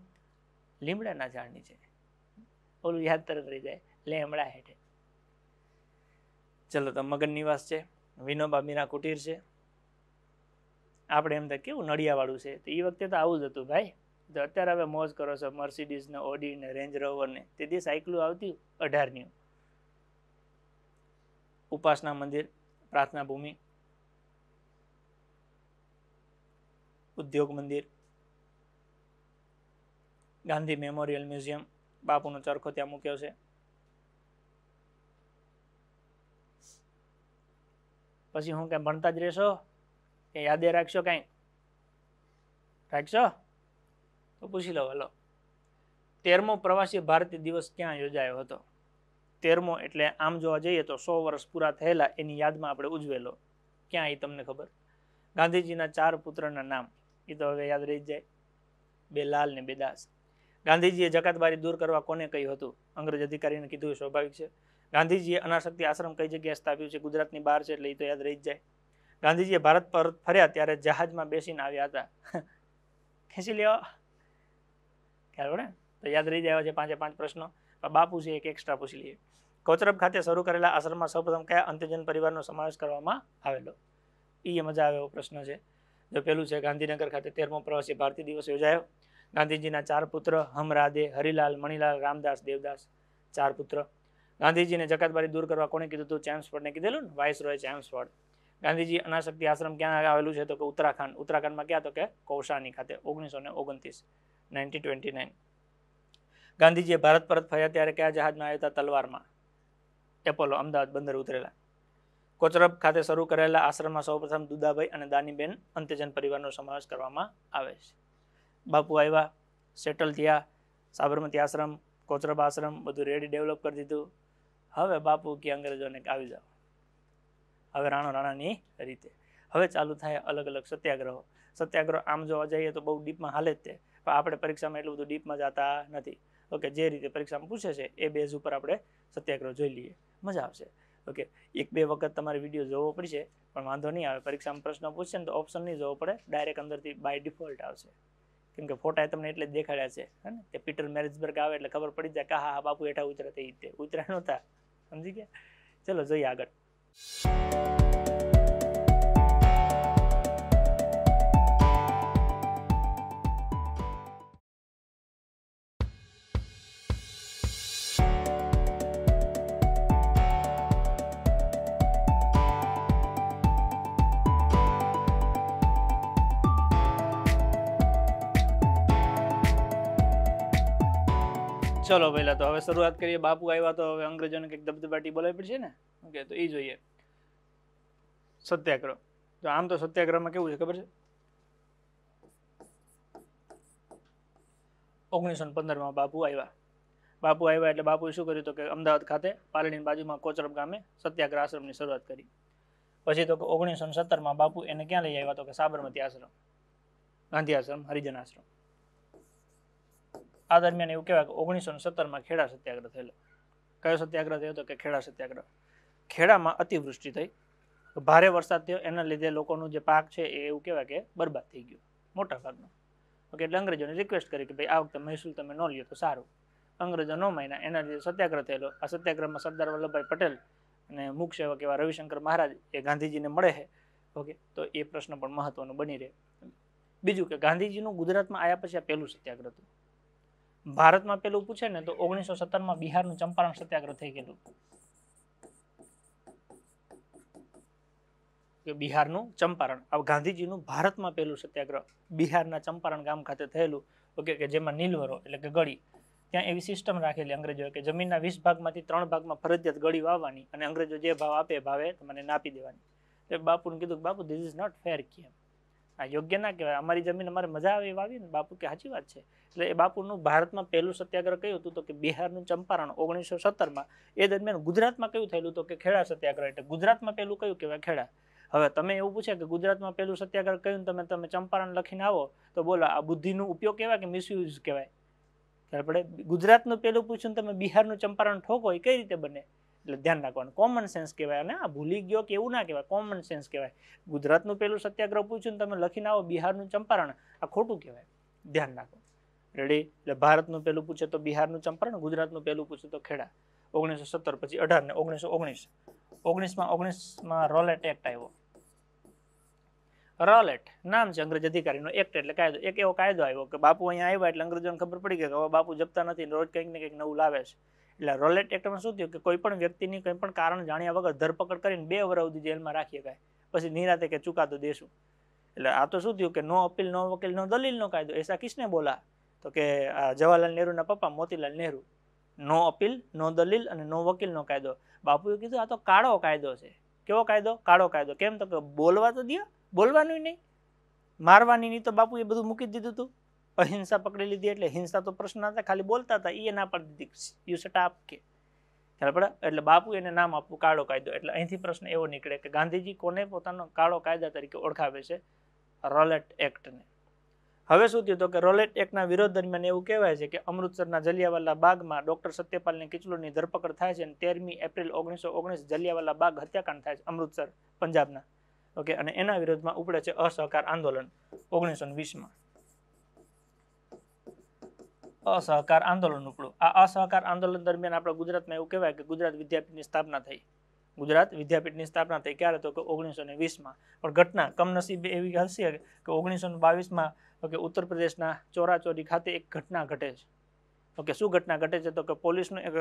S1: લીમડાના ઝાડ નીચે ઓલું યાદ તરત રહી જાય લેમડા હેઠે ચલો તો મગન નિવાસ છે વિનોબા મીરા કુટીર છે આપણે એમ તો કેવું નડિયાવાળું છે તો એ વખતે તો આવું જ હતું ભાઈ તો અત્યારે હવે મોજ કરો છો મર્સિડીઝ ને ઓડી ને રેન્જ રોવર ને તે દી સાયકલું આવતી અઢારની ઉપાસના મંદિર પ્રાર્થના ભૂમિ ઉદ્યોગ મંદિર ગાંધી મેમોરિયલ મ્યુઝિયમ બાપુનો ચરખો ત્યાં મૂક્યો છે પછી હું કાંઈ ભણતા જ રહેશો કે યાદે રાખશો કાંઈ રાખશો તો પૂછી લો હલો તેરમો પ્રવાસી ભારતીય દિવસ ક્યાં યોજાયો હતો તેરમો એટલે આમ જોવા જઈએ તો સો વર્ષ પૂરા થયેલા એની યાદમાં આપણે ઉજવેલો ક્યાં એ તમને ખબર ગાંધીજીના ચાર પુત્રના નામ એ તો હવે યાદ રહી જાય બે લાલ ને બે દાસ ગાંધીજીએ જકાતબારી દૂર કરવા કોને કહ્યું હતું અંગ્રેજ અધિકારીને કીધું સ્વાભાવિક છે ગાંધીજીએ અનાશક્તિ આશ્રમ કઈ જગ્યાએ સ્થાપ્યું છે ગુજરાતની બહાર છે એટલે એ તો યાદ રહી જ જાય ગાંધીજીએ ભારત પર ફર્યા ત્યારે જહાજમાં બેસીને આવ્યા હતા ખેંચી લેવા ખ્યાલ ને તો યાદ રહી જાય છે પાંચે પાંચ પ્રશ્નો બાપુજી એક એક્સ્ટ્રા પૂછી લઈએ કોચરબ ખાતે શરૂ કરેલા આશ્રમમાં સૌપ્રથમ કયા અંત્યજન પરિવારનો સમાવેશ કરવામાં આવેલો એ મજા આવે એવો પ્રશ્ન છે જો પહેલું છે ગાંધીનગર ખાતે તેરમો પ્રવાસી ભારતીય દિવસ યોજાયો ગાંધીજીના ચાર પુત્ર હમરાદે હરિલાલ મણિલાલ રામદાસ દેવદાસ ચાર પુત્ર ગાંધીજીને જકાતબારી દૂર કરવા કોણે કીધું હતું ચેમ્સફર્ડને કીધેલું ને viceroy Chelmsford Gandhiji Anasakti Ashram ક્યાં આવેલું છે તો કે ઉત્તરાખંડ ઉત્તરાખંડમાં ક્યાં તો કે કૌશાની ખાતે ઓગણીસો ને ઓગણત્રીસ નાઇન્ટીન ટ્વેન્ટી નાઇન ગાંધીજીએ ભારત પરત ફર્યા ત્યારે કયા જહાજમાં આવ્યા હતા તલવારમાં એપોલો અમદાવાદ બંદર ઉતરેલા કોચરબ ખાતે શરૂ કરેલા આશ્રમમાં સૌપ્રથમ દુદાભાઈ અને દાનીબેન અંત્યજન પરિવારનો સમાવેશ કરવામાં આવે છે બાપુ આવ્યા સેટલ થયા સાબરમતી આશ્રમ કોચરબ આશ્રમ બધું રેડી ડેવલપ કરી દીધું હવે બાપુ કે અંગ્રેજોને આવી જાઓ હવે રાણો રાણાની રીતે હવે ચાલુ થાય અલગ અલગ સત્યાગ્રહો સત્યાગ્રહ આમ જોવા જઈએ તો બહુ ડીપમાં હાલે જ તે પણ આપણે પરીક્ષામાં એટલું બધું ડીપમાં જતા નથી ઓકે જે રીતે પરીક્ષામાં પૂછે છે એ બેઝ ઉપર આપણે સત્યાગ્રહ જોઈ લઈએ મજા આવશે ઓકે એક બે વખત તમારે વિડીયો જોવો પડશે પણ વાંધો નહીં આવે પરીક્ષામાં પ્રશ્ન પૂછશે ને તો ઓપ્શન નહીં જોવો પડે ડાયરેક્ટ અંદરથી બાય ડિફોલ્ટ આવશે કેમ કે ફોટા તમને એટલે જ દેખાડ્યા છે હે ને તે પીટર મેરેજબર્ગ આવે એટલે ખબર પડી જાય કે હા હા બાપુ હેઠા ઉતરા તે ઉતરા નહોતા સમજી ગયા ચલો જોઈએ આગળ ચલો પહેલાં તો હવે શરૂઆત કરીએ બાપુ આવ્યા તો હવે અંગ્રેજોને કંઈક દબદબાટી બોલાવી પડશે ને ઓકે તો એ જોઈએ સત્યાગ્રહ તો આમ તો સત્યાગ્રહમાં કેવું છે ખબર છે ઓગણીસો પંદરમાં બાપુ આવ્યા બાપુ આવ્યા એટલે બાપુએ શું કર્યું તો કે અમદાવાદ ખાતે પાલડીની બાજુમાં કોચરબ ગામે સત્યાગ્રહ આશ્રમની શરૂઆત કરી પછી તો ઓગણીસો સત્તરમાં બાપુ એને ક્યાં લઈ આવ્યા તો કે સાબરમતી આશ્રમ ગાંધી આશ્રમ હરિજન આશ્રમ આ દરમિયાન એવું કહેવાય કે ઓગણીસો ને સત્તરમાં ખેડા સત્યાગ્રહ થયેલો કયો સત્યાગ્રહ થયો હતો કે ખેડા સત્યાગ્રહ ખેડામાં અતિવૃષ્ટિ થઈ ભારે વરસાદ થયો એના લીધે લોકોનું જે પાક છે એ એવું કહેવાય કે બરબાદ થઈ ગયું મોટા ભાગનો ઓકે એટલે અંગ્રેજોને રિક્વેસ્ટ કરી કે ભાઈ આ વખતે મહેસૂલ તમે ન લ્યો તો સારું અંગ્રેજો નો મહિના એના લીધે સત્યાગ્રહ થયેલો આ સત્યાગ્રહમાં સરદાર વલ્લભભાઈ પટેલ અને મુખ્ય સેવક એવા રવિશંકર મહારાજ એ ગાંધીજીને મળે છે ઓકે તો એ પ્રશ્ન પણ મહત્વનો બની રહે બીજું કે ગાંધીજીનું ગુજરાતમાં આવ્યા પછી આ પહેલું સત્યાગ્રહ હતું ભારતમાં પેલું પૂછે ને તો ઓગણીસો સત્તરમાં બિહારનું ચંપારણ સત્યાગ્રહ થઈ ગયેલું બિહારનું ચંપારણ આ ગાંધીજીનું ભારતમાં પહેલું સત્યાગ્રહ બિહારના ચંપારણ ગામ ખાતે થયેલું ઓકે કે જેમાં નીલવરો એટલે કે ગળી ત્યાં એવી સિસ્ટમ રાખેલી અંગ્રેજોએ કે જમીનના વીસ ભાગમાંથી ત્રણ ભાગમાં ફરજિયાત ગળી વાવવાની અને અંગ્રેજો જે ભાવ આપે ભાવે તમને નાપી દેવાની એટલે બાપુને કીધું કે બાપુ ધીસ ઇઝ નોટ ફેર કેમ આ યોગ્ય ના કહેવાય અમારી જમીન અમારે મજા આવે વાવી ને બાપુ કે સાચી વાત છે એટલે એ બાપુનું ભારતમાં પહેલું સત્યાગ્રહ કયું હતું તો કે બિહારનું ચંપારણ ઓગણીસો સત્તરમાં એ દરમિયાન ગુજરાતમાં કયું થયેલું તો કે ખેડા સત્યાગ્રહ એટલે ગુજરાતમાં પહેલું કયું કહેવાય ખેડા હવે તમે એવું પૂછે કે ગુજરાતમાં પહેલું સત્યાગ્રહ કયું તમે તમે ચંપારણ લખીને આવો તો બોલો આ બુદ્ધિનો ઉપયોગ કહેવાય કે મિસયુઝ કહેવાય પડે ગુજરાતનું પહેલું પૂછ્યું તમે બિહારનું ચંપારણ ઠોકો એ કઈ રીતે બને એટલે ધ્યાન રાખવાનું કોમન સેન્સ કહેવાય અને આ ભૂલી ગયો કે એવું ના કહેવાય કોમન સેન્સ કહેવાય ગુજરાતનું પેલું સત્યાગ્રહ પૂછ્યું તમે લખીને આવો બિહારનું ચંપારણ આ ખોટું કહેવાય ધ્યાન રાખો રેડી એટલે ભારતનું પેલું પૂછે તો બિહારનું ચંપારણ ગુજરાતનું પહેલું પૂછે તો ખેડા ઓગણીસો સત્તર પછી અઢાર ને ઓગણીસો ઓગણીસ ઓગણીસમાં ઓગણીસમાં રોલેટ એક્ટ આવ્યો રોલેટ નામ છે અંગ્રેજ અધિકારીનો એક્ટ એટલે કાયદો એક એવો કાયદો આવ્યો કે બાપુ અહીંયા આવ્યા એટલે અંગ્રેજોને ખબર પડી ગઈ કે હવે બાપુ જપતા નથી રોજ કંઈક ને કંઈક નવું લાવે છે એટલે રોલેટ એક્ટમાં શું થયું કે કોઈ પણ વ્યક્તિની કંઈ પણ કારણ જાણ્યા વગર ધરપકડ કરીને બે વર્ષ સુધી જેલમાં રાખી શકાય પછી નિરાતે કે ચુકાદો દેશું એટલે આ તો શું થયું કે નો અપીલ નો વકીલ નો દલીલનો કાયદો એસા કિસને બોલા તો કે જવાહરલાલ નહેરુના પપ્પા મોતીલાલ નહેરુ નો અપીલ નો દલીલ અને નો વકીલનો કાયદો બાપુએ કીધું આ તો કાળો કાયદો છે કેવો કાયદો કાળો કાયદો કેમ તો કે બોલવા તો દે બોલવાનું નહીં મારવાની નહીં તો બાપુએ બધું મૂકી દીધું હતું અહિંસા પકડી લીધી એટલે હિંસા તો પ્રશ્ન હતા ખાલી બોલતા હતા એના પર પાડી યુ સેટ આપ કે એટલે બાપુ એને નામ આપવું કાળો કાયદો એટલે અહીંથી પ્રશ્ન એવો નીકળે કે ગાંધીજી કોને પોતાનો કાળો કાયદા તરીકે ઓળખાવે છે રોલેટ એક્ટને હવે શું થયું તો કે રોલેટ એક્ટના વિરોધ દરમિયાન એવું કહેવાય છે કે અમૃતસરના જલિયાવાલા બાગમાં ડોક્ટર સત્યપાલની કિચલોની ધરપકડ થાય છે અને તેરમી એપ્રિલ ઓગણીસો ઓગણીસ જલિયાવાલા બાગ હત્યાકાંડ થાય છે અમૃતસર પંજાબના ઓકે અને એના વિરોધમાં ઉપડે છે અસહકાર આંદોલન ઓગણીસો વીસમાં અસહકાર આંદોલન ઉપડ્યું આ અસહકાર આંદોલન દરમિયાન આપણા ગુજરાતમાં એવું કહેવાય કે ગુજરાત વિદ્યાપીઠની સ્થાપના થઈ ગુજરાત વિદ્યાપીઠની સ્થાપના થઈ ક્યારે તો કે ઓગણીસો ને વીસમાં પણ ઘટના કમનસીબે એવી હશે કે ઓગણીસો ને બાવીસમાં કે ઉત્તર પ્રદેશના ચોરાચોરી ખાતે એક ઘટના ઘટે છે ઓકે શું ઘટના ઘટે છે તો કે પોલીસનું એક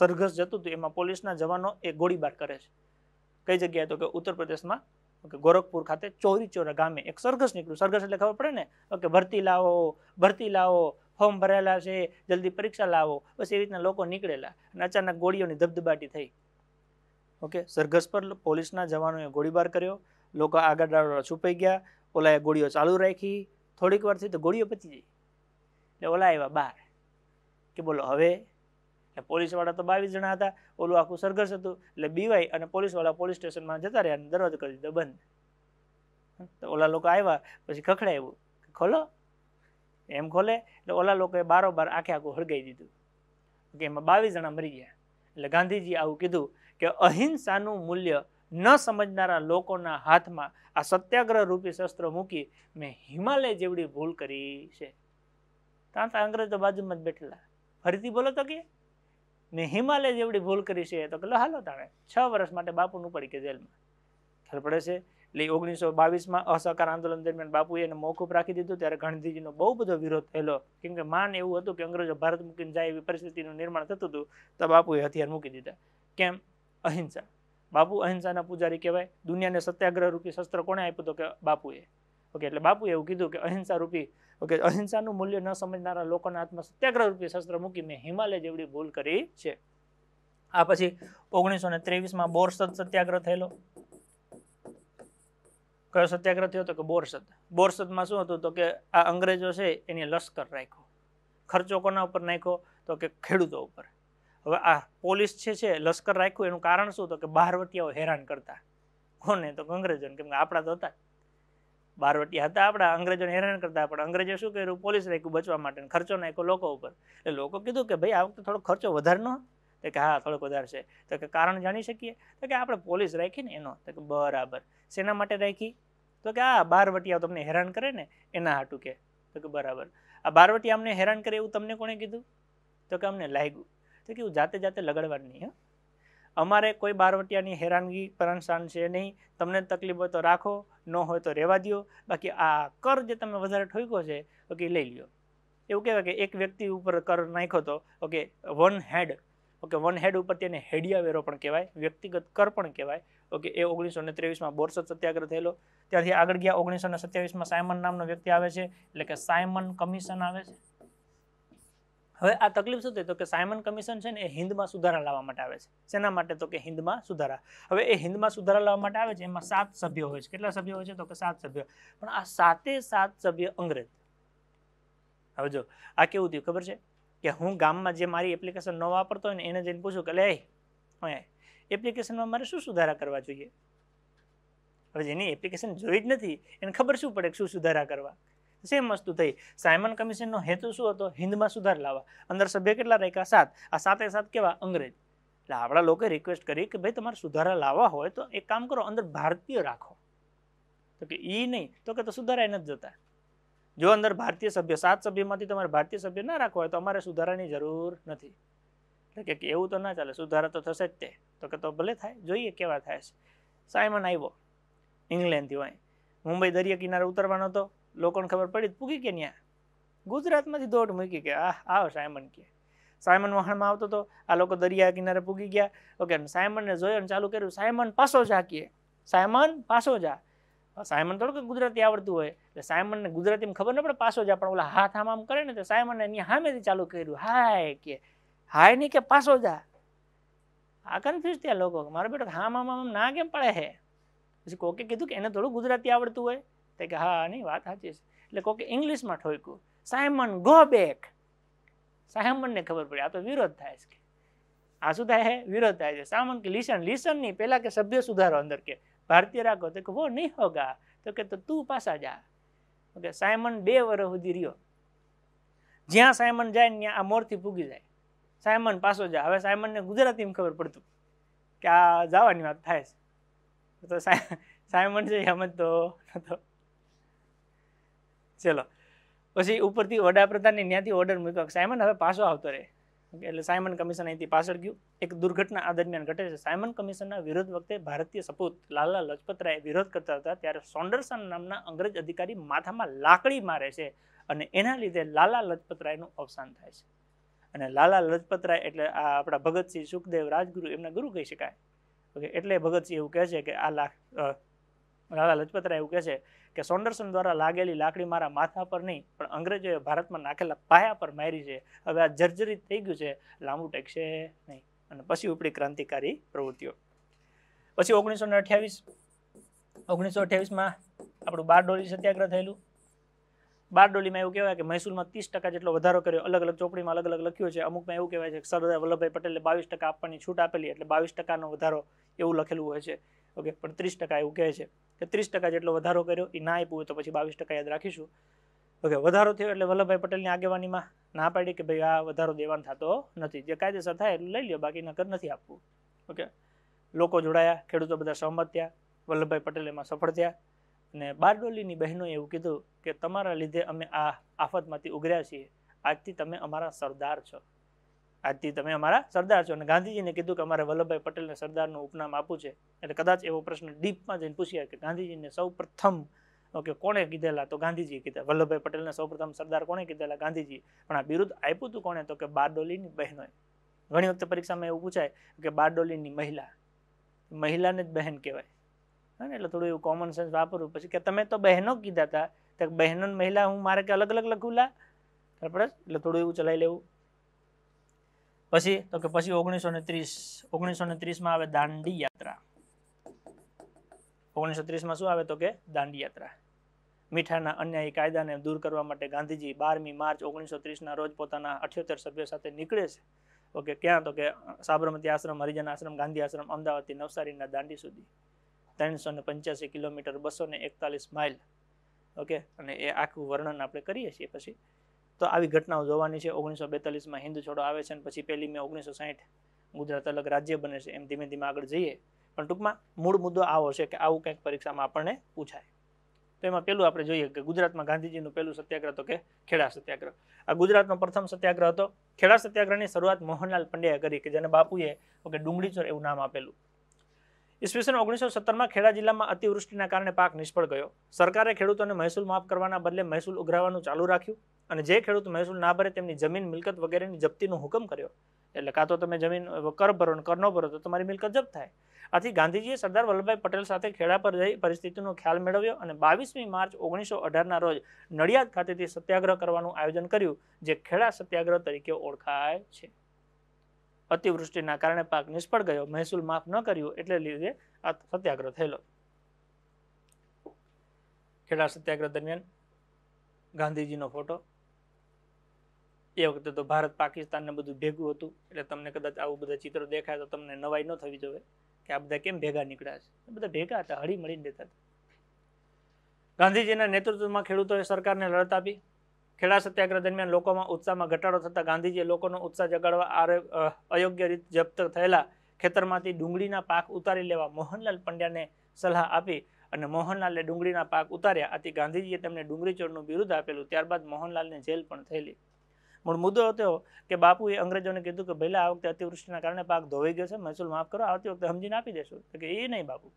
S1: સરઘસ જતું હતું એમાં પોલીસના જવાનો એ ગોળીબાર કરે છે કઈ જગ્યાએ તો કે ઉત્તર પ્રદેશમાં કે ગોરખપુર ખાતે ચોરી ચોરા ગામે એક સરઘસ નીકળ્યું સરઘસ એટલે ખબર પડે ને કે ભરતી લાવો ભરતી લાવો ફોર્મ ભરેલા છે જલ્દી પરીક્ષા લાવો બસ એવી રીતના લોકો નીકળેલા અને અચાનક ગોળીઓની ધબધબાટી થઈ ઓકે સરઘસ પર પોલીસના જવાનોએ ગોળીબાર કર્યો લોકો આગળ છુપાઈ ગયા ઓલાએ ગોળીઓ ચાલુ રાખી થોડીક વાર થઈ તો ગોળીઓ પતી ગઈ એટલે ઓલા આવ્યા બહાર કે બોલો હવે પોલીસવાળા તો બાવીસ જણા હતા ઓલું આખું સરઘસ હતું એટલે બીવાય અને પોલીસવાળા પોલીસ સ્ટેશનમાં જતા રહ્યા અને દરવાજો કરી દીધો બંધ તો ઓલા લોકો આવ્યા પછી ખખડાવ્યું ખોલો એમ ખોલે એટલે ઓલા લોકોએ બારોબાર આખે આખું હળગાઈ દીધું કે એમાં બાવીસ જણા મરી ગયા એટલે ગાંધીજી આવું કીધું કે અહિંસાનું મૂલ્ય ન સમજનારા લોકોના હાથમાં આ સત્યાગ્રહ રૂપી શસ્ત્ર મૂકી મેં હિમાલય જેવડી ભૂલ કરી છે ત્યાં તો અંગ્રેજો બાજુમાં જ બેઠેલા ફરીથી બોલો તો કે મેં હિમાલય જેવડી ભૂલ કરી છે તો કે હાલો તાણે છ વર્ષ માટે બાપુનું પડી કે જેલમાં ખબર પડે છે એટલે ઓગણીસો બાવીસમાં અસહકાર આંદોલન દરમિયાન બાપુએ એને મોકૂફ રાખી દીધું ત્યારે ગાંધીજીનો બહુ બધો વિરોધ થયેલો કેમ કે માન એવું હતું કે અંગ્રેજો ભારત મૂકીને જાય એવી પરિસ્થિતિનું નિર્માણ થતું હતું તો બાપુએ હથિયાર મૂકી દીધા કેમ અહિંસા બાપુ અહિંસાના પૂજારી કહેવાય દુનિયાને સત્યાગ્રહ રૂપી શસ્ત્ર કોણે આપ્યું તો કે બાપુએ ઓકે એટલે બાપુએ એવું કીધું કે અહિંસા રૂપી ઓકે અહિંસાનું મૂલ્ય ન સમજનારા લોકોના હાથમાં સત્યાગ્રહ રૂપી શસ્ત્ર મૂકી મેં હિમાલય જેવડી ભૂલ કરી છે આ પછી ઓગણીસો ને ત્રેવીસમાં બોરસદ સત્યાગ્રહ થયેલો કયો સત્યાગ્રહ થયો હતો કે બોરસદ બોરસદમાં શું હતું તો કે આ અંગ્રેજો છે એની લશ્કર રાખ્યો ખર્ચો કોના ઉપર નાખ્યો તો કે ખેડૂતો ઉપર હવે આ પોલીસ છે છે લશ્કર રાખ્યું એનું કારણ શું તો કે બહારવટીયાઓ હેરાન કરતા કોને તો અંગ્રેજોને કેમ કે આપણા તો હતા બારવટીયા હતા આપણા અંગ્રેજોને હેરાન કરતા પણ અંગ્રેજો શું કર્યું પોલીસ રાખ્યું બચવા માટે ખર્ચો નાખ્યો લોકો ઉપર એટલે લોકો કીધું કે ભાઈ આ વખતે થોડો ખર્ચો વધારે ન તો કે હા થોડોક વધારે છે તો કે કારણ જાણી શકીએ તો કે આપણે પોલીસ રાખીને એનો તો કે બરાબર શેના માટે રાખી તો કે આ બારવટિયા તમને હેરાન કરે ને એના હાટું કે તો કે બરાબર આ બારવટિયા અમને હેરાન કરે એવું તમને કોણે કીધું તો કે અમને લાગ્યું તો કે જાતે જાતે લગાડવાનું નહીં અમારે કોઈ બારવટિયાની હેરાનગી પરાણસાન છે નહીં તમને તકલીફ હોય તો રાખો ન હોય તો રહેવા દો બાકી આ કર જે તમે વધારે ઠોક્યો છે ઓકે લઈ લ્યો એવું કહેવાય કે એક વ્યક્તિ ઉપર કર નાખ્યો તો okay one head okay one head ઉપર તેને હેડિયા વેરો પણ કહેવાય વ્યક્તિગત કર પણ કહેવાય ઓકે એ ઓગણીસો ને ત્રેવીસમાં બોરસદ સત્યાગ્રહ થયેલો ત્યાંથી આગળ ગયા ઓગણીસો ને સત્યાવીસમાં સાયમન નામનો વ્યક્તિ આવે છે એટલે કે સાયમન કમિશન આવે છે હવે આ તકલીફ શું થઈ તો કે સાયમન કમિશન છે ને એ હિન્દમાં સુધારા લાવવા માટે આવે છે શેના માટે તો કે હિન્દમાં સુધારા હવે એ હિન્દમાં સુધારા લાવવા માટે આવે છે એમાં સાત સભ્યો હોય છે કેટલા સભ્યો હોય છે તો કે સાત સભ્યો પણ આ સાતે સાત સભ્ય અંગ્રેજ હવે જો આ કેવું થયું ખબર છે કે હું ગામમાં જે મારી એપ્લિકેશન ન વાપરતો હોય ને એને જઈને પૂછું કે લે અહીંયા એપ્લિકેશનમાં મારે શું સુધારા કરવા જોઈએ હવે જેની એપ્લિકેશન જોઈ જ નથી એને ખબર શું પડે કે શું સુધારા કરવા સેમ વસ્તુ થઈ સાયમન કમિશનનો હેતુ શું હતો હિન્દમાં સુધાર લાવવા અંદર સભ્ય કેટલા રાખ્યા સાત આ સાતે સાત કેવા અંગ્રેજ એટલે આપણા લોકોએ રિક્વેસ્ટ કરી કે ભાઈ તમારે સુધારા લાવવા હોય તો એક કામ કરો અંદર ભારતીય રાખો તો કે એ નહીં તો કે તો સુધારા નથી જતા જો અંદર ભારતીય સભ્ય સાત સભ્યમાંથી તમારે ભારતીય સભ્ય ના રાખવા હોય તો અમારે સુધારાની જરૂર નથી કે એવું તો ના ચાલે સુધારા તો થશે જ તે તો કે તો ભલે થાય જોઈએ કેવા થાય છે સાયમન આવ્યો ઇંગ્લેન્ડથી હોય મુંબઈ દરિયા કિનારે ઉતરવાનો હતો લોકોને ખબર પડી પૂકી કે ત્યાં ગુજરાતમાંથી દોટ મૂકી કે આહ આવો સાયમન કે સાયમન વહાણમાં આવતો હતો આ લોકો દરિયા કિનારે પૂગી ગયા ઓકે સાયમનને જોયો અને ચાલુ કર્યું સાયમન પાછો જા કે સાયમન પાછો જા સાયમન કે ગુજરાતી આવડતું હોય એટલે સાયમનને ગુજરાતીમાં ખબર ન પડે પાછો જા પણ ઓલા હાથ આમ આમ કરે ને તો સાયમનને એની સામેથી ચાલુ કર્યું હાય કે હાય નહીં કે પાછો જા આ કન્ફ્યુઝ થયા લોકો મારો બેટો હા મામા આમ ના કેમ પડે હે પછી કોકે કીધું કે એને થોડું ગુજરાતી આવડતું હોય તે કે હા નહીં વાત સાચી છે એટલે કોકે ઇંગ્લિશમાં ઠોક્યું સાયમન ગો બેક સાયમનને ખબર પડી આ તો વિરોધ થાય છે આ શું થાય હે વિરોધ થાય છે સામન કે લિસન લિસન નહીં પહેલાં કે સભ્ય સુધારો અંદર કે ભારતીય રાખો તો કે વો નહીં હોગા તો કે તો તું પાછા જા ઓકે સાયમન બે વર્ષ સુધી રહ્યો જ્યાં સાયમન જાય ત્યાં આ મોરથી પૂગી જાય સાયમન પાસો જા હવે સાયમનને ગુજરાતીમાં ખબર પડતું કે આ જવાની વાત થાય છે તો સાયમન છે સમજતો નતો ચલો પછી ઉપરથી વડાપ્રધાનની ત્યાંથી ઓર્ડર મૂક્યો સાયમન હવે પાછો આવતો રહે એટલે સાયમન કમિશન અહીંથી પાછળ ગયું એક દુર્ઘટના આ દરમિયાન ઘટે છે સાયમન કમિશનના વિરોધ વખતે ભારતીય સપૂત લાલા લજપત રાય વિરોધ કરતા હતા ત્યારે સોન્ડરસન નામના અંગ્રેજ અધિકારી માથામાં લાકડી મારે છે અને એના લીધે લાલા લજપત રાયનું અવસાન થાય છે અને લાલા લજપતરાય એટલે આ આપણા ભગતસિંહ સુખદેવ રાજગુરુ એમના ગુરુ કહી શકાય ઓકે એટલે ભગતસિંહ એવું કહે છે કે આ લાખ લાલા લજપતરાય એવું કહે છે કે સોન્ડરસન દ્વારા લાગેલી લાકડી મારા માથા પર નહીં પણ અંગ્રેજોએ ભારતમાં નાખેલા પાયા પર મારી છે હવે આ જર્જરિત થઈ ગયું છે લાંબુ ટેકશે નહીં અને પછી ઉપડી ક્રાંતિકારી પ્રવૃત્તિઓ પછી ઓગણીસો ને અઠ્યાવીસ ઓગણીસો અઠ્યાવીસમાં આપણું બારડોલી સત્યાગ્રહ થયેલું બારડોલીમાં એવું કહેવાય કે મહેસૂલમાં ત્રીસ ટકા જેટલો વધારો કર્યો અલગ અલગ ચોપડીમાં અલગ અલગ લખ્યું છે અમુકમાં એવું કહેવાય છે કે સરદાર વલ્લભભાઈ પટેલે બાવીસ ટકા આપવાની છૂટ આપેલી એટલે બાવીસ ટકાનો વધારો એવું લખેલું હોય છે ઓકે પણ ત્રીસ ટકા એવું કહે છે કે ત્રીસ ટકા જેટલો વધારો કર્યો એ ના આપ્યું તો પછી બાવીસ ટકા યાદ રાખીશું ઓકે વધારો થયો એટલે વલ્લભભાઈ પટેલની આગેવાનીમાં ના પાડી કે ભાઈ આ વધારો દેવાનો થતો નથી જે કાયદેસર થાય એટલું લઈ લ્યો બાકી નકર નથી આપવું ઓકે લોકો જોડાયા ખેડૂતો બધા સહમત થયા વલ્લભભાઈ પટેલ એમાં સફળ થયા અને બારડોલીની બહેનોએ એવું કીધું કે તમારા લીધે અમે આ આફતમાંથી ઉઘર્યા છીએ આજથી તમે અમારા સરદાર છો આજથી તમે અમારા સરદાર છો અને ગાંધીજીને કીધું કે અમારે વલ્લભભાઈ પટેલને સરદારનું ઉપનામ આપવું છે એટલે કદાચ એવો પ્રશ્ન ડીપમાં જઈને પૂછ્યા કે ગાંધીજીને સૌ પ્રથમ ઓકે કોણે કીધેલા તો ગાંધીજી કીધા વલ્લભભાઈ પટેલને સૌપ્રથમ સરદાર કોણે કીધેલા ગાંધીજી પણ આ બિરુદ આપ્યું હતું કોણે તો કે બારડોલીની બહેનોએ ઘણી વખતે પરીક્ષામાં એવું પૂછાય કે બારડોલીની મહિલા મહિલાને જ બહેન કહેવાય એટલે થોડું એવું કોમન સેન્સ વાપરવું પછી કે તમે તો બહેનો કીધા હતા તો બહેનો મહિલા હું મારે કે અલગ અલગ લખું લા ખબર એટલે થોડું એવું ચલાવી લેવું પછી તો કે પછી ઓગણીસો ને ત્રીસ ઓગણીસો ને ત્રીસમાં આવે દાંડી યાત્રા ઓગણીસો ત્રીસમાં શું આવે તો કે દાંડી યાત્રા મીઠાના અન્યાયી કાયદાને દૂર કરવા માટે ગાંધીજી બારમી માર્ચ ઓગણીસો ત્રીસના રોજ પોતાના અઠ્યોતેર સભ્યો સાથે નીકળે છે ઓકે ક્યાં તો કે સાબરમતી આશ્રમ હરિજન આશ્રમ ગાંધી આશ્રમ અમદાવાદથી નવસારીના દાંડી સુધી ત્રણસો ને પંચ્યાસી કિલોમીટર બસો ને એકતાલીસ માઇલ ઓકે અને એ આખું વર્ણન આપણે કરીએ છીએ પછી તો આવી ઘટનાઓ જોવાની છે ઓગણીસો બેતાલીસમાં હિન્દુ છોડો આવે છે અને પછી પહેલી મેં ઓગણીસો સાહીઠ ગુજરાત અલગ રાજ્ય બને છે એમ ધીમે ધીમે આગળ જઈએ પણ ટૂંકમાં મૂળ મુદ્દો આવો છે કે આવું કંઈક પરીક્ષામાં આપણને પૂછાય તો એમાં પેલું આપણે જોઈએ કે ગુજરાતમાં ગાંધીજીનું પહેલું સત્યાગ્રહ તો કે ખેડા સત્યાગ્રહ આ ગુજરાતનો પ્રથમ સત્યાગ્રહ હતો ખેડા સત્યાગ્રહની શરૂઆત મોહનલાલ પંડ્યાએ કરી કે જેને બાપુએ કે ડુંગળીચોર એવું નામ આપેલું ઈસવીસન ઓગણીસો સત્તરમાં ખેડા જિલ્લામાં અતિવૃષ્ટિના કારણે પાક નિષ્ફળ ગયો સરકારે ખેડૂતોને મહેસૂલ માફ કરવાના બદલે મહેસૂલ ઉઘરાવવાનું ચાલુ રાખ્યું અને જે ખેડૂત મહેસૂલ ના ભરે તેમની જમીન મિલકત વગેરેની જપ્તીનો હુકમ કર્યો એટલે કાં તો તમે જમીન કર ભરો કર ન ભરો તો તમારી મિલકત જપ્ત થાય આથી ગાંધીજીએ સરદાર વલ્લભભાઈ પટેલ સાથે ખેડા પર જઈ પરિસ્થિતિનો ખ્યાલ મેળવ્યો અને બાવીસમી માર્ચ ઓગણીસો અઢારના રોજ નડિયાદ ખાતેથી સત્યાગ્રહ કરવાનું આયોજન કર્યું જે ખેડા સત્યાગ્રહ તરીકે ઓળખાય છે અતિવૃષ્ટિના કારણે પાક નિષ્ફળ ગયો મહેસૂલ માફ ન કર્યો એટલે લીધે આ સત્યાગ્રહ થયેલો ખેડા સત્યાગ્રહ દરમિયાન ગાંધીજીનો ફોટો એ વખતે તો ભારત પાકિસ્તાન ને બધું ભેગું હતું એટલે તમને કદાચ આવું બધા ચિત્રો દેખાય તો તમને નવાઈ ન થવી જોવે કે આ બધા કેમ ભેગા નીકળ્યા છે બધા ભેગા હતા હળી મળીને દેતા હતા ગાંધીજીના નેતૃત્વમાં ખેડૂતોએ સરકારને લડત આપી ખેડા સત્યાગ્રહ દરમિયાન લોકોમાં ઉત્સાહમાં ઘટાડો થતાં ગાંધીજીએ લોકોનો ઉત્સાહ જગાડવા અયોગ્ય રીતે જપ્ત થયેલા ખેતરમાંથી ડુંગળીના પાક ઉતારી લેવા મોહનલાલ પંડ્યાને સલાહ આપી અને મોહનલાલે ડુંગળીના પાક ઉતાર્યા આથી ગાંધીજીએ તેમને ડુંગળીચોરનું બિરુદ આપેલું ત્યારબાદ મોહનલાલને જેલ પણ થયેલી મૂળ મુદ્દો હતો કે બાપુએ અંગ્રેજોને કીધું કે પહેલાં આ વખતે અતિવૃષ્ટિના કારણે પાક ધોવાઈ ગયો છે મહેસૂલ માફ કરો આવતી વખતે સમજીને આપી દેશું કે એ નહીં બાપુ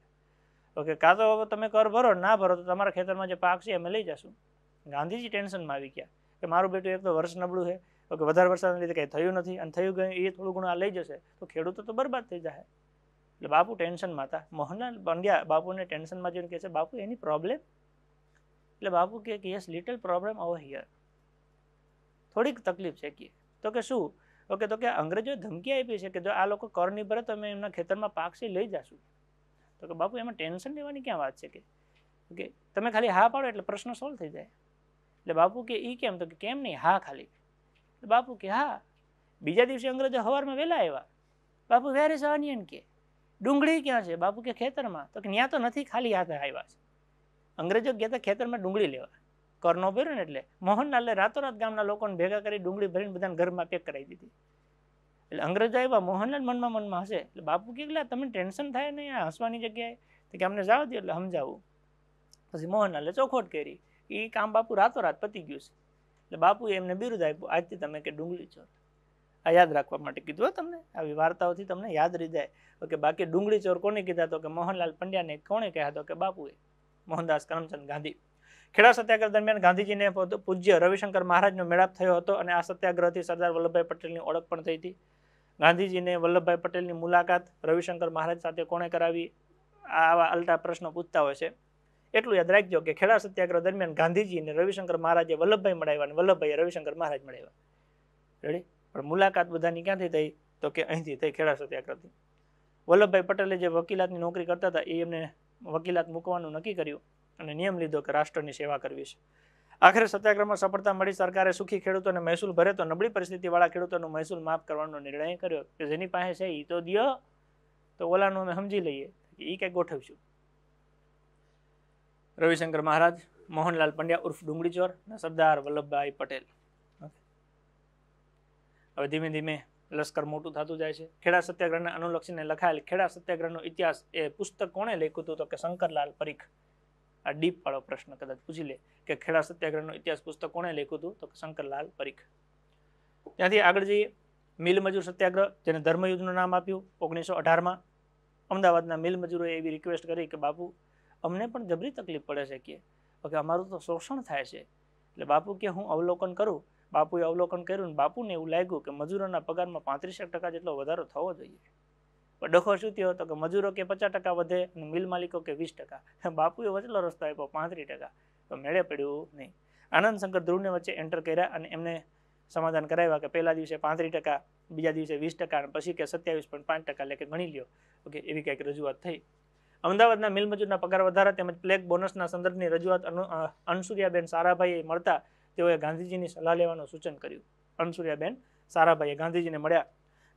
S1: ઓકે કાં તો તમે કર ભરો ના ભરો તો તમારા ખેતરમાં જે પાક છે અમે લઈ જશું ગાંધીજી ટેન્શનમાં આવી ગયા કે મારું બેટું એક તો વર્ષ નબળું છે કે વધારે વરસાદના લીધે કંઈ થયું નથી અને થયું ગયું એ થોડું ઘણું આ લઈ જશે તો ખેડૂતો તો બરબાદ થઈ જાય એટલે બાપુ ટેન્શનમાં હતા મોહનલાલ પંડ્યા બાપુને ટેન્શનમાં જોઈને કહે છે બાપુ એની પ્રોબ્લેમ એટલે બાપુ કહે કે yes little problem over here થોડીક તકલીફ છે કે તો કે શું ઓકે તો કે અંગ્રેજોએ ધમકી આપી છે કે જો આ લોકો કર નહીં ભરે તો અમે એમના ખેતરમાં પાક છે લઈ જશું તો કે બાપુ એમાં ટેન્શન લેવાની ક્યાં વાત છે કે તમે ખાલી હા પાડો એટલે પ્રશ્ન સોલ્વ થઈ જાય એટલે બાપુ કે એ કેમ તો કે કેમ નહીં હા ખાલી બાપુ કે હા બીજા દિવસે અંગ્રેજો હવારમાં વહેલા આવ્યા બાપુ વેર ઇઝ ઓનિયન કે ડુંગળી ક્યાં છે બાપુ કે ખેતરમાં તો કે ત્યાં તો નથી ખાલી હાથે આવ્યા છે અંગ્રેજો ગયા હતા ખેતરમાં ડુંગળી લેવા કરનો ભર્યો ને એટલે મોહનલાલે રાતોરાત ગામના લોકોને ભેગા કરી ડુંગળી ભરીને બધાને ઘરમાં પેક કરાવી દીધી એટલે અંગ્રેજો આવ્યા મોહનલાલ મનમાં મનમાં હશે એટલે બાપુ કે એટલે તમે ટેન્શન થાય ને હસવાની જગ્યાએ તો કે અમને જાવ દે એટલે સમજાવું પછી મોહનલાલે ચોખોટ કરી એ કામ બાપુ રાતોરાત પતી ગયું છે એટલે બાપુ એમને બિરુદ આપ્યું આજથી તમે કે ડુંગળી ચોર આ યાદ રાખવા માટે કીધું હો તમને આવી વાર્તાઓથી તમને યાદ રહી જાય ઓકે બાકી ડુંગળી ચોર કોને કીધા તો કે મોહનલાલ પંડ્યાને કોણે કહ્યા તો કે બાપુએ મોહનદાસ કરમચંદ ગાંધી ખેડા સત્યાગ્રહ દરમિયાન ગાંધીજીને પૂજ્ય રવિશંકર મહારાજનો મેળાપ થયો હતો અને આ સત્યાગ્રહથી સરદાર વલ્લભભાઈ પટેલની ઓળખ પણ થઈ હતી ગાંધીજીને વલ્લભભાઈ પટેલની મુલાકાત રવિશંકર મહારાજ સાથે કોણે કરાવી આવા અલટા પ્રશ્નો પૂછતા હોય છે એટલું યાદ રાખજો કે ખેડા સત્યાગ્રહ દરમિયાન ગાંધીજીને રવિશંકર મહારાજે વલ્લભભાઈ મળાવ્યા અને વલ્લભભાઈએ રવિશંકર મહારાજ મળાવ્યા રેડી પણ મુલાકાત બધાની ક્યાંથી થઈ તો કે અહીંથી થઈ ખેડા સત્યાગ્રહથી વલ્લભભાઈ પટેલે જે વકીલાતની નોકરી કરતા હતા એ એમને વકીલાત મૂકવાનું નક્કી કર્યું અને નિયમ લીધો કે રાષ્ટ્રની સેવા કરવી છે આખરે સત્યાગ્રહમાં સફળતા મળી સરકારે સુખી ખેડૂતોને મહેસૂલ ભરે તો નબળી પરિસ્થિતિવાળા ખેડૂતોનો મહેસૂલ માફ કરવાનો નિર્ણય કર્યો કે જેની પાસે છે એ તો દિયો તો ઓલાનું અમે સમજી લઈએ એ કંઈ ગોઠવશું રવિશંકર મહારાજ મોહનલાલ પંડ્યા ઉર્ફ ડુંગળી ચોર અને સરદાર વલ્લભભાઈ પટેલ હવે ધીમે ધીમે લશ્કર મોટું થતું જાય છે ખેડા સત્યાગ્રહને અનુલક્ષીને લખાયેલ ખેડા સત્યાગ્રહનો ઇતિહાસ એ પુસ્તક કોણે લખ્યું હતું તો કે શંકરલાલ પરીખ આ ડીપ વાળો પ્રશ્ન કદાચ પૂછી લે કે ખેડા સત્યાગ્રહનો ઇતિહાસ પુસ્તક કોણે લખ્યું હતું તો કે શંકરલાલ પરીખ ત્યાંથી આગળ જઈએ મિલ સત્યાગ્રહ જેને ધર્મયુદ્ધનું નામ આપ્યું ઓગણીસો અઢારમાં અમદાવાદના મિલમજૂરોએ એવી રિક્વેસ્ટ કરી કે બાપુ અમને પણ જબરી તકલીફ પડે છે કે અમારું તો શોષણ થાય છે એટલે બાપુ કે હું અવલોકન કરું બાપુએ અવલોકન કર્યું ને બાપુને એવું લાગ્યું કે મજૂરોના પગારમાં પાંત્રીસેક ટકા જેટલો વધારો થવો જોઈએ પણ ડખો શું થયો હતો કે મજૂરો કે પચાસ ટકા વધે અને મિલ માલિકો કે વીસ ટકા બાપુએ વચલો રસ્તો આપ્યો પાંત્રીસ ટકા તો મેળે પડ્યું નહીં આનંદ શંકર ધ્રુવને વચ્ચે એન્ટર કર્યા અને એમને સમાધાન કરાવ્યા કે પહેલા દિવસે પાંત્રીસ ટકા બીજા દિવસે વીસ ટકા અને પછી કે સત્યાવીસ પોઈન્ટ પાંચ ટકા એટલે કે ગણી લ્યો ઓકે એવી કંઈક રજૂઆત થઈ અમદાવાદના મિલ મજૂરના પગાર વધારા તેમજ પ્લેગ બોનસના સંદર્ભની રજૂઆત અનસુરિયાબેન સારાભાઈએ મળતા તેઓએ ગાંધીજીની સલાહ લેવાનું સૂચન કર્યું અનસુરિયાબેન સારાભાઈએ ગાંધીજીને મળ્યા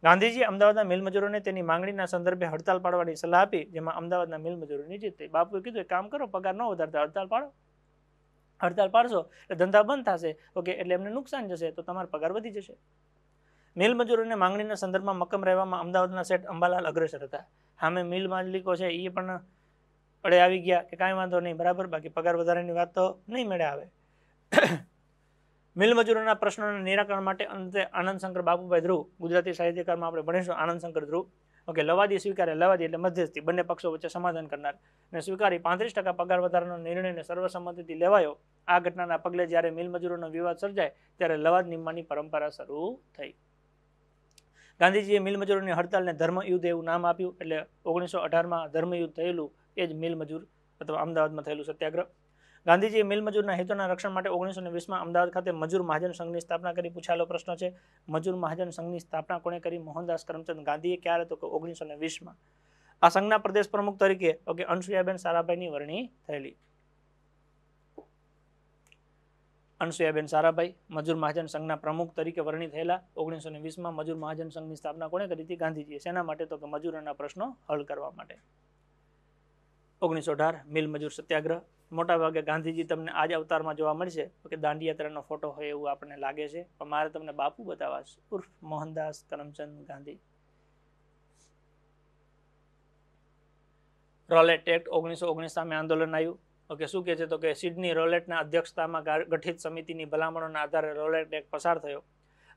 S1: ગાંધીજી અમદાવાદના મિલ મજૂરોને તેની માંગણીના સંદર્ભે હડતાલ પાડવાની સલાહ આપી જેમાં અમદાવાદના મિલ મજૂરોની જીત થઈ બાપુએ કીધું કામ કરો પગાર ન વધારતા હડતાલ પાડો હડતાલ પાડશો એટલે ધંધા બંધ થશે ઓકે એટલે એમને નુકસાન જશે તો તમારો પગાર વધી જશે મિલ મજૂરોને માંગણીના સંદર્ભમાં મક્કમ રહેવામાં અમદાવાદના શેઠ અંબાલાલ અગ્રેસર હતા સામે મિલ માલિકો છે એ પણ અડે આવી ગયા કે કાંઈ વાંધો નહીં બરાબર બાકી પગાર વધારાની વાત તો નહીં મળે આવે મિલ મજૂરોના પ્રશ્નોના નિરાકરણ માટે અંતે આનંદશંકર બાપુભાઈ ધ્રુવ ગુજરાતી સાહિત્યકારમાં આપણે ભણીશું આનંદશંકર ધ્રુવ ઓકે લવાદી સ્વીકારે લવાદી એટલે મધ્યસ્થી બંને પક્ષો વચ્ચે સમાધાન કરનાર અને સ્વીકારી પાંત્રીસ ટકા પગાર વધારાનો નિર્ણયને સર્વસંમતિથી લેવાયો આ ઘટનાના પગલે જ્યારે મિલ મજૂરોનો વિવાદ સર્જાય ત્યારે લવાદ નિમવાની પરંપરા શરૂ થઈ ગાંધીજીએ મિલ મજૂરોની હડતાલને ધર્મયુદ્ધ એવું નામ આપ્યું એટલે ઓગણીસો અઢારમાં ધર્મયુદ્ધ થયેલું એ જ મિલ મજૂર અથવા અમદાવાદમાં થયેલું સત્યાગ્રહ ગાંધીજીએ મિલમજૂરના મજૂરના હિતોના રક્ષણ માટે ઓગણીસો ને વીસમાં અમદાવાદ ખાતે મજૂર મહાજન સંઘની સ્થાપના કરી પૂછાયેલો પ્રશ્ન છે મજૂર મહાજન સંઘની સ્થાપના કોણે કરી મોહનદાસ કરમચંદ ગાંધીએ ક્યારે તો કે ઓગણીસો વીસમાં આ સંઘના પ્રદેશ પ્રમુખ તરીકે ઓકે અનસુયાબેન સારાભાઈની વરણી થયેલી અનસુયાબેન સારાભાઈ મજૂર મહાજન સંઘના પ્રમુખ તરીકે વર્ણિત થયેલા ઓગણીસો ને વીસમાં મજૂર મહાજન સંઘની સ્થાપના કોણે કરી હતી ગાંધીજીએ શેના માટે તો કે મજૂરોના પ્રશ્નો હલ કરવા માટે ઓગણીસો અઢાર મિલ મજૂર સત્યાગ્રહ મોટાભાગે ગાંધીજી તમને આજ અવતારમાં જોવા મળશે કે દાંડી ફોટો હોય એવું આપણને લાગે છે પણ મારે તમને બાપુ બતાવવા છે ઉર્ફ મોહનદાસ કરમચંદ ગાંધી રોલેટ એક્ટ ઓગણીસો ઓગણીસ સામે આંદોલન આવ્યું ઓકે શું કહે છે તો કે સિડની રોલેટના અધ્યક્ષતામાં ગઠિત સમિતિની ભલામણોના આધારે રોલેટ એક પસાર થયો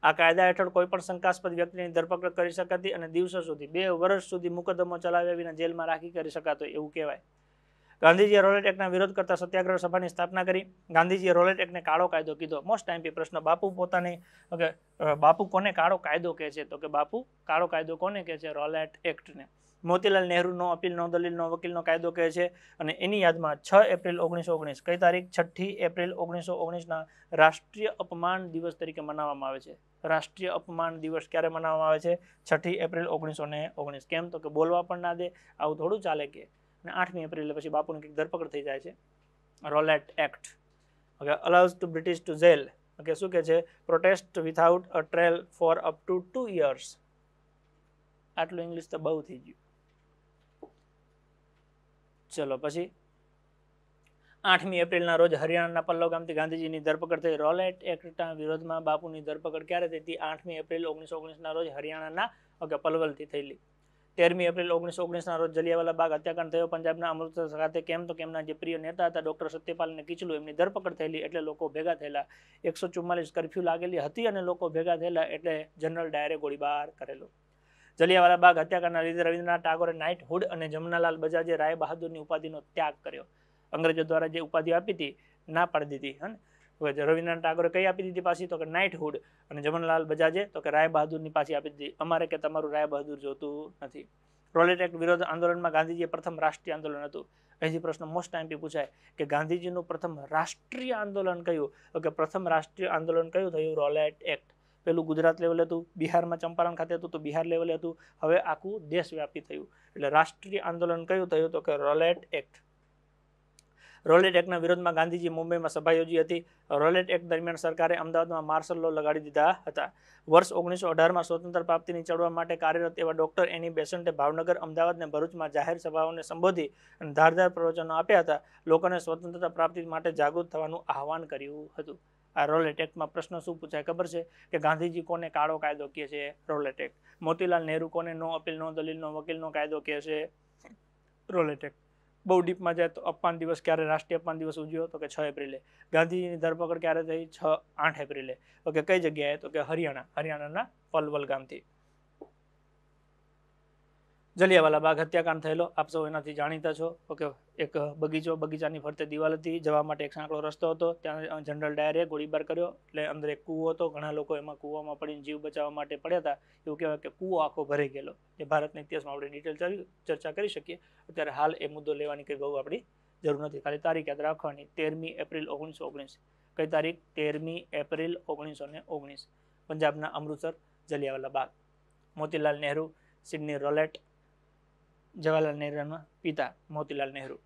S1: આ કાયદા હેઠળ કોઈપણ શંકાસ્પદ વ્યક્તિની ધરપકડ કરી શકાતી અને દિવસો સુધી બે વર્ષ સુધી મુકદ્દમો ચલાવ્યા વિના જેલમાં રાખી કરી શકાતો એવું કહેવાય ગાંધીજીએ રોલેટ એક્ટના વિરોધ કરતા સત્યાગ્રહ સભાની સ્થાપના કરી ગાંધીજીએ રોલેટ એક્ટને કાળો કાયદો કીધો મોસ્ટ ટાઈમપી પ્રશ્ન બાપુ પોતાને બાપુ કોને કાળો કાયદો કહે છે તો કે બાપુ કાળો કાયદો કોને કહે છે રોલેટ એક્ટને મોતીલાલ નહેરુનો અપીલનો દલીલનો વકીલનો કાયદો કહે છે અને એની યાદમાં છ એપ્રિલ ઓગણીસો ઓગણીસ કઈ તારીખ છઠ્ઠી એપ્રિલ ઓગણીસો ઓગણીસના રાષ્ટ્રીય અપમાન દિવસ તરીકે મનાવવામાં આવે છે રાષ્ટ્રીય અપમાન દિવસ ક્યારે મનાવવામાં આવે છે છઠ્ઠી એપ્રિલ ઓગણીસો ને ઓગણીસ કેમ તો કે બોલવા પણ ના દે આવું થોડું ચાલે કે અને આઠમી એપ્રિલે પછી બાપુની કંઈક ધરપકડ થઈ જાય છે Rowlatt Act okay allows to British to jail okay શું કહે છે protest without a trial for up to two years આટલું ઇંગ્લિશ તો બહુ થઈ ગયું ચલો પછી આઠમી એપ્રિલના રોજ હરિયાણાના પલ્લવ ગામથી ગાંધીજીની ધરપકડ થઈ રોલેટ એક્ટના વિરોધમાં બાપુની ધરપકડ ક્યારે થઈ હતી આઠમી એપ્રિલ ઓગણીસો ઓગણીસના રોજ હરિયાણાના ઓકે પલવલથી થયેલી તેરમી એપ્રિલ ઓગણીસો ઓગણીસના રોજ જલિયાવાલા બાગ હત્યાકાંડ થયો પંજાબના અમૃતસર ખાતે કેમ તો કેમના જે પ્રિય નેતા હતા ડોક્ટર સત્યપાલ અને કિચલુ એમની ધરપકડ થયેલી એટલે લોકો ભેગા થયેલા એકસો ચુમ્માલીસ કરફ્યુ લાગેલી હતી અને લોકો ભેગા થયેલા એટલે જનરલ ડાયરે ગોળીબાર કરેલો જલિયાવાલા બાગ હત્યાકાંડના લીધે રવિન્દ્રનાથ ટાગોરે નાઇટહુડ અને જમનાલાલ બજાજે રાય બહાદુરની ઉપાધિનો ત્યાગ કર્યો અંગ્રેજો દ્વારા જે ઉપાધિ આપી હતી ના પાડી દીધી હવે રવિન્દ્રનાથ ટાગોરે કઈ આપી દીધી પાછી તો કે નાઇટહુડ અને જમનલાલ બજાજે તો કે રાય બહાદુરની પાછી આપી દીધી અમારે કે તમારું રાય બહાદુર જોતું નથી રોલેટ એક્ટ વિરોધ આંદોલનમાં ગાંધીજીએ પ્રથમ રાષ્ટ્રીય આંદોલન હતું અહીંથી પ્રશ્ન મોસ્ટ પી પૂછાય કે ગાંધીજીનું પ્રથમ રાષ્ટ્રીય આંદોલન કયું તો કે પ્રથમ રાષ્ટ્રીય આંદોલન કયું થયું રોલેટ એક્ટ પહેલું ગુજરાત લેવલે હતું બિહારમાં ચંપારણ ખાતે હતું તો બિહાર લેવલે હતું હવે આખું દેશવ્યાપી થયું એટલે રાષ્ટ્રીય આંદોલન કયું થયું તો કે રોલેટ એક્ટ રોલેટ એક્ટના વિરોધમાં ગાંધીજી મુંબઈમાં સભા યોજી હતી રોલેટ એક્ટ દરમિયાન સરકારે અમદાવાદમાં માર્શલ લો લગાડી દીધા હતા વર્ષ ઓગણીસો અઢારમાં સ્વતંત્ર પ્રાપ્તિની ચળવળ માટે કાર્યરત એવા ડોક્ટર એની બેસન્ટે ભાવનગર અમદાવાદ અને ભરૂચમાં જાહેર સભાઓને સંબોધી અને ધારદાર પ્રવચનો આપ્યા હતા લોકોને સ્વતંત્રતા પ્રાપ્તિ માટે જાગૃત થવાનું આહવાન કર્યું હતું આ રોલ એટેકમાં પ્રશ્ન શું પૂછાય ખબર છે કે ગાંધીજી કોને કાળો કાયદો કહે છે રોલ એટેક મોતીલાલ નહેરુ કોને નો અપીલ નો દલીલનો વકીલનો કાયદો કહે છે રોલેટ એક્ટ બહુ ડીપમાં જાય તો અપમાન દિવસ ક્યારે રાષ્ટ્રીય અપમાન દિવસ ઉજવ્યો તો કે છ એપ્રિલે ગાંધીજીની ધરપકડ ક્યારે થઈ છ આઠ એપ્રિલે તો કે કઈ જગ્યાએ તો કે હરિયાણા હરિયાણાના પલવલ ગામથી જલિયાવાલા બાગ હત્યાકાંડ થયેલો આપ સૌ એનાથી જાણીતા છો ઓકે એક બગીચો બગીચાની ફરતે દિવાલ હતી જવા માટે એક સાંકળો રસ્તો હતો ત્યાં જનરલ ડાયરે ગોળીબાર કર્યો એટલે અંદર એક કૂવો હતો ઘણા લોકો એમાં કૂવામાં પડીને જીવ બચાવવા માટે પડ્યા હતા એવું કહેવાય કે કૂવો આખો ભરાઈ ગયેલો જે ભારતના ઇતિહાસમાં આપણે ડિટેલ ચર્ચા કરી શકીએ અત્યારે હાલ એ મુદ્દો લેવાની કંઈ બહુ આપણી જરૂર નથી ખાલી તારીખ યાદ રાખવાની તેરમી એપ્રિલ ઓગણીસો ઓગણીસ કઈ તારીખ તેરમી એપ્રિલ ઓગણીસો ને ઓગણીસ પંજાબના અમૃતસર જલિયાવાલા બાગ મોતીલાલ નહેરુ સિડની રોલેટ જવાહરલાલ નહેરુના પિતા મોતીલાલ નહેરુ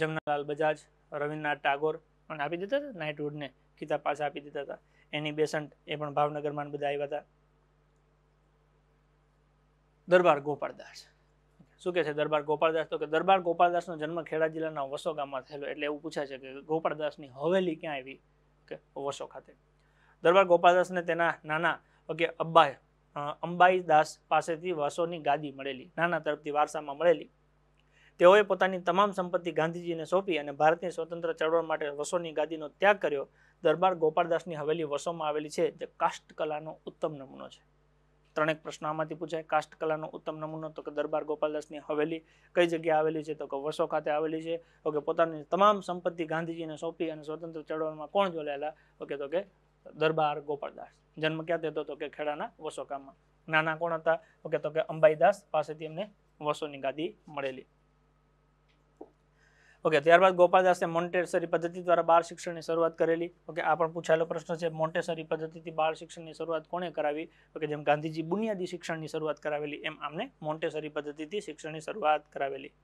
S1: જમનાલાલ બજાજ રવિન્દ્રનાથ ટાગોર પણ આપી દેતા હતા નાઇટવુડને ખિતાબ પાછા આપી દેતા હતા એની બેસન્ટ એ પણ ભાવનગરમાં બધા આવ્યા હતા દરબાર ગોપાળદાસ શું કે છે દરબાર ગોપાળદાસ તો કે દરબાર ગોપાળદાસનો જન્મ ખેડા જિલ્લાના વસો ગામમાં થયેલો એટલે એવું પૂછાય છે કે ગોપાળદાસની હવેલી ક્યાં આવી કે વસો ખાતે દરબાર ગોપાળદાસને તેના નાના કે અબ્બાએ અંબાઈદાસ પાસેથી વસોની ગાદી મળેલી નાના તરફથી વારસામાં મળેલી તેઓએ પોતાની તમામ સંપત્તિ ગાંધીજીને સોંપી અને ભારતની સ્વતંત્ર ચળવળ માટે વસોની ગાદીનો ત્યાગ કર્યો દરબાર ગોપાળદાસની હવેલી વસોમાં આવેલી છે જે કાષ્ટ કલાનો ઉત્તમ નમૂનો છે ત્રણેક પ્રશ્નો આમાંથી પૂછાય કાષ્ટ કલાનો ઉત્તમ નમૂનો તો કે દરબાર ગોપાલદાસની હવેલી કઈ જગ્યાએ આવેલી છે તો કે વસો ખાતે આવેલી છે તો કે પોતાની તમામ સંપત્તિ ગાંધીજીને સોંપી અને સ્વતંત્ર ચળવળમાં કોણ જોડાયેલા ઓકે તો કે દરબાર ગોપાળદાસ જન્મ ક્યાં થતો હતો કે ખેડાના વસોકામાં નાના કોણ હતા ઓકે તો કે અંબાઈદાસ પાસેથી એમને વસોની ગાદી મળેલી ઓકે ત્યારબાદ ગોપાલદાસે મોન્ટેસરી પદ્ધતિ દ્વારા બાળ શિક્ષણની શરૂઆત કરેલી ઓકે આ પણ પૂછાયેલો પ્રશ્ન છે મોન્ટેસરી પદ્ધતિથી બાળ શિક્ષણની શરૂઆત કોણે કરાવી ઓકે જેમ ગાંધીજી બુનિયાદી શિક્ષણની શરૂઆત કરાવેલી એમ આમને મોન્ટેસરી પદ્ધતિથી શિક્ષણની શરૂઆત કરાવેલી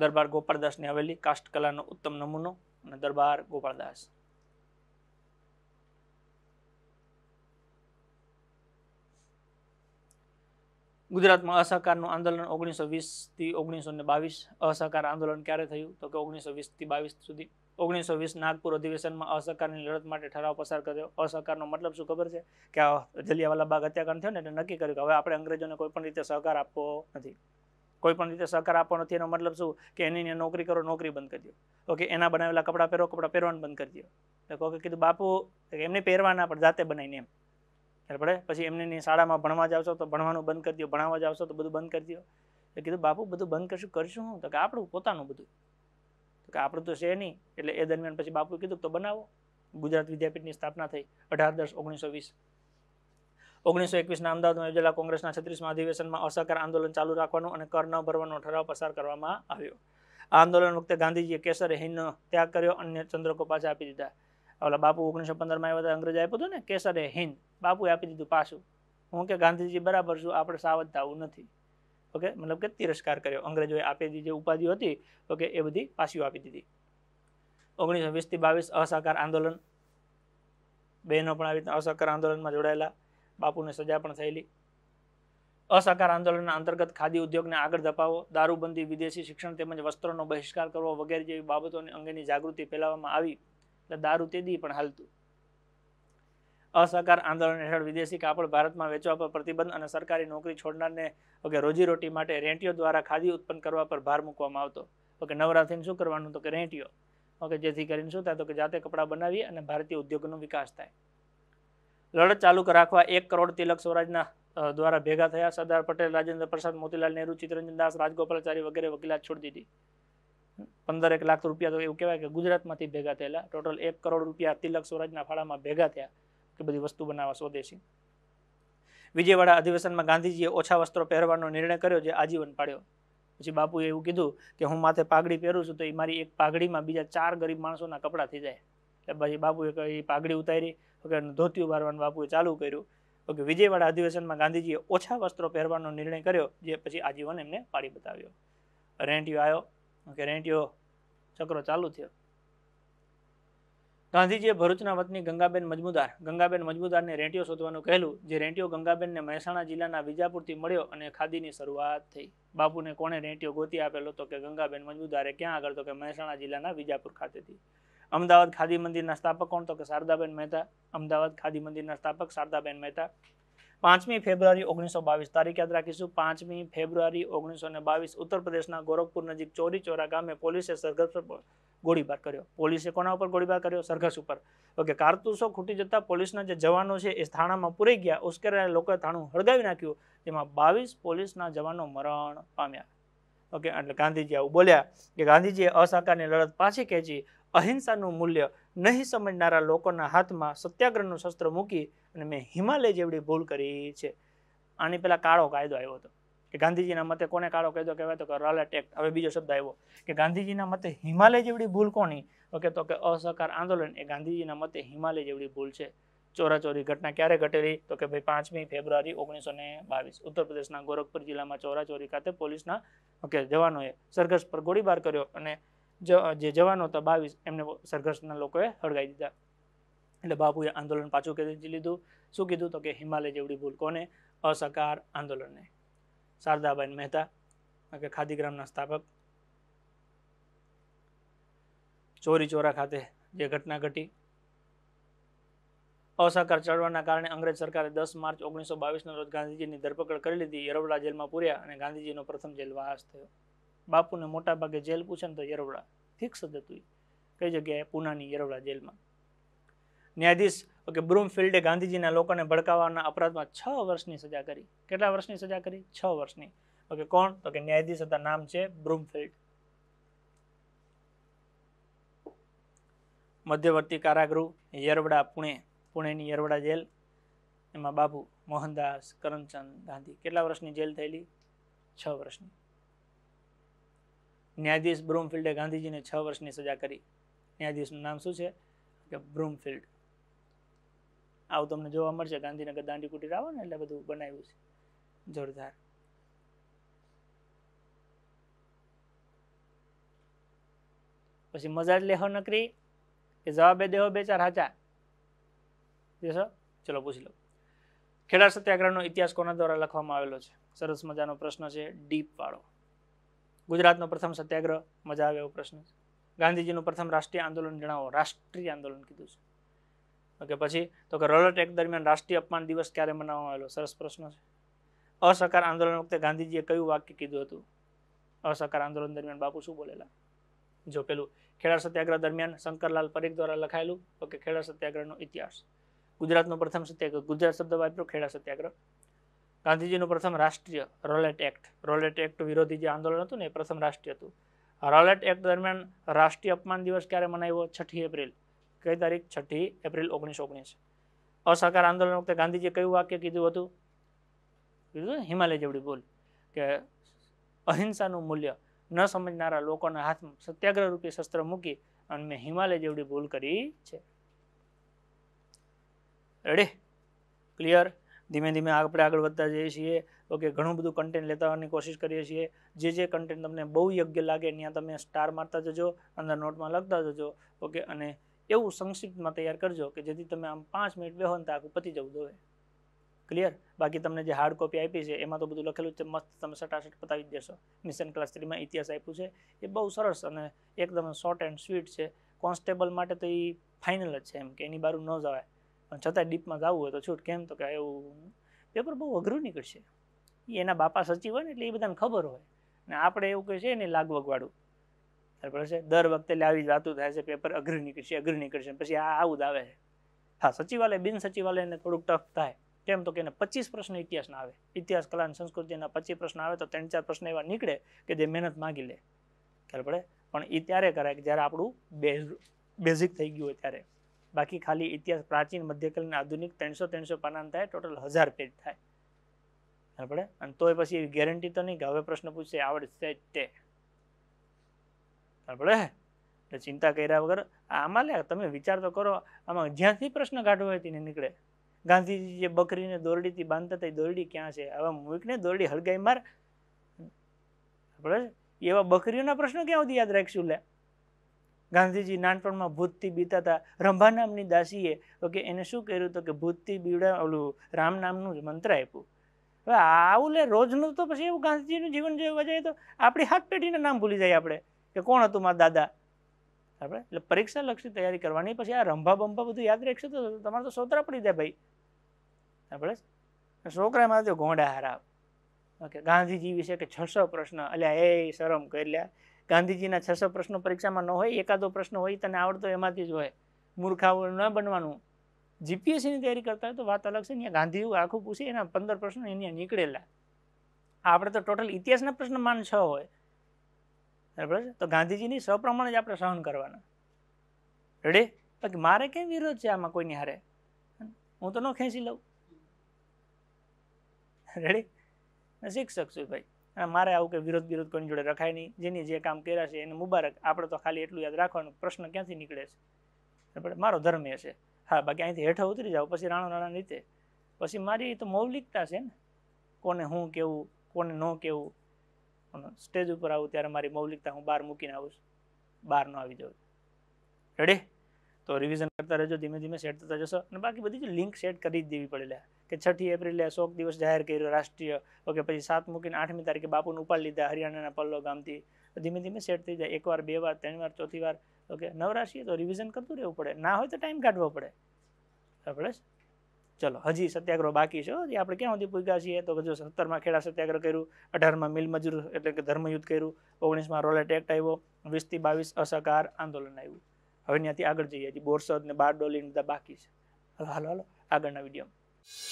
S1: દરબાર ગોપાળદાસની હવેલી કાષ્ઠ કલાનો ઉત્તમ નમૂનો અને દરબાર ગોપાળદાસ ગુજરાતમાં અસહકારનું આંદોલન ઓગણીસો વીસથી ઓગણીસો ને બાવીસ અસહકાર આંદોલન ક્યારે થયું તો કે ઓગણીસો વીસથી બાવીસ સુધી ઓગણીસો વીસ નાગપુર અધિવેશનમાં અસહકારની લડત માટે ઠરાવ પસાર કર્યો અસહકારનો મતલબ શું ખબર છે કે આ જલિયાવાલા બાગ હત્યાકાંડ થયો ને એટલે નક્કી કર્યું કે હવે આપણે અંગ્રેજોને કોઈ પણ રીતે સહકાર આપવો નથી કોઈ પણ રીતે સહકાર આપવો નથી એનો મતલબ શું કે એની નોકરી કરો નોકરી બંધ કરી દો ઓકે એના બનાવેલા કપડાં પહેરો કપડાં પહેરવાનું બંધ કરી દો એટલે કહો કે કીધું બાપુ એમને પહેરવાના પણ જાતે બનાવીને એમ ત્યારે પડે પછી એમને શાળામાં ભણવા જાવ છો તો ભણવાનું બંધ કરી દો ભણાવવા જાવ છો તો બધું બંધ કરી દો એ કીધું બાપુ બધું બંધ કરશું કરશું હું તો કે આપણું પોતાનું બધું તો કે આપણું તો છે નહીં એટલે એ દરમિયાન પછી બાપુ કીધું તો બનાવો ગુજરાત વિદ્યાપીઠની સ્થાપના થઈ અઢાર દસ ઓગણીસો વીસ ઓગણીસો એકવીસના અમદાવાદમાં યોજેલા કોંગ્રેસના છત્રીસમાં અધિવેશનમાં અસહકાર આંદોલન ચાલુ રાખવાનો અને કર ન ભરવાનો ઠરાવ પસાર કરવામાં આવ્યો આ આંદોલન વખતે ગાંધીજીએ કેસર હિનનો ત્યાગ કર્યો અને ચંદ્રકો પાછા આપી દીધા ઓલા બાપુ ઓગણીસો પંદરમાં આવ્યા હતા અંગ્રેજ આપ્યું હતું ને કેસર એ બાપુએ આપી દીધું પાછું હું કે ગાંધીજી બરાબર છું આપણે સાવધ થવું નથી ઓકે મતલબ કે તિરસ્કાર કર્યો અંગ્રેજોએ આપેલી જે ઉપાધિઓ હતી ઓકે એ બધી પાછીઓ આપી દીધી ઓગણીસો વીસથી બાવીસ અસહકાર આંદોલન બહેનો પણ આવી રીતના અસહકાર આંદોલનમાં જોડાયેલા બાપુને સજા પણ થયેલી અસહકાર આંદોલનના અંતર્ગત ખાદી ઉદ્યોગને આગળ ધપાવો દારૂબંધી વિદેશી શિક્ષણ તેમજ વસ્ત્રોનો બહિષ્કાર કરવો વગેરે જેવી બાબતોની અંગેની જાગૃતિ ફેલાવવામાં આવી એટલે દારૂ તે દી પણ હાલતું અસહકાર આંદોલન હેઠળ વિદેશી કાપડ ભારતમાં વેચવા પર પ્રતિબંધ અને સરકારી નોકરી છોડનારને ઓકે રોજીરોટી માટે રેંટીઓ દ્વારા ખાદી ઉત્પન્ન કરવા પર ભાર મૂકવામાં આવતો ઓકે નવરાત્રિને શું કરવાનું તો કે રેંટીઓ ઓકે જેથી કરીને શું થાય તો કે જાતે કપડાં બનાવી અને ભારતીય ઉદ્યોગોનો વિકાસ થાય લડત ચાલુ રાખવા એક કરોડ તિલક સ્વરાજના દ્વારા ભેગા થયા સરદાર પટેલ રાજેન્દ્ર પ્રસાદ મોતીલાલ નહેરુ ચિત્તરંજન દાસ રાજગોપાલચારી વગેરે વકીલાત છોડી દીધી પંદર એક લાખ રૂપિયા તો એવું કહેવાય કે ગુજરાતમાંથી ભેગા થયેલા ટોટલ એક કરોડ રૂપિયા તિલક સ્વરાજના ફાળામાં ભેગા થયા કે બધી વસ્તુ બનાવવા સ્વદેશી વિજયવાડા અધિવેશનમાં ગાંધીજીએ ઓછા વસ્ત્રો પહેરવાનો નિર્ણય કર્યો જે આજીવન પાડ્યો પછી બાપુએ એવું કીધું કે હું માથે પાઘડી પહેરું છું તો એ મારી એક પાઘડીમાં બીજા ચાર ગરીબ માણસોના કપડાં થઈ જાય એટલે પછી બાપુએ એ પાઘડી ઉતારી કે ધોતિયું બારવાનું બાપુએ ચાલુ કર્યું ઓકે વિજયવાડા અધિવેશનમાં ગાંધીજીએ ઓછા વસ્ત્રો પહેરવાનો નિર્ણય કર્યો જે પછી આજીવન એમને પાડી બતાવ્યો રેન્ટિયો આવ્યો કે રેંટિયો ચક્રો ચાલુ થયો ગાંધીજીએ ભરૂચના વતની ગંગાબેન મજમુદાર ગંગાબેન મજમુદારને રેંટીઓ શોધવાનું કહેલું જે રેંટીઓ ગંગાબેનને મહેસાણા જિલ્લાના વિજાપુરથી મળ્યો અને ખાદીની શરૂઆત થઈ બાપુને કોણે રેંટીઓ ગોતી આપેલો તો કે ગંગાબેન મજમુદારે ક્યાં આગળ તો કે મહેસાણા જિલ્લાના વિજાપુર ખાતેથી અમદાવાદ ખાદી મંદિરના સ્થાપક કોણ તો કે શારદાબેન મહેતા અમદાવાદ ખાદી મંદિરના સ્થાપક શારદાબેન મહેતા પાંચમી ફેબ્રુઆરી ઓગણીસો બાવીસ તારીખ યાદ રાખીશું પાંચમી ફેબ્રુઆરી ઓગણીસો ને બાવીસ ઉત્તર પ્રદેશના ગોરખપુર નજીક ચોરી ચોરા ગામે પોલીસે સરઘસ પર ગોળીબાર કર્યો પોલીસે કોના ઉપર ગોળીબાર કર્યો સરઘસ ઉપર ઓકે કારતૂસો ખૂટી જતા પોલીસના જે જવાનો છે એ થાણામાં પૂરી ગયા ઉશ્કેરાયેલા લોકોએ થાણું હળગાવી નાખ્યું જેમાં બાવીસ પોલીસના જવાનો મરણ પામ્યા ઓકે એટલે ગાંધીજી આવું બોલ્યા કે ગાંધીજીએ અસહકારની લડત પાછી ખેંચી અહિંસાનું મૂલ્ય નહીં સમજનારા લોકોના હાથમાં સત્યાગ્રહનું શસ્ત્ર મૂકી અને મેં હિમાલય જેવડી ભૂલ કરી છે આની પહેલાં કાળો કાયદો આવ્યો હતો કે ગાંધીજીના મતે કોને કાળો કાયદો કહેવાય તો કે રોલેટ એક્ટ હવે બીજો શબ્દ આવ્યો કે ગાંધીજીના મતે હિમાલય જેવડી ભૂલ કોની ઓકે તો કે અસહકાર આંદોલન એ ગાંધીજીના મતે હિમાલય જેવડી ભૂલ છે ચોરાચોરી ઘટના ક્યારે ઘટેલી તો કે ભાઈ પાંચમી ફેબ્રુઆરી ઓગણીસો ને બાવીસ ઉત્તર પ્રદેશના ગોરખપુર જિલ્લામાં ચોરાચોરી ખાતે પોલીસના ઓકે જવાનોએ સરઘસ પર ગોળીબાર કર્યો અને જે જવાનો હતા બાવીસ એમને સંઘર્ષના લોકોએ હળગાવી દીધા એટલે બાપુએ આંદોલન પાછું ખેંચી લીધું શું કીધું તો કે હિમાલય જેવડી ભૂલ કોને અસહકાર આંદોલનને શારદાબેન મહેતા કે ખાદીગ્રામના સ્થાપક ચોરી ચોરા ખાતે જે ઘટના ઘટી અસહકાર ચળવળના કારણે અંગ્રેજ સરકારે દસ માર્ચ ઓગણીસો બાવીસના રોજ ગાંધીજીની ધરપકડ કરી લીધી એરોવડા જેલમાં પૂર્યા અને ગાંધીજીનો પ્રથમ જેલવાસ થયો બાપુને મોટા ભાગે જેલ પૂછે ને તો યરોડા ફિક્સ જ હતું કઈ જગ્યાએ પૂનાની યરવડા જેલમાં ન્યાયાધીશ ઓકે બ્રૂમફિલ્ડે ગાંધીજીના લોકોને ભડકાવાના અપરાધમાં છ વર્ષની સજા કરી કેટલા વર્ષની સજા કરી છ વર્ષની ઓકે કોણ તો કે ન્યાયાધીશ હતા નામ છે બ્રૂમફિલ્ડ મધ્યવર્તી કારાગૃહ યરવડા પુણે પુણેની યરવડા જેલ એમાં બાપુ મોહનદાસ કરમચંદ ગાંધી કેટલા વર્ષની જેલ થયેલી છ વર્ષની ન્યાયાધીશ બ્રોમફિલ્ડે ગાંધીજીને છ વર્ષની સજા કરી ન્યાયાધીશનું નામ શું છે કે બ્રોમફિલ્ડ આવું તમને જોવા મળશે ગાંધીનગર દાંડી કુટીર આવો ને એટલે બધું બનાવ્યું છે જોરદાર પછી મજા લેહો નકરી કે જવાબે દેહો બે ચાર હાચા દેશો ચલો પૂછી લો ખેડા સત્યાગ્રહનો ઇતિહાસ કોના દ્વારા લખવામાં આવેલો છે સરસ મજાનો પ્રશ્ન છે ડીપ વાળો ગુજરાતનો પ્રથમ સત્યાગ્રહ મજા આવે એવો પ્રશ્ન છે ગાંધીજીનું પ્રથમ રાષ્ટ્રીય આંદોલન જણાવો રાષ્ટ્રીય આંદોલન કીધું છે ઓકે પછી તો કે રોલર ટેક દરમિયાન રાષ્ટ્રીય અપમાન દિવસ ક્યારે મનાવવામાં આવેલો સરસ પ્રશ્ન છે અસહકાર આંદોલન વખતે ગાંધીજીએ કયું વાક્ય કીધું હતું અસહકાર આંદોલન દરમિયાન બાપુ શું બોલેલા જો પેલું ખેડા સત્યાગ્રહ દરમિયાન શંકરલાલ પરેખ દ્વારા લખાયેલું ઓકે ખેડા સત્યાગ્રહનો ઇતિહાસ ગુજરાતનો પ્રથમ સત્યાગ્રહ ગુજરાત શબ્દ વાપર્યો ખેડા સત્યાગ્રહ ગાંધીજીનું પ્રથમ રાષ્ટ્રીય રોલેટ એક્ટ રોલેટ એક્ટ વિરોધી જે આંદોલન હતું ને એ પ્રથમ રાષ્ટ્રીય હતું રોલેટ એક્ટ દરમિયાન રાષ્ટ્રીય અપમાન દિવસ ક્યારે મનાવ્યો છઠ્ઠી એપ્રિલ કઈ તારીખ છઠ્ઠી એપ્રિલ ઓગણીસો ઓગણીસ અસહકાર આંદોલન વખતે ગાંધીજીએ કયું વાક્ય કીધું હતું કીધું હિમાલય જેવડી ભૂલ કે અહિંસાનું મૂલ્ય ન સમજનારા લોકોના હાથમાં સત્યાગ્રહ રૂપી શસ્ત્ર મૂકી અને મેં હિમાલય જેવડી ભૂલ કરી છે રેડી ક્લિયર ધીમે ધીમે આપણે આગળ વધતા જઈએ છીએ ઓકે ઘણું બધું કન્ટેન્ટ લેતાની કોશિશ કરીએ છીએ જે જે કન્ટેન્ટ તમને બહુ યોગ્ય લાગે ત્યાં તમે સ્ટાર મારતા જજો અંદર નોટમાં લખતા જજો ઓકે અને એવું સંક્ષિપ્તમાં તૈયાર કરજો કે જેથી તમે આમ પાંચ મિનિટ બેહો ને આખું પતી જવું દોવે ક્લિયર બાકી તમને જે હાર્ડ કોપી આપી છે એમાં તો બધું લખેલું છે મસ્ત તમે સટાસટ પતાવી દેશો મિશન ક્લાસ થ્રીમાં ઇતિહાસ આપ્યું છે એ બહુ સરસ અને એકદમ શોર્ટ એન્ડ સ્વીટ છે કોન્સ્ટેબલ માટે તો એ ફાઇનલ જ છે એમ કે એની બારું ન જવાય પણ છતાંય ડીપમાં ગાવું હોય તો છૂટ કેમ તો કે એવું પેપર બહુ અઘરું નીકળશે એના બાપા સચિવ હોય ને એટલે એ બધાને ખબર હોય ને આપણે એવું કહે છે ને લાગવગવાળું બરાબર છે દર વખતે એટલે આવી વાતો થાય છે પેપર અઘરું નીકળશે અઘરું નીકળશે પછી આ આવું જ આવે છે હા સચિવાલય બિન સચિવાલયને થોડુંક ટફ થાય કેમ તો કે એને પચીસ પ્રશ્ન ઇતિહાસના આવે ઇતિહાસ કલા અને સંસ્કૃતિના પચીસ પ્રશ્ન આવે તો ત્રણ ચાર પ્રશ્ન એવા નીકળે કે જે મહેનત માગી લે ખ્યાલ પડે પણ એ ત્યારે કરાય કે જ્યારે આપણું બેઝ બેઝિક થઈ ગયું હોય ત્યારે બાકી ખાલી ઇતિહાસ પ્રાચીન મધ્યકાલીન આધુનિક ત્રણસો ત્રણસો પાનાન થાય ટોટલ હજાર પેજ થાય આપણે અને તોય પછી ગેરંટી તો નહીં કે હવે પ્રશ્ન પૂછશે આવડશે જ તે આપણે એટલે ચિંતા કર્યા વગર આમાં લે તમે વિચાર તો કરો આમાં જ્યાંથી પ્રશ્ન કાઢવો હોય તેને નીકળે ગાંધીજી જે બકરીને દોરડીથી બાંધતા હતા દોરડી ક્યાં છે હવે મૂકને દોરડી હળગાઈ માર આપણે એવા બકરીઓના પ્રશ્નો ક્યાં સુધી યાદ રાખશું લે ગાંધીજી નાનપણમાં ભૂતથી બીતા હતા રંભા નામની દાસીએ તો કે એને શું કર્યું તો કે ભૂતથી બીડા ઓલું રામ નામનું જ મંત્ર આપ્યું હવે આવું લે રોજનું તો પછી એવું ગાંધીજીનું જીવન જોવા જઈએ તો આપણી હાથ પેઢીના નામ ભૂલી જાય આપણે કે કોણ હતું મારા દાદા આપણે એટલે પરીક્ષા લક્ષી તૈયારી કરવાની પછી આ રંભા બંભા બધું યાદ રાખશે તો તમારે તો સોતરા પડી જાય ભાઈ આપણે છોકરામાં તો ગોંડા હારા ઓકે ગાંધીજી વિશે કે છસો પ્રશ્ન અલ્યા એ શરમ કરી લ્યા ગાંધીજીના છસો પ્રશ્નો પરીક્ષામાં ન હોય એકાદો પ્રશ્ન હોય તને આવડતો એમાંથી જ હોય મૂર્ખાઓ ન બનવાનું જીપીએસસીની તૈયારી કરતા હોય તો વાત અલગ છે ને ગાંધી આખું પૂછી એના પંદર પ્રશ્નો એની નીકળેલા આપણે તો ટોટલ ઇતિહાસના પ્રશ્ન માન છ હોય બરાબર તો ગાંધીજીની સપ્રમાણે જ આપણે સહન કરવાના રેડી બાકી મારે કેમ વિરોધ છે આમાં કોઈની હારે હું તો ન ખેંચી લઉં રેડી શિક્ષક છું ભાઈ અને મારે આવું કે વિરોધ વિરોધ કોઈની જોડે રખાય નહીં જેની જે કામ કર્યા છે એને મુબારક આપણે તો ખાલી એટલું યાદ રાખવાનું પ્રશ્ન ક્યાંથી નીકળે છે પણ મારો ધર્મ એ છે હા બાકી અહીંથી હેઠળ ઉતરી જાઓ પછી રાણો રાણા રીતે પછી મારી તો મૌલિકતા છે ને કોને હું કેવું કોને ન કેવું સ્ટેજ ઉપર આવું ત્યારે મારી મૌલિકતા હું બહાર મૂકીને આવું છું બહાર ન આવી જાઉં રેડી તો રિવિઝન કરતા રહેજો ધીમે ધીમે સેટ થતા જશો અને બાકી બધી જ લિંક સેટ કરી જ દેવી પડેલા કે છઠ્ઠી એપ્રિલે શોક દિવસ જાહેર કર્યો રાષ્ટ્રીય ઓકે પછી સાત મૂકીને આઠમી તારીખે બાપુને ઉપાડ લીધા હરિયાણાના પલ્લો ગામથી ધીમે ધીમે સેટ થઈ જાય એકવાર બે વાર ત્રણ વાર ચોથી વાર ઓકે નવરાશીએ તો રિવિઝન કરતું રહેવું પડે ના હોય તો ટાઈમ કાઢવો પડે બરાબર ચલો હજી સત્યાગ્રહ બાકી છે હજી આપણે ક્યાં સુધી પૂગ્યા છીએ તો હજુ સત્તરમાં ખેડા સત્યાગ્રહ કર્યું અઢારમાં મિલ મજૂર એટલે કે ધર્મયુદ્ધ કર્યું ઓગણીસમાં રોલેટ એક્ટ આવ્યો વીસથી બાવીસ અસહકાર આંદોલન આવ્યું હવે ત્યાંથી આગળ જઈએ હજી બોરસદ ને બારડોલી બધા બાકી છે હાલો હાલો આગળના વિડીયો ચલો તો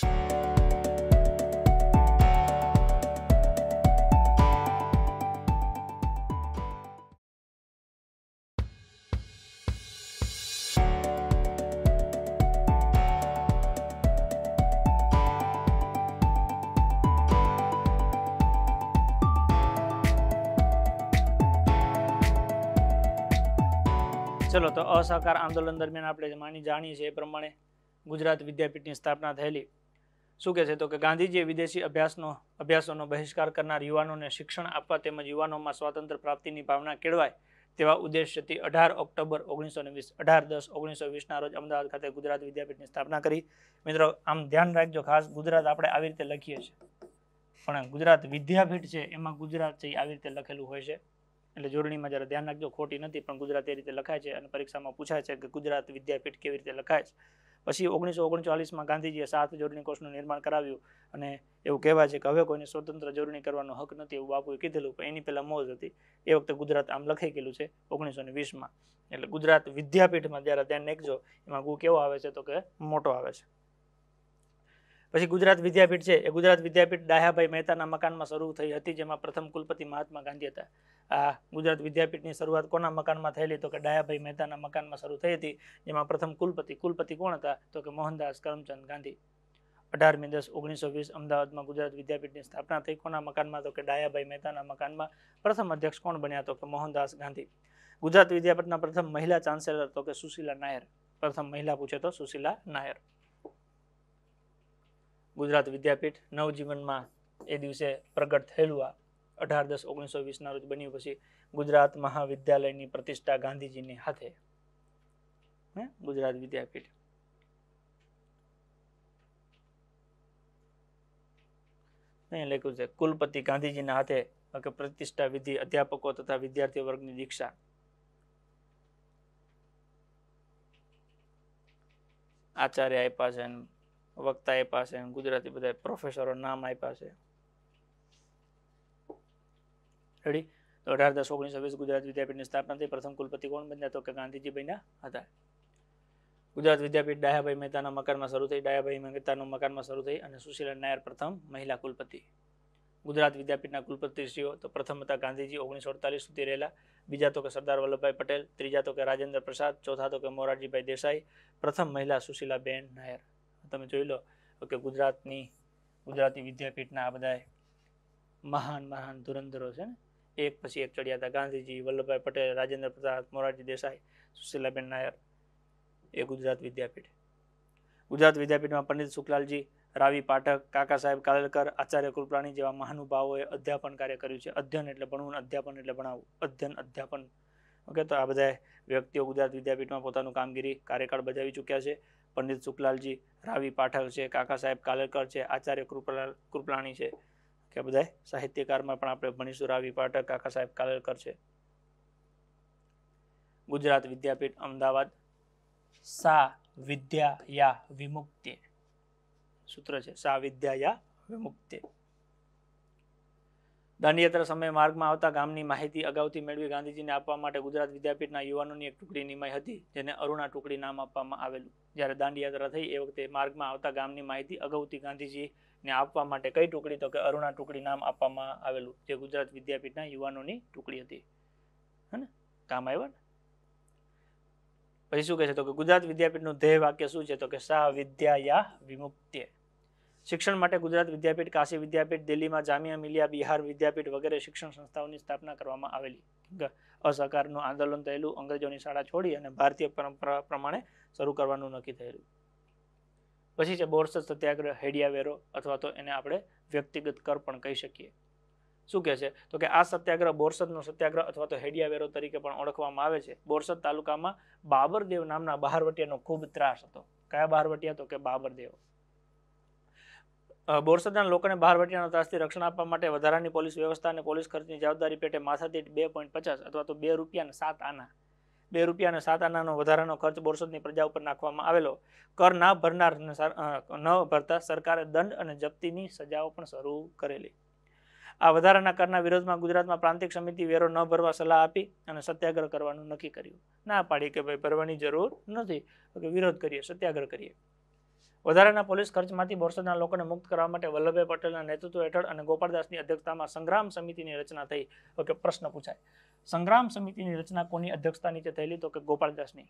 S1: અસહકાર આંદોલન દરમિયાન આપણે માની જાણીએ છીએ એ પ્રમાણે ગુજરાત વિદ્યાપીઠની સ્થાપના થયેલી શું કહે છે તો કે ગાંધીજીએ વિદેશી અભ્યાસનો અભ્યાસોનો બહિષ્કાર કરનાર યુવાનોને શિક્ષણ આપવા તેમજ યુવાનોમાં સ્વાતંત્ર્ય પ્રાપ્તિની ભાવના કેળવાય તેવા ઉદ્દેશ્યથી અઢાર ઓક્ટોબર ઓગણીસો ને વીસ અઢાર દસ ઓગણીસો વીસના રોજ અમદાવાદ ખાતે ગુજરાત વિદ્યાપીઠની સ્થાપના કરી મિત્રો આમ ધ્યાન રાખજો ખાસ ગુજરાત આપણે આવી રીતે લખીએ છીએ પણ ગુજરાત વિદ્યાપીઠ છે એમાં ગુજરાત છે આવી રીતે લખેલું હોય છે એટલે જોડણીમાં જ્યારે ધ્યાન રાખજો ખોટી નથી પણ ગુજરાત એ રીતે લખાય છે અને પરીક્ષામાં પૂછાય છે કે ગુજરાત વિદ્યાપીઠ કેવી રીતે લખાય છે પછી ઓગણીસો ઓગણચાલીસમાં ગાંધીજીએ સાત જોડણી કોષનું નિર્માણ કરાવ્યું અને એવું કહેવાય છે કે હવે કોઈને સ્વતંત્ર જોડણી કરવાનો હક નથી એવું બાપુએ કીધેલું પણ એની પહેલાં મોજ હતી એ વખતે ગુજરાત આમ લખાઈ ગયેલું છે ઓગણીસો વીસમાં એટલે ગુજરાત વિદ્યાપીઠમાં જ્યારે ધ્યાન નાખજો એમાં ગુ કેવો આવે છે તો કે મોટો આવે છે પછી ગુજરાત વિદ્યાપીઠ છે એ ગુજરાત વિદ્યાપીઠ ડાહ્યાભાઈ મહેતાના મકાનમાં શરૂ થઈ હતી જેમાં પ્રથમ કુલપતિ મહાત્મા ગાંધી હતા આ ગુજરાત વિદ્યાપીઠની શરૂઆત કોના મકાનમાં થયેલી તો કે ડાયાભાઈ મહેતાના મકાનમાં શરૂ થઈ હતી જેમાં પ્રથમ કુલપતિ કુલપતિ કોણ હતા તો કે મોહનદાસ કરમચંદ ગાંધી અઢારમી દસ ઓગણીસો વીસ અમદાવાદમાં ગુજરાત વિદ્યાપીઠની સ્થાપના થઈ કોના મકાનમાં તો કે ડાયાભાઈ મહેતાના મકાનમાં પ્રથમ અધ્યક્ષ કોણ બન્યા તો કે મોહનદાસ ગાંધી ગુજરાત વિદ્યાપીઠના પ્રથમ મહિલા ચાન્સેલર તો કે સુશીલા નાયર પ્રથમ મહિલા પૂછે તો સુશીલા નાયર ગુજરાત વિદ્યાપીઠ નવજીવનમાં એ દિવસે પ્રગટ થયેલું આ અઢાર દસ ઓગણીસો વીસના રોજ બન્યું પછી ગુજરાત મહાવિદ્યાલયની પ્રતિષ્ઠા ગાંધીજીની હાથે ગુજરાત વિદ્યાપીઠ અહીં લખ્યું છે કુલપતિ ગાંધીજીના હાથે કે પ્રતિષ્ઠા વિધિ અધ્યાપકો તથા વિદ્યાર્થી વર્ગની દીક્ષા આચાર્ય આપ્યા છે વક્તા આપ્યા છે ગુજરાતી બધા પ્રોફેસરો નામ આપ્યા છે રેડી તો અઢાર દસ ઓગણીસો વીસ ગુજરાત વિદ્યાપીઠની સ્થાપના થઈ પ્રથમ કુલપતિ કોણ બન્યા તો કે ગાંધીજી બન્યા હતા ગુજરાત વિદ્યાપીઠ ડાયાભાઈ મહેતાના મકાનમાં શરૂ થઈ ડાયાભાઈ મહેતાનું મકાનમાં શરૂ થઈ અને સુશીલા નાયર પ્રથમ મહિલા કુલપતિ ગુજરાત વિદ્યાપીઠના કુલપતિશ્રીઓ તો પ્રથમ હતા ગાંધીજી ઓગણીસો અડતાલીસ સુધી રહેલા બીજા તો કે સરદાર વલ્લભભાઈ પટેલ ત્રીજા તો કે રાજેન્દ્ર પ્રસાદ ચોથા તો કે મોરારજીભાઈ દેસાઈ પ્રથમ મહિલા સુશીલાબેન નાયર તમે જોઈ લો કે ગુજરાતની ગુજરાતી વિદ્યાપીઠના આ બધા મહાન મહાન ધુરંધરો છે ને એક પછી એક ચડ્યા હતા ગાંધીજી વલ્લભભાઈ પટેલ રાજેન્દ્ર પ્રસાદ મોરારજી દેસાઈ સુશીલાબેન નાયર એ ગુજરાત વિદ્યાપીઠ ગુજરાત વિદ્યાપીઠમાં પંડિત સુખલાલજી રાવી પાઠક કાકા સાહેબ કાલેલકર આચાર્ય કૃપરાણી જેવા મહાનુભાવોએ અધ્યાપન કાર્ય કર્યું છે અધ્યયન એટલે ભણવું અધ્યાપન એટલે ભણાવવું અધ્યયન અધ્યાપન ઓકે તો આ બધા વ્યક્તિઓ ગુજરાત વિદ્યાપીઠમાં પોતાનું કામગીરી કાર્યકાળ બજાવી ચૂક્યા છે પંડિત શુકલાલજી રાવી પાઠક છે કાકા સાહેબ કાલેકર છે આચાર્ય કૃપલાલ કૃપલાણી છે કે બધા સાહિત્યકારમાં પણ આપણે ભણીશું રાવી પાઠક કાકા સાહેબ કાલેલકર છે ગુજરાત વિદ્યાપીઠ અમદાવાદ સા વિદ્યા યા વિમુક્તિ સૂત્ર છે સા વિદ્યા યા વિમુક્તિ દાંડીયાત્રા સમયે માર્ગમાં આવતા ગામની માહિતી અગાઉથી મેળવી ગાંધીજીને આપવા માટે ગુજરાત વિદ્યાપીઠના યુવાનોની એક ટુકડી નિમાઈ હતી જેને અરુણા ટુકડી નામ આપવામાં આવેલું જ્યારે દાંડીયાત્રા થઈ એ વખતે માર્ગમાં આવતા ગામની માહિતી અગાઉથી ગાંધીજીને આપવા માટે કઈ ટુકડી તો કે અરુણા ટુકડી નામ આપવામાં આવેલું જે ગુજરાત વિદ્યાપીઠના યુવાનોની ટુકડી હતી હે ને કામ આવ્યા ને પછી શું કહે છે તો કે ગુજરાત વિદ્યાપીઠનું ધ્યેય વાક્ય શું છે તો કે સા વિદ્યા યા વિમુક્તિ શિક્ષણ માટે ગુજરાત વિદ્યાપીઠ કાશી વિદ્યાપીઠ દિલ્હીમાં જામિયા મિલિયા બિહાર વિદ્યાપીઠ વગેરે શિક્ષણ સંસ્થાઓની સ્થાપના કરવામાં આવેલી અસહકારનું આંદોલન થયેલું અંગ્રેજોની શાળા છોડી અને ભારતીય પરંપરા પ્રમાણે શરૂ કરવાનું નક્કી થયેલું પછી છે બોરસદ સત્યાગ્રહ હેડિયાવેરો અથવા તો એને આપણે વ્યક્તિગત કર પણ કહી શકીએ શું કહે છે તો કે આ સત્યાગ્રહ બોરસદનો સત્યાગ્રહ અથવા તો હેડિયાવેરો તરીકે પણ ઓળખવામાં આવે છે બોરસદ તાલુકામાં બાબરદેવ નામના બહારવટીયાનો ખૂબ ત્રાસ હતો કયા બહારવટિયા તો કે બાબરદેવ બોરસદના લોકોને બહાર વટીયાના ત્રાસથી રક્ષણ આપવા માટે વધારાની પોલીસ વ્યવસ્થા અને પોલીસ ખર્ચની જવાબદારી પેટે માથાદીઠ બે પોઈન્ટ પચાસ અથવા તો બે રૂપિયા અને સાત આના બે રૂપિયા અને સાત આનાનો વધારાનો ખર્ચ બોરસદની પ્રજા ઉપર નાખવામાં આવેલો કર ના ભરનાર ન ભરતા સરકારે દંડ અને જપ્તીની સજાઓ પણ શરૂ કરેલી આ વધારાના કરના વિરોધમાં ગુજરાતમાં પ્રાંતિક સમિતિ વેરો ન ભરવા સલાહ આપી અને સત્યાગ્રહ કરવાનું નક્કી કર્યું ના પાડી કે ભાઈ ભરવાની જરૂર નથી વિરોધ કરીએ સત્યાગ્રહ કરીએ વધારાના પોલીસ ખર્ચમાંથી બોરસદના લોકોને મુક્ત કરવા માટે વલ્લભભાઈ પટેલના નેતૃત્વ હેઠળ અને ગોપાળદાસની અધ્યક્ષતામાં સંગ્રામ સમિતિની રચના થઈ તો કે પ્રશ્ન પૂછાય સંગ્રામ સમિતિની રચના કોની અધ્યક્ષતા નીચે થયેલી તો કે ગોપાળદાસની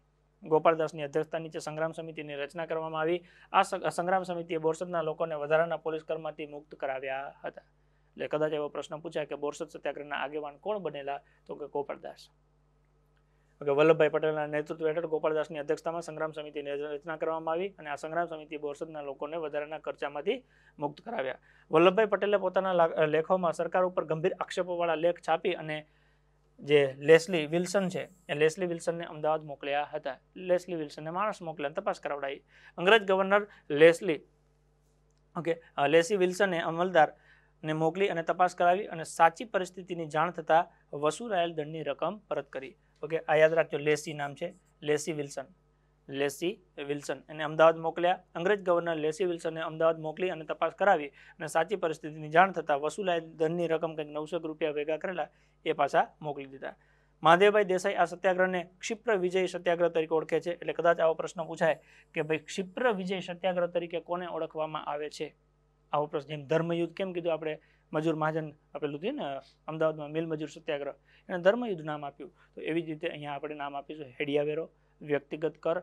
S1: ગોપાળદાસની અધ્યક્ષતા નીચે સંગ્રામ સમિતિની રચના કરવામાં આવી આ સંગ્રામ સમિતિએ બોરસદના લોકોને વધારાના પોલીસ કરમાંથી મુક્ત કરાવ્યા હતા એટલે કદાચ એવો પ્રશ્ન પૂછાય કે બોરસદ સત્યાગ્રહના આગેવાન કોણ બનેલા તો કે ગોપાળદાસ કે વલ્લભભાઈ પટેલના નેતૃત્વ હેઠળ ગોપાલદાસની અધ્યક્ષતામાં સંગ્રામ સમિતિની રચના કરવામાં આવી અને આ સંગ્રામ સમિતિ બોરસદના લોકોને વધારાના ખર્ચામાંથી મુક્ત કરાવ્યા વલ્લભભાઈ પટેલે પોતાના લેખોમાં સરકાર ઉપર ગંભીર આક્ષેપોવાળા લેખ છાપી અને જે લેસલી વિલ્સન છે એ લેસલી વિલ્સનને અમદાવાદ મોકલ્યા હતા લેસલી વિલ્સનને માણસ મોકલ્યા તપાસ કરાવડાવી અંગ્રેજ ગવર્નર લેસલી ઓકે લેસી વિલ્સને અમલદારને મોકલી અને તપાસ કરાવી અને સાચી પરિસ્થિતિની જાણ થતાં વસૂલાયેલ દંડની રકમ પરત કરી ઓકે આ યાદ રાખજો લેસી નામ છે લેસી વિલ્સન લેસી વિલ્સન એને અમદાવાદ મોકલ્યા અંગ્રેજ ગવર્નર લેસી વિલ્સનને અમદાવાદ મોકલી અને તપાસ કરાવી અને સાચી પરિસ્થિતિની જાણ થતાં વસૂલાય ધનની રકમ કંઈક નવસો રૂપિયા ભેગા કરેલા એ પાછા મોકલી દીધા મહાદેવભાઈ દેસાઈ આ સત્યાગ્રહને ક્ષિપ્ર વિજય સત્યાગ્રહ તરીકે ઓળખે છે એટલે કદાચ આવો પ્રશ્ન પૂછાય કે ભાઈ ક્ષિપ્ર વિજય સત્યાગ્રહ તરીકે કોને ઓળખવામાં આવે છે આવો પ્રશ્ન જેમ ધર્મયુદ્ધ કેમ કીધું આપણે મજૂર મહાજન આપેલું હતું ને અમદાવાદમાં મિલ મજૂર સત્યાગ્રહ એને ધર્મયુદ્ધ નામ આપ્યું તો એવી જ રીતે અહીંયા આપણે નામ આપીશું હેડિયાવેરો વ્યક્તિગત કર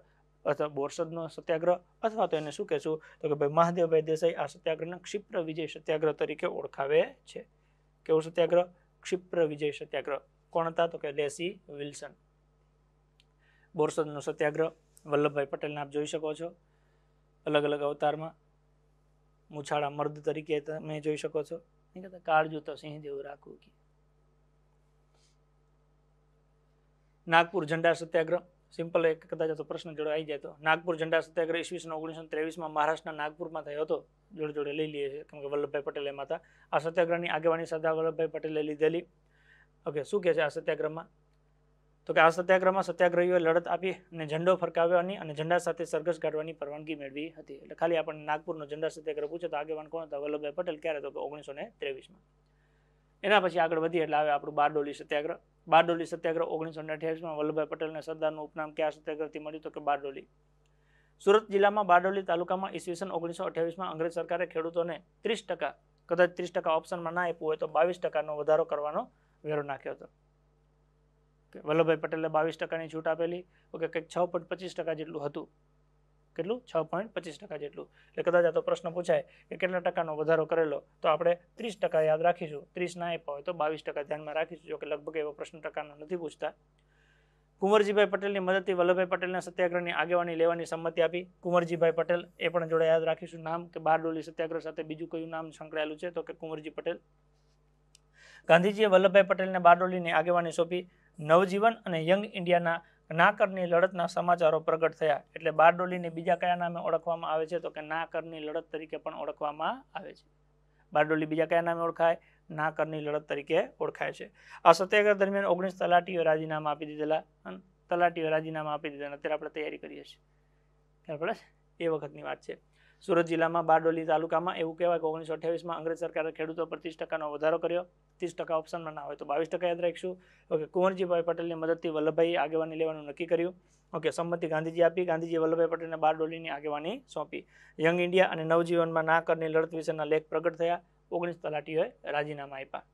S1: અથવા બોરસદનો સત્યાગ્રહ અથવા તો એને શું કહેશું તો કે ભાઈ મહાદેવભાઈ દેસાઈ આ સત્યાગ્રહને ક્ષિપ્ર વિજય સત્યાગ્રહ તરીકે ઓળખાવે છે કેવો સત્યાગ્રહ ક્ષિપ્ર વિજય સત્યાગ્રહ કોણ હતા તો કે લેસી વિલ્સન બોરસદનો સત્યાગ્રહ વલ્લભભાઈ પટેલને આપ જોઈ શકો છો અલગ અલગ અવતારમાં મુછાળા મર્દ તરીકે તમે જોઈ શકો છો નહીં કહેતા કાળ જોતો સિંહ જેવું રાખવું કે નાગપુર ઝંડા સત્યાગ્રહ સિમ્પલ એક કદાચ તો પ્રશ્ન જોડે આવી જાય તો નાગપુર ઝંડા સત્યાગ્રહ ઈસવીસન ઓગણીસો ત્રેવીસમાં મહારાષ્ટ્રના નાગપુરમાં થયો હતો જોડે જોડે લઈ લઈએ છીએ કેમ કે વલ્લભભાઈ પટેલે માતા આ સત્યાગ્રહની આગેવાની સરદાર વલ્લભભાઈ પટેલે લીધેલી ઓકે શું કહે છે આ સત્યાગ્રહમાં તો કે આ સત્યાગ્રહમાં સત્યાગ્રહીઓ લડત આપી અને ઝંડો ફરકાવવાની અને ઝંડા સાથે સરઘસ કાઢવાની પરવાનગી મેળવી હતી એટલે ખાલી આપણને નાગપુરનો ઝંડા સત્યાગ્રહ પૂછે તો આગેવાન કોણ હતા વલ્લભભાઈ પટેલ ક્યારે તો કે ઓગણીસો ને ત્રેવીસમાં એના પછી આગળ વધી એટલે આવે આપણું બારડોલી સત્યાગ્રહ બારડોલી સત્યાગ્રહ ઓગણીસો ને અઠ્યાવીસમાં વલ્લભભાઈ પટેલને સરદારનું ઉપનામ ક્યાં સત્યાગ્રહથી મળ્યું તો કે બારડોલી સુરત જિલ્લામાં બારડોલી તાલુકામાં ઈસવીસન ઓગણીસો અઠ્યાવીસમાં અંગ્રેજ સરકારે ખેડૂતોને ત્રીસ ટકા કદાચ ત્રીસ ટકા ઓપ્શનમાં ના આપ્યું હોય તો બાવીસ ટકાનો વધારો કરવાનો વેરો નાખ્યો હતો કે વલ્લભભાઈ પટેલે બાવીસ ટકાની છૂટ આપેલી ઓકે કંઈક છ પોઈન્ટ પચીસ ટકા જેટલું હતું કેટલું છ પોઈન્ટ પચીસ ટકા જેટલું એટલે કદાચ આ તો પ્રશ્ન પૂછાય કે કેટલા ટકાનો વધારો કરેલો તો આપણે ત્રીસ ટકા યાદ રાખીશું ત્રીસ ના આપ્યા હોય તો બાવીસ ટકા ધ્યાનમાં રાખીશું કે લગભગ એવો પ્રશ્ન ટકાનો નથી પૂછતા કુંવરજીભાઈ પટેલની મદદથી વલ્લભભાઈ પટેલના સત્યાગ્રહની આગેવાની લેવાની સંમતિ આપી કુંવરજીભાઈ પટેલ એ પણ જોડે યાદ રાખીશું નામ કે બારડોલી સત્યાગ્રહ સાથે બીજું કયું નામ સંકળાયેલું છે તો કે કુંવરજી પટેલ ગાંધીજીએ વલ્લભભાઈ પટેલને બારડોલીની આગેવાની સોંપી નવજીવન અને યંગ ઇન્ડિયાના ના કરની લડતના સમાચારો પ્રગટ થયા એટલે બારડોલીને બીજા કયા નામે ઓળખવામાં આવે છે તો કે ના કરની લડત તરીકે પણ ઓળખવામાં આવે છે બારડોલી બીજા કયા નામે ઓળખાય ના કરની લડત તરીકે ઓળખાય છે આ સત્યાગ્રહ દરમિયાન ઓગણીસ તલાટીઓ રાજીનામા આપી દીધેલા તલાટીઓ રાજીનામા આપી દીધા અત્યારે આપણે તૈયારી કરીએ છીએ પડે એ વખતની વાત છે સુરત જિલ્લામાં બારડોલી તાલુકામાં એવું કહેવાય કે ઓગણીસો અઠ્યાવીસમાં અંગ્રેજ સરકારે ખેડૂતો પર ત્રીસ ટકાનો વધારો કર્યો ત્રીસ ટકા ઓપ્શનમાં ના હોય તો બાવીસ ટકા યાદ રાખીશું ઓકે કુંવરજીભાઈ પટેલની મદદથી વલ્લભભાઈ આગેવાની લેવાનું નક્કી કર્યું ઓકે સંમતિ ગાંધીજી આપી ગાંધીજી વલ્લભભાઈ પટેલને બારડોલીની આગેવાની સોંપી યંગ ઇન્ડિયા અને નવજીવનમાં ના કરની લડત વિશેના લેખ પ્રગટ થયા ઓગણીસ તલાટીઓએ રાજીનામા આપ્યા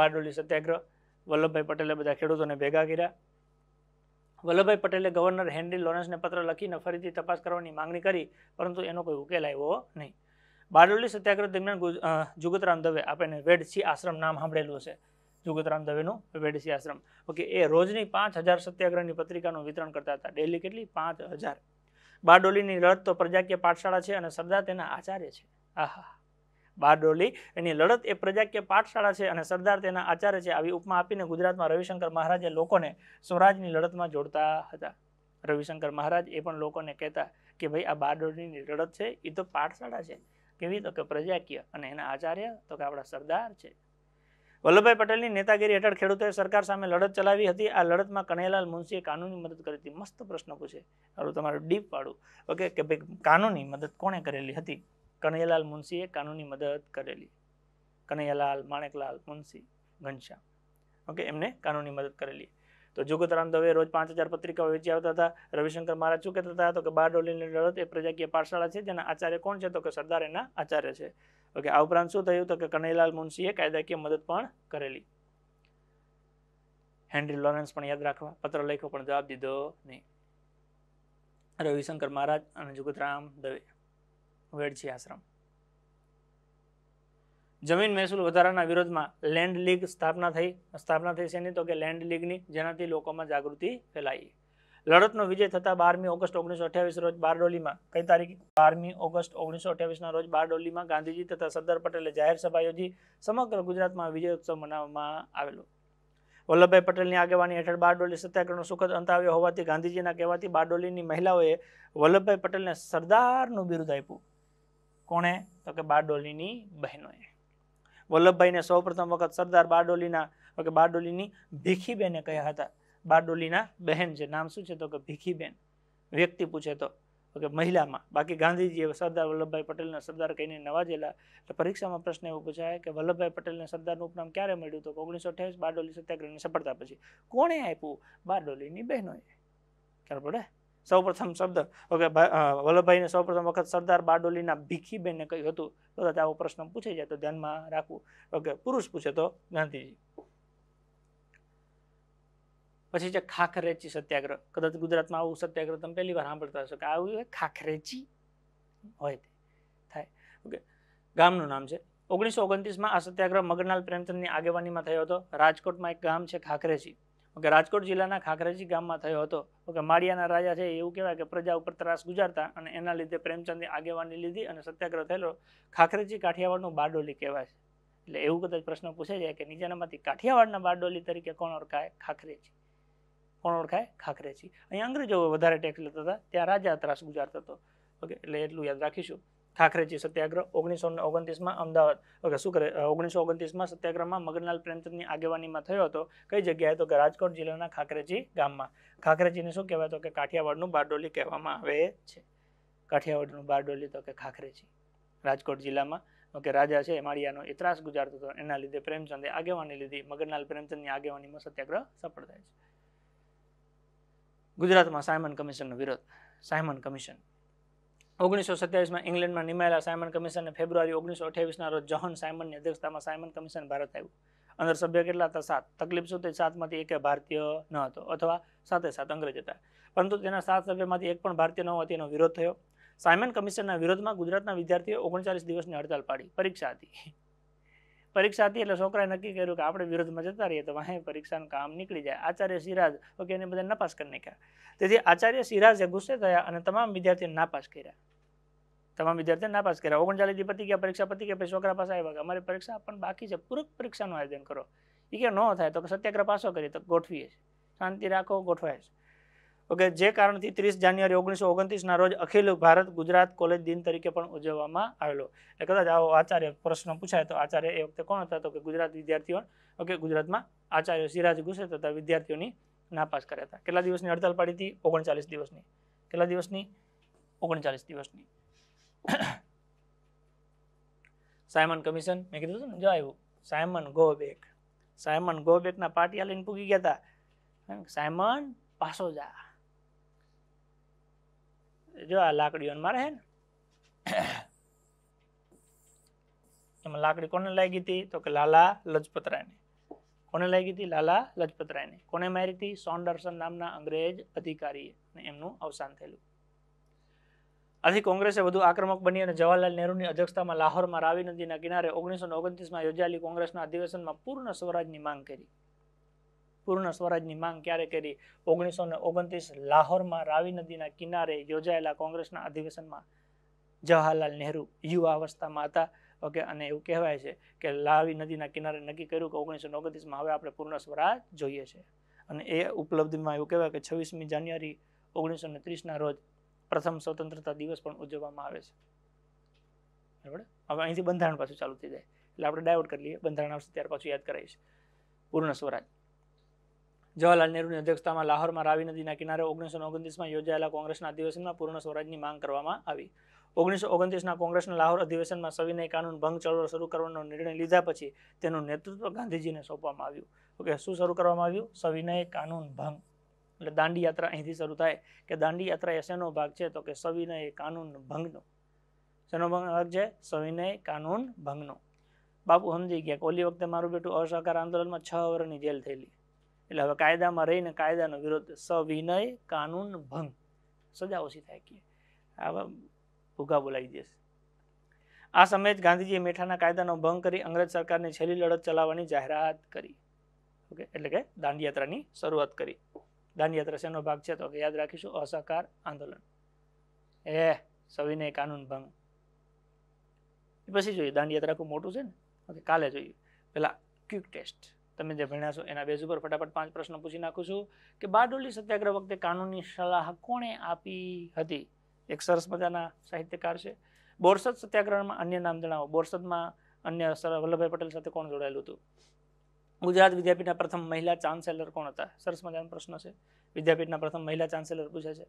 S1: બારડોલી સત્યાગ્રહ વલ્લભભાઈ પટેલે બધા ખેડૂતોને ભેગા કર્યા વલ્લભભાઈ પટેલે ગવર્નર હેનરી લોરેન્સને પત્ર લખીને ફરીથી તપાસ કરવાની માંગણી કરી પરંતુ એનો કોઈ ઉકેલ આવ્યો નહીં બારડોલી સત્યાગ્રહ દરમિયાન જુગતરામ દવે આપણે વેડસી આશ્રમ નામ સાંભળેલું છે જુગતરામ દવેનું વેડસી આશ્રમ ઓકે એ રોજની પાંચ હજાર સત્યાગ્રહની પત્રિકાનું વિતરણ કરતા હતા ડેલી કેટલી પાંચ હજાર બારડોલીની લડત તો પ્રજાકીય પાઠશાળા છે અને સરદાર તેના આચાર્ય છે આહા બારડોલી એની લડત એ પ્રજાકીય પાઠશાળા છે અને સરદાર તેના આચાર્ય છે આવી ઉપમા આપીને ગુજરાતમાં રવિશંકર મહારાજે લોકોને સ્વરાજની લડતમાં જોડતા હતા રવિશંકર મહારાજ એ પણ લોકોને કહેતા કે ભાઈ આ બારડોલીની લડત છે એ તો પાઠશાળા છે કેવી તો કે પ્રજાકીય અને એના આચાર્ય તો કે આપણા સરદાર છે વલ્લભભાઈ પટેલની નેતાગીરી હેઠળ ખેડૂતોએ સરકાર સામે લડત ચલાવી હતી આ લડતમાં કનૈયાલાલ મુનશીએ કાનૂની મદદ કરી હતી મસ્ત પ્રશ્ન પૂછે સારું તમારું ડીપ પાડું ઓકે કે ભાઈ કાનૂની મદદ કોણે કરેલી હતી કનૈયાલાલ મુનશીએ કાનૂની મદદ કરેલી કનૈયાલાલ માણેકલાલ મુનશી ઘનશ્યામ ઓકે એમને કાનૂની મદદ કરેલી તો જુગતરામ દવે રોજ પાંચ હજાર પત્રિકાઓ વેચી આવતા હતા રવિશંકર મહારાજ શું કહેતા હતા તો કે બાર ડોલીની લડત એ પ્રજાકીય પાઠશાળા છે જેના આચાર્ય કોણ છે તો કે સરદાર એના આચાર્ય છે ઓકે આ ઉપરાંત શું થયું તો કે કનૈયાલાલ મુનશીએ કાયદાકીય મદદ પણ કરેલી હેનરી લોરેન્સ પણ યાદ રાખવા પત્ર લેખો પણ જવાબ દીધો નહીં રવિશંકર મહારાજ અને જુગતરામ દવે વેડજી આશ્રમ જમીન મહેસૂલ વધારાના વિરોધમાં લેન્ડ લીગ સ્થાપના થઈ સ્થાપના થઈ શેની તો કે લેન્ડ લીગની જેનાથી લોકોમાં જાગૃતિ ફેલાઈ લડતનો વિજય થતાં બારમી ઓગસ્ટ ઓગણીસો અઠ્યાવીસ રોજ બારડોલીમાં કઈ તારીખ બારમી ઓગસ્ટ ઓગણીસો અઠ્યાવીસના રોજ બારડોલીમાં ગાંધીજી તથા સરદાર પટેલે જાહેર સભા યોજી સમગ્ર ગુજરાતમાં વિજયોત્સવ મનાવવામાં આવેલો વલ્લભભાઈ પટેલની આગેવાની હેઠળ બારડોલી સત્યાગ્રહનો સુખદ અંત આવ્યો હોવાથી ગાંધીજીના કહેવાથી બારડોલીની મહિલાઓએ વલ્લભભાઈ પટેલને સરદારનું બિરુદ આપ્યું કોણે તો કે બારડોલીની બહેનોએ વલ્લભભાઈને સૌપ્રથમ વખત સરદાર બારડોલીના તો કે બારડોલીની ભીખીબેને કહ્યા હતા બારડોલીના બહેન છે નામ શું છે તો કે ભીખીબેન વ્યક્તિ પૂછે તો કે મહિલામાં બાકી ગાંધીજીએ સરદાર વલ્લભભાઈ પટેલને સરદાર કહીને નવાજેલા એટલે પરીક્ષામાં પ્રશ્ન એવો પૂછાય કે વલ્લભભાઈ પટેલને સરદારનું ઉપનામ ક્યારે મળ્યું તો ઓગણીસો અઠ્યાવીસ બારડોલી સત્યાગ્રહની સફળતા પછી કોણે આપ્યું બારડોલીની બહેનોએ ખ્યાલ પડે સૌપ્રથમ શબ્દ ઓકે વલ્લભભાઈને સૌપ્રથમ વખત સરદાર બારડોલીના ભીખીબેનને કહ્યું હતું તો આવો પ્રશ્ન પૂછાઈ જાય તો ધ્યાનમાં રાખવું ઓકે પુરુષ પૂછે તો ગાંધીજી પછી છે ખાખરેચી સત્યાગ્રહ કદાચ ગુજરાતમાં આવું સત્યાગ્રહ તમે પહેલી વાર સાંભળતા હશો કે આવું ખાખરેચી હોય થાય ઓકે ગામનું નામ છે ઓગણીસો ઓગણત્રીસમાં આ સત્યાગ્રહ મગનલાલ પ્રેમચંદની આગેવાનીમાં થયો હતો રાજકોટમાં એક ગામ છે ખાખરેચી કે રાજકોટ જિલ્લાના ખાખરેજી ગામમાં થયો હતો તો કે માળિયાના રાજા છે એવું કહેવાય કે પ્રજા ઉપર ત્રાસ ગુજારતા અને એના લીધે પ્રેમચંદની આગેવાની લીધી અને સત્યાગ્રહ થયેલો ખાખરેજી કાઠિયાવાડનું બારડોલી કહેવાય છે એટલે એવું કદાચ પ્રશ્ન પૂછે છે કે નીચેનામાંથી કાઠિયાવાડના બારડોલી તરીકે કોણ ઓળખાય ખાખરેજી કોણ ઓળખાય ખાખરેજી અહીંયા અંગ્રેજો વધારે ટેક્સ લેતા હતા ત્યાં રાજા ત્રાસ ગુજારતો હતો ઓકે એટલે એટલું યાદ રાખીશું ખાખરેજી સત્યાગ્રહ ઓગણીસો ને ઓગણત્રીસમાં અમદાવાદ ઓકે શું કરે ઓગણીસો ઓગણત્રીસમાં સત્યાગ્રહમાં મગનલાલ પ્રેમચંદની આગેવાનીમાં થયો હતો કઈ જગ્યાએ તો કે રાજકોટ જિલ્લાના ખાખરેજી ગામમાં ખાખરેજીને શું કહેવાય તો કે કાઠિયાવાડનું બારડોલી કહેવામાં આવે છે કાઠિયાવાડનું બારડોલી તો કે ખાખરેજી રાજકોટ જિલ્લામાં ઓકે રાજા છે માળિયાનો એ ત્રાસ ગુજારતો હતો એના લીધે પ્રેમચંદે આગેવાની લીધી મગનલાલ પ્રેમચંદની આગેવાનીમાં સત્યાગ્રહ સફળ થાય છે ગુજરાતમાં સાયમન કમિશનનો વિરોધ સાયમન કમિશન ઓગણીસો સત્યાવીસમાં ઇંગ્લેન્ડમાં નિમાયેલા સાયમન કમિશનને ફેબ્રુઆરી ઓગણીસો અઠ્યાવીસના રોજ જોહન સાયમનની અધ્યક્ષતામાં સાયમન કમિશન ભારત આવ્યું અંદર સભ્ય કેટલા હતા સાત તકલીફ શું થઈ સાતમાંથી એક ભારતીય ન હતો અથવા સાથે સાત અંગ્રેજ હતા પરંતુ તેના સાત સભ્યમાંથી એક પણ ભારતીય ન હોવા તેનો વિરોધ થયો સાયમન કમિશનના વિરોધમાં ગુજરાતના વિદ્યાર્થીઓ ઓગણચાલીસ દિવસની હડતાલ પાડી પરીક્ષા હતી પરીક્ષા હતી એટલે છોકરાએ નક્કી કર્યું કે આપણે વિરોધમાં જતા રહીએ તો વાહે પરીક્ષાનું કામ નીકળી જાય આચાર્ય સિરાજ ઓકે એને બધા નાપાસ કરી નાખ્યા તેથી આચાર્ય સિરાજે ગુસ્સે થયા અને તમામ વિદ્યાર્થીઓને નાપાસ કર્યા તમામ વિદ્યાર્થીઓને નાપાસ કર્યા ઓગણચાલીસથી પતી ગયા પરીક્ષા પતી ગયા પછી છોકરા પાસે આવ્યા કે અમારી પરીક્ષા પણ બાકી છે પૂરક પરીક્ષાનું આયોજન કરો એ કે ન થાય તો સત્યાગ્રહ પાસો કરીએ તો ગોઠવીએ શાંતિ રાખો ગોઠવાય છે ઓકે જે કારણથી ત્રીસ જાન્યુઆરી ઓગણીસો ઓગણત્રીસના રોજ અખિલ ભારત ગુજરાત કોલેજ દિન તરીકે પણ ઉજવવામાં આવેલો એ કદાચ આવો આચાર્ય પ્રશ્ન પૂછાય તો આચાર્ય એ વખતે કોણ હતા તો કે ગુજરાત વિદ્યાર્થીઓ ઓકે ગુજરાતમાં આચાર્ય સિરાજ ગુસે તથા વિદ્યાર્થીઓની નાપાસ કર્યા હતા કેટલા દિવસની હડતાલ પાડી હતી ઓગણચાલીસ દિવસની કેટલા દિવસની ઓગણચાલીસ દિવસની સાયમન કમિશન મેં કીધું હતું ને જો આવ્યું Simon go back Simon go બેકના પાટિયા લઈને પૂકી ગયા હતા સાયમન પાછો જા જો આ લાકડીઓ મારે હે ને એમાં લાકડી કોને લાગી હતી તો કે લાલા લજપતરાયને કોને લાગી હતી લાલા લજપતરાયને કોને મારી હતી સોન્ડરસન નામના અંગ્રેજ અધિકારીએ અને એમનું અવસાન થયેલું આથી કોંગ્રેસે વધુ આક્રમક બની અને જવાહરલાલ નહેરુની અધ્યક્ષતામાં લાહોરમાં રાવી નદીના કિનારે ઓગણીસો ઓગણત્રીસમાં યોજાયેલી કોંગ્રેસના અધિવેશનમાં પૂર્ણ સ્વરાજની માંગ કરી પૂર્ણ સ્વરાજની માંગ ક્યારે કરી ઓગણીસો ઓગણત્રીસ લાહોરમાં રાવી નદીના કિનારે યોજાયેલા કોંગ્રેસના અધિવેશનમાં જવાહરલાલ નહેરુ યુવા અવસ્થામાં હતા ઓકે અને એવું કહેવાય છે કે લાવી નદીના કિનારે નક્કી કર્યું કે ઓગણીસો ઓગણત્રીસમાં હવે આપણે પૂર્ણ સ્વરાજ જોઈએ છે અને એ ઉપલબ્ધિમાં એવું કહેવાય કે છવ્વીસમી જાન્યુઆરી ઓગણીસો ત્રીસના રોજ પ્રથમ સ્વતંત્રતા દિવસ પણ ઉજવવામાં આવે છે બરાબર હવે અહીંથી બંધારણ પાછું ચાલુ થઈ જાય એટલે આપણે ડાયવર્ટ કરી લઈએ બંધારણ આવશે ત્યાર પાછું યાદ કરાવીશ પૂર્ણ સ્વરાજ જવાહરલાલ નહેરુની અધ્યક્ષતામાં લાહોરમાં રાવી નદીના કિનારે ઓગણીસો ઓગણત્રીસમાં યોજાયેલા કોંગ્રેસના અધિવેશનમાં પૂર્ણ સ્વરાજની માંગ કરવામાં આવી ઓગણીસો ઓગણત્રીસના કોંગ્રેસના લાહોર અધિવેશનમાં સવિનય કાનૂન ભંગ ચળવળ શરૂ કરવાનો નિર્ણય લીધા પછી તેનું નેતૃત્વ ગાંધીજીને સોંપવામાં આવ્યું ઓકે શું શરૂ કરવામાં આવ્યું સવિનય કાનૂન ભંગ એટલે દાંડી યાત્રા અહીંથી શરૂ થાય કે દાંડી યાત્રા એ શેનો ભાગ છે તો કે સવિનય કાનૂન ભંગનો શેનો ભાગ છે સવિનય કાનૂન ભંગનો બાપુ સમજી ગયા કે ઓલી વખતે મારું બેટું અસહકાર આંદોલનમાં છ વર્ષની જેલ થયેલી એટલે હવે કાયદામાં રહીને કાયદાનો વિરોધ સવિનય કાનૂન ભંગ સજા ઓછી થાય કે આવા ભૂગા બોલાવી દેશે આ સમયે જ ગાંધીજીએ મીઠાના કાયદાનો ભંગ કરી અંગ્રેજ સરકારની છેલ્લી લડત ચલાવવાની જાહેરાત કરી ઓકે એટલે કે દાંડી યાત્રાની શરૂઆત કરી દાંડિયાત્રા શેનો ભાગ છે તો કે યાદ રાખીશું અસહકાર આંદોલન એ સવિનય કાનૂન ભંગ એ પછી જોઈએ દાંડિયાત્રા ખૂબ મોટું છે ને ઓકે કાલે જોઈએ પેલા ક્વિક ટેસ્ટ તમે જે ભણ્યા છો એના બેઝ ઉપર ફટાફટ પાંચ પ્રશ્નો પૂછી નાખું છું કે બારડોલી સત્યાગ્રહ વખતે કાનૂની સલાહ કોણે આપી હતી એક સરસ મજાના સાહિત્યકાર છે બોરસદ સત્યાગ્રહમાં અન્ય નામ જણાવો બોરસદમાં અન્ય સર વલ્લભભાઈ પટેલ સાથે કોણ જોડાયેલું હતું ગુજરાત વિદ્યાપીઠના પ્રથમ મહિલા ચાન્સેલર કોણ હતા સરસ મજાનો પ્રશ્ન છે વિદ્યાપીઠના પ્રથમ મહિલા ચાન્સેલર પૂછે છે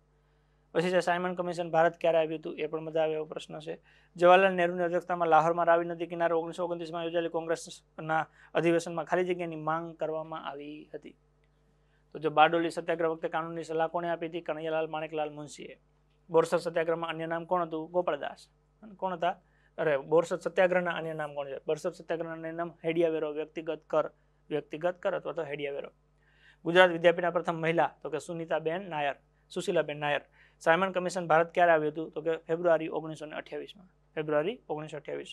S1: પછી છે સાયમન કમિશન ભારત ક્યારે આવ્યું હતું એ પણ મજા આવે એવો પ્રશ્ન છે જવાહરલાલ નહેરુની અધ્યક્ષતામાં લાહોરમાં રાવી નદી કિનારે ઓગણીસો ઓગણત્રીસમાં યોજાયેલી કોંગ્રેસના અધિવેશનમાં ખાલી જગ્યાની માંગ કરવામાં આવી હતી તો જો બારડોલી સત્યાગ્રહ વખતે કાનૂનની સલાહ કોણે આપી હતી કણૈયાલાલ માણેકલાલ મુનશીએ બોરસદ સત્યાગ્રહમાં અન્ય નામ કોણ હતું ગોપાળદાસ કોણ હતા અરે બોરસદ સત્યાગ્રહના અન્ય નામ કોણ છે બોરસદ સત્યાગ્રહના નામ હેડિયાવેરો વ્યક્તિગત કર વ્યક્તિગત કર અથવા તો હેડિયાવેરો ગુજરાત વિદ્યાપીઠના પ્રથમ મહિલા તો કે સુનિતાબેન નાયર સુશીલાબેન નાયર સાયમન કમિશન ભારત ક્યારે આવ્યું હતું તો કે ફેબ્રુઆરી ઓગણીસો અઠ્યાવીસમાં ફેબ્રુઆરી ઓગણીસો અઠ્યાવીસ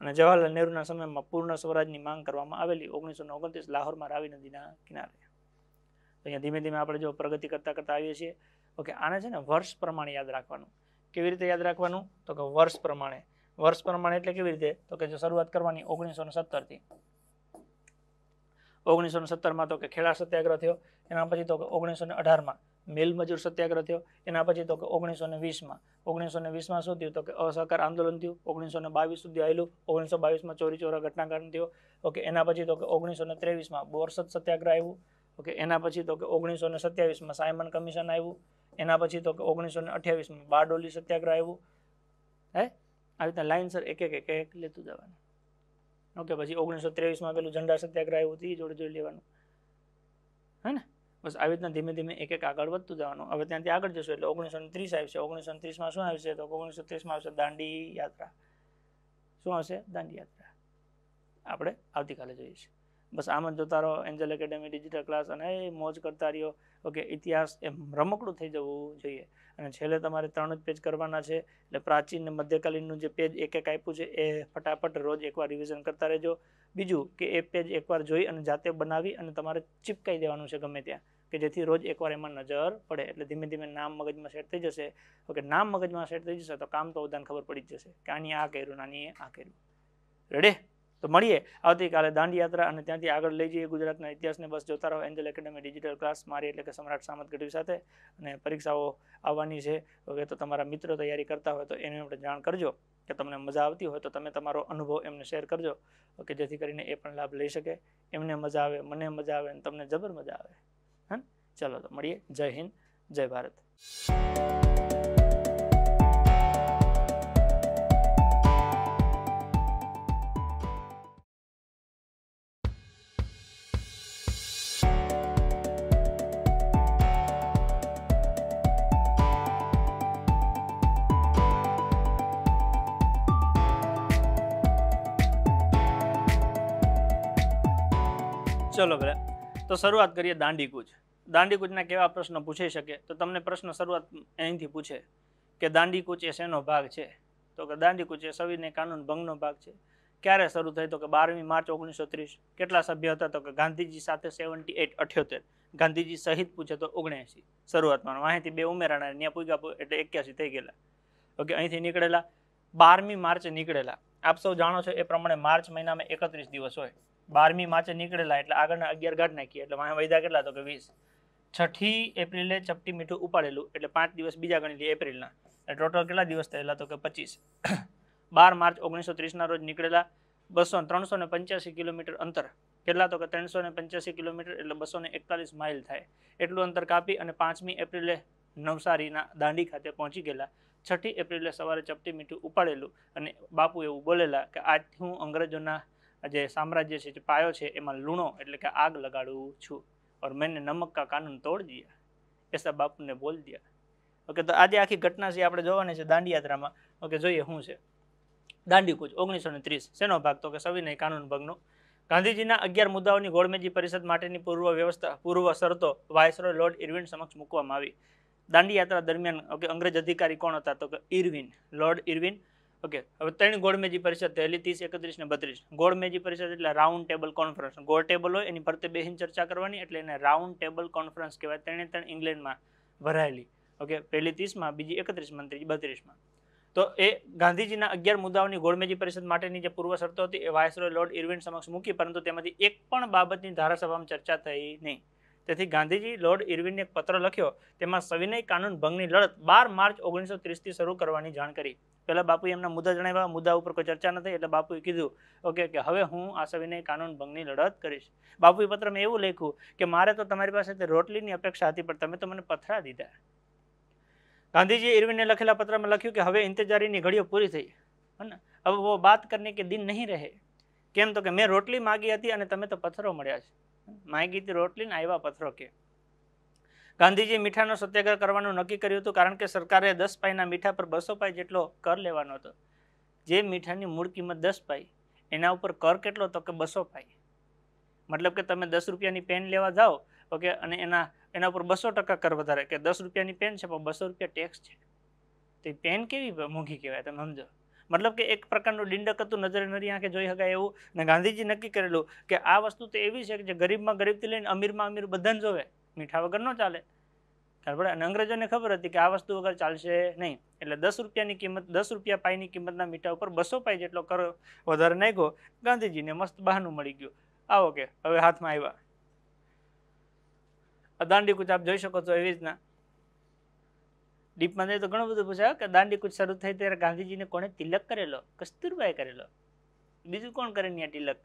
S1: અને જવાહરલાલ નહેરુના સમયમાં પૂર્ણ સ્વરાજની માંગ કરવામાં આવેલી ઓગણીસો ઓગણત્રીસ લાહોરમાં રાવી નદીના કિનારે અહીંયા ધીમે ધીમે આપણે જો પ્રગતિ કરતાં કરતાં આવીએ છીએ ઓકે આને છે ને વર્ષ પ્રમાણે યાદ રાખવાનું કેવી રીતે યાદ રાખવાનું તો કે વર્ષ પ્રમાણે વર્ષ પ્રમાણે એટલે કેવી રીતે તો કે જો શરૂઆત કરવાની ઓગણીસો સત્તરથી ઓગણીસો ને સત્તરમાં તો કે ખેડા સત્યાગ્રહ થયો એના પછી તો કે ઓગણીસો ને અઢારમાં મિલ મજૂર સત્યાગ્રહ થયો એના પછી તો કે ઓગણીસો ને વીસમાં ઓગણીસો ને વીસમાં શું થયું તો કે અસહકાર આંદોલન થયું ઓગણીસો ને બાવીસ સુધી આવેલું ઓગણીસો બાવીસમાં ચોરી ચોરા ઘટનાકાંડ થયો ઓકે એના પછી તો કે ઓગણીસો ને ત્રેવીસમાં બોરસદ સત્યાગ્રહ આવ્યું ઓકે એના પછી તો કે ઓગણીસો ને સત્યાવીસમાં સાયમન કમિશન આવ્યું એના પછી તો કે ઓગણીસો ને અઠ્યાવીસમાં બારડોલી સત્યાગ્રહ આવ્યું હે આવી રીતના લાઇનસર એક એક એક લેતું જવાનું ઓકે પછી ઓગણીસો ત્રેવીસમાં પેલું ઝંડા સત્યાગ્રહ આવ્યું હતું એ જોડે જોઈ લેવાનું હે ને બસ આવી રીતના ધીમે ધીમે એક એક આગળ વધતું જવાનું હવે ત્યાંથી આગળ જશું એટલે ઓગણીસો ત્રીસ આવશે ઓગણીસો ને ત્રીસમાં શું આવશે તો ઓગણીસો ત્રીસમાં આવશે દાંડી યાત્રા શું આવશે દાંડી યાત્રા આપણે આવતીકાલે જોઈશું બસ આમ જ જોતા રહો એન્જલ એકેડેમી ડિજિટલ ક્લાસ અને મોજ કરતા રહ્યો ઓકે ઇતિહાસ એમ રમકડું થઈ જવું જોઈએ અને છેલ્લે તમારે ત્રણ જ પેજ કરવાના છે એટલે પ્રાચીન અને મધ્યકાલીનનું જે પેજ એક એક આપ્યું છે એ ફટાફટ રોજ એકવાર રિવિઝન કરતા રહેજો બીજું કે એ પેજ એકવાર જોઈ અને જાતે બનાવી અને તમારે ચિપકાઈ દેવાનું છે ગમે ત્યાં કે જેથી રોજ એકવાર એમાં નજર પડે એટલે ધીમે ધીમે નામ મગજમાં સેટ થઈ જશે ઓકે નામ મગજમાં સેટ થઈ જશે તો કામ તો ઉદાન ખબર પડી જ જશે કે આની આ કર્યું આની આ કર્યું રેડી તો મળીએ આવતીકાલે યાત્રા અને ત્યાંથી આગળ લઈ જઈએ ગુજરાતના ઇતિહાસને બસ જોતા રહો એન્જલ એકેડમી ડિજિટલ ક્લાસ મારી એટલે કે સમ્રાટ સામત ગઢવી સાથે અને પરીક્ષાઓ આવવાની છે ઓકે તો તમારા મિત્રો તૈયારી કરતા હોય તો એને આપણે જાણ કરજો કે તમને મજા આવતી હોય તો તમે તમારો અનુભવ એમને શેર કરજો ઓકે જેથી કરીને એ પણ લાભ લઈ શકે એમને મજા આવે મને મજા આવે અને તમને જબર મજા આવે હા ચાલો તો મળીએ જય હિન્દ જય ભારત ચલો ભલે તો શરૂઆત કરીએ દાંડીકૂચ દાંડીકૂચના કેવા પ્રશ્નો પૂછી શકે તો તમને પ્રશ્ન શરૂઆત અહીંથી પૂછે કે દાંડીકૂચ એ શેનો ભાગ છે તો કે દાંડીકૂચ એ સવિનય કાનૂન ભંગનો ભાગ છે ક્યારે શરૂ થઈ તો કે બારમી માર્ચ ઓગણીસો ત્રીસ કેટલા સભ્ય હતા તો કે ગાંધીજી સાથે સેવન્ટી એટ અઠ્યોતેર ગાંધીજી સહિત પૂછે તો ઓગણએંસી શરૂઆતમાં અહીંથી બે ઉમેરાણા ત્યાં પૂગ્યા એટલે એક્યાસી થઈ ગયેલા ઓકે અહીંથી નીકળેલા બારમી માર્ચ નીકળેલા આપ સૌ જાણો છો એ પ્રમાણે માર્ચ મહિનામાં એકત્રીસ દિવસ હોય બારમી માર્ચે નીકળેલા એટલે આગળના અગિયાર ગાઢ નાખીએ એટલે વાહે વૈદા કેટલા તો કે વીસ છઠ્ઠી એપ્રિલે ચપટી મીઠું ઉપાડેલું એટલે પાંચ દિવસ બીજા ગણી લઈએ એપ્રિલના એટલે ટોટલ કેટલા દિવસ થયેલા તો કે પચીસ બાર માર્ચ ઓગણીસો ત્રીસના રોજ નીકળેલા બસો ત્રણસો ને પંચ્યાસી કિલોમીટર અંતર કેટલા તો કે ત્રણસો ને પંચ્યાસી કિલોમીટર એટલે બસો ને એકતાલીસ માઇલ થાય એટલું અંતર કાપી અને પાંચમી એપ્રિલે નવસારીના દાંડી ખાતે પહોંચી ગયેલા છઠ્ઠી એપ્રિલે સવારે ચપટી મીઠું ઉપાડેલું અને બાપુ એવું બોલેલા કે આજથી હું અંગ્રેજોના જે સામ્રાજ્ય છે જે પાયો છે એમાં લૂણો એટલે કે આગ લગાડું છું ઓર મેને નમક કા કાનૂન તોડ દિયા એસા બાપુને બોલ દિયા ઓકે તો આજે આખી ઘટના છે આપણે જોવાની છે દાંડીયાત્રામાં ઓકે જોઈએ શું છે દાંડી કૂચ ઓગણીસો ને ત્રીસ શેનો ભાગ તો કે સવિનય કાનૂન ભગનો ગાંધીજીના અગિયાર મુદ્દાઓની ગોળમેજી પરિષદ માટેની પૂર્વ વ્યવસ્થા પૂર્વ શરતો વાયસરોય લોર્ડ ઇરવિન સમક્ષ મૂકવામાં આવી દાંડીયાત્રા દરમિયાન ઓકે અંગ્રેજ અધિકારી કોણ હતા તો કે ઇરવિન લોર્ડ ઇરવિન ઓકે હવે ત્રણ ગોળમેજી પરિષદ થયેલી ત્રીસ એકત્રીસ ને બત્રીસ ગોળમેજી પરિષદ એટલે રાઉન્ડ ટેબલ કોન્ફરન્સ ગોળ ટેબલ હોય એની ફરતે બેહીને ચર્ચા કરવાની એટલે એને રાઉન્ડ ટેબલ કોન્ફરન્સ કહેવાય ત્રણે ત્રણ ઇંગ્લેન્ડમાં ભરાયેલી ઓકે પહેલી ત્રીસમાં બીજી એકત્રીસમાં ત્રીજી બત્રીસમાં તો એ ગાંધીજીના અગિયાર મુદ્દાઓની ગોળમેજી પરિષદ માટેની જે પૂર્વ શરતો હતી એ વાયસરોય લોર્ડ ઇરવિન સમક્ષ મૂકી પરંતુ તેમાંથી એક પણ બાબતની ધારાસભામાં ચર્ચા થઈ નહીં તેથી ગાંધીજી લોર્ડ ઇરવિનને એક પત્ર લખ્યો તેમાં સવિનય કાનૂન ભંગની લડત બાર માર્ચ ઓગણીસો ત્રીસથી શરૂ કરવાની જાણ કરી પહેલાં બાપુએ એમના મુદ્દા જણાવ્યા મુદ્દા ઉપર કોઈ ચર્ચા ન એટલે બાપુએ કીધું ઓકે કે હવે હું આ સવિનય કાનૂન ભંગની લડત કરીશ બાપુએ પત્રમાં એવું લખ્યું કે મારે તો તમારી પાસે તે રોટલીની અપેક્ષા હતી પણ તમે તો મને પથરા દીધા ગાંધીજીએ ઇરવિને લખેલા પત્રમાં લખ્યું કે હવે ઇંતજારીની ઘડીઓ પૂરી થઈ હે ને હવે વો બાત કરને કે દિન નહીં રહે કેમ તો કે મેં રોટલી માગી હતી અને તમે તો પથ્થરો મળ્યા છે માગી હતી રોટલી ને આવ્યા પથ્થરો કે ગાંધીજી મીઠાનો સત્યાગ્રહ કરવાનું નક્કી કર્યું હતું કારણ કે સરકારે દસ પાઈના મીઠા પર બસો પાઈ જેટલો કર લેવાનો હતો જે મીઠાની મૂળ કિંમત દસ પાઈ એના ઉપર કર કેટલો તો કે બસો પાઈ મતલબ કે તમે દસ રૂપિયાની પેન લેવા જાઓ ઓકે અને એના એના ઉપર બસો ટકા કર વધારે કે દસ રૂપિયાની પેન છે પણ બસો રૂપિયા ટેક્સ છે તો એ પેન કેવી મોંઘી કહેવાય તમે સમજો મતલબ કે એક પ્રકારનું ડિંડક હતું નજરે નરી આંખે જોઈ શકાય એવું ને ગાંધીજી નક્કી કરેલું કે આ વસ્તુ તો એવી છે કે જે ગરીબમાં ગરીબથી લઈને અમીરમાં અમીર બધાને જોવે મીઠા વગર ન ચાલે બરાબર અને અંગ્રેજોને ખબર હતી કે આ વસ્તુ વગર ચાલશે નહીં એટલે દસ રૂપિયાની કિંમત દસ રૂપિયા પાઈની કિંમતના મીઠા ઉપર બસો પાઈ જેટલો કર વધારે નાખ્યો ગાંધીજીને મસ્ત બહાનું મળી ગયું આવો કે હવે હાથમાં આવ્યા આ દાંડીકૂચ આપ જોઈ શકો છો એવી રીતના ડીપમાં જઈએ તો ઘણું બધું પૂછાય કે દાંડી કુચ શરૂ થઈ ત્યારે ગાંધીજીને કોણે તિલક કરેલો કસ્તુરબાઈ કરેલો બીજું કોણ કરે ત્યાં તિલક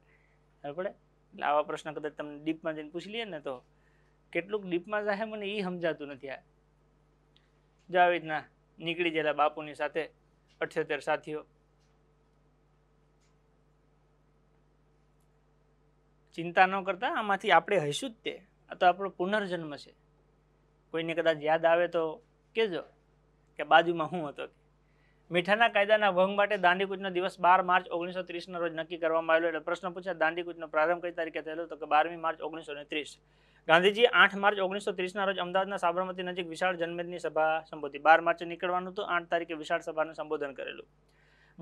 S1: બરાબર એટલે આવા પ્રશ્ન કદાચ તમને ડીપમાં જઈને પૂછી લઈએ ને તો કેટલુંક ડીપમાં જાહે મને એ સમજાતું નથી આ જો આવી રીતના નીકળી ગયેલા બાપુની સાથે અઠ્યોતેર સાથીઓ ચિંતા ન કરતા આમાંથી આપણે હશું જ તે આ તો આપણો પુનર્જન્મ છે કોઈને કદાચ યાદ આવે તો કહેજો કે બાજુમાં હું હતો મીઠાના કાયદાના ભંગ માટે દાંડીકૂચનો દિવસ બાર માર્ચ ઓગણીસો ત્રીસના રોજ નક્કી કરવામાં આવ્યો એટલે પ્રશ્ન પૂછ્યા દાંડીકૂચનો પ્રારંભ કઈ તારીખે થયેલો તો કે બારમી માર્ચ ઓગણીસો ત્રીસ ગાંધીજી આઠ માર્ચ ઓગણીસો ત્રીસના રોજ અમદાવાદના સાબરમતી નજીક વિશાળ જનમેદની સભા સંબોધી બાર માર્ચે નીકળવાનું હતું આઠ તારીખે વિશાળ સભાનું સંબોધન કરેલું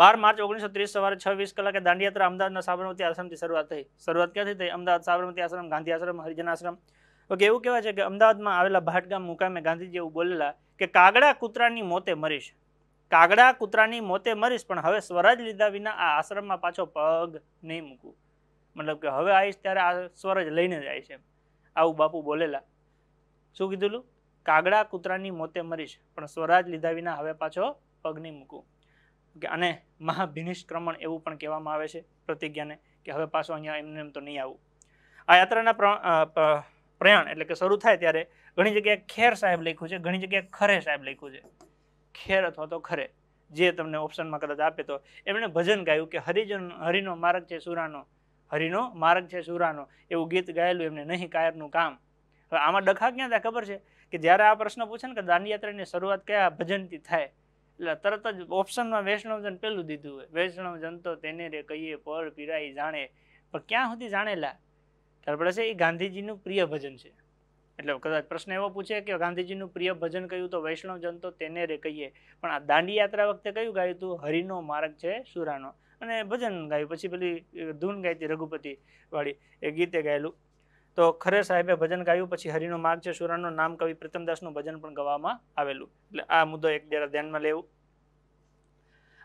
S1: બાર માર્ચ ઓગણીસો ત્રીસ સવારે છ વીસ કલાકે દાંડીયાત્રા અમદાવાદના સાબરમતી આશ્રમથી શરૂઆત થઈ શરૂઆત ક્યાંથી થઈ અમદાવાદ સાબરમતી આશ્રમ ગાંધી આશ્રમ હરિજન આશ્રમ ઓકે એવું કહેવાય છે કે અમદાવાદમાં આવેલા ભાટગામ મુકામે ગાંધીજી એવું બોલેલા કે કાગડા કૂતરાની મોતે મરીશ કાગડા કૂતરાની મોતે મરીશ પણ હવે સ્વરાજ લીધા વિના આ આશ્રમમાં પાછો પગ નહીં મૂકું મતલબ કે હવે આવીશ ત્યારે આ સ્વરજ લઈને જ આવીશ એમ આવું બાપુ બોલેલા શું કીધેલું કાગડા કૂતરાની મોતે મરીશ પણ સ્વરાજ લીધા વિના હવે પાછો પગ નહીં મૂકું કે અને મહાભિનિષ્ક્રમણ એવું પણ કહેવામાં આવે છે પ્રતિજ્ઞાને કે હવે પાછો અહીંયા એમને એમ તો નહીં આવું આ યાત્રાના પ્રયાણ એટલે કે શરૂ થાય ત્યારે ઘણી જગ્યાએ ખેર સાહેબ લખ્યું છે ઘણી જગ્યાએ ખરે સાહેબ લખ્યું છે ખેર અથવા તો ખરે જે તમને ઓપ્શનમાં કદાચ આપે તો એમણે ભજન ગાયું કે હરિજન હરિનો માર્ગ છે સુરાનો હરિનો માર્ગ છે સુરાનો એવું ગીત ગાયેલું એમને નહીં કાયરનું કામ હવે આમાં ડખા ક્યાં થાય ખબર છે કે જ્યારે આ પ્રશ્ન પૂછે ને કે દાંડીયાત્રાની શરૂઆત કયા ભજનથી થાય એટલે તરત જ ઓપ્શનમાં વૈષ્ણવજન પેલું દીધું હોય વૈષ્ણવજન તો તેને રે કહીએ પર પીરાઈ જાણે પણ ક્યાં સુધી જાણેલા ત્યારે પડે છે એ ગાંધીજીનું પ્રિય ભજન છે એટલે કદાચ પ્રશ્ન એવો પૂછે કે ગાંધીજીનું પ્રિય ભજન કયું તો વૈષ્ણવજન તો તેને રે કહીએ પણ આ દાંડી વખતે કયું ગાયું હતું હરિનો માર્ગ છે સુરાનો અને ભજન ગાયું પછી પેલી ધૂન હતી રઘુપતિ વાળી એ ગીતે ગાયેલું તો ખરે સાહેબે ભજન ગાયું પછી હરિનો માર્ગ છે સુરાનું નામ કવિ પ્રીતમદાસનું ભજન પણ ગવામાં આવેલું એટલે આ મુદ્દો એક જરા ધ્યાનમાં લેવું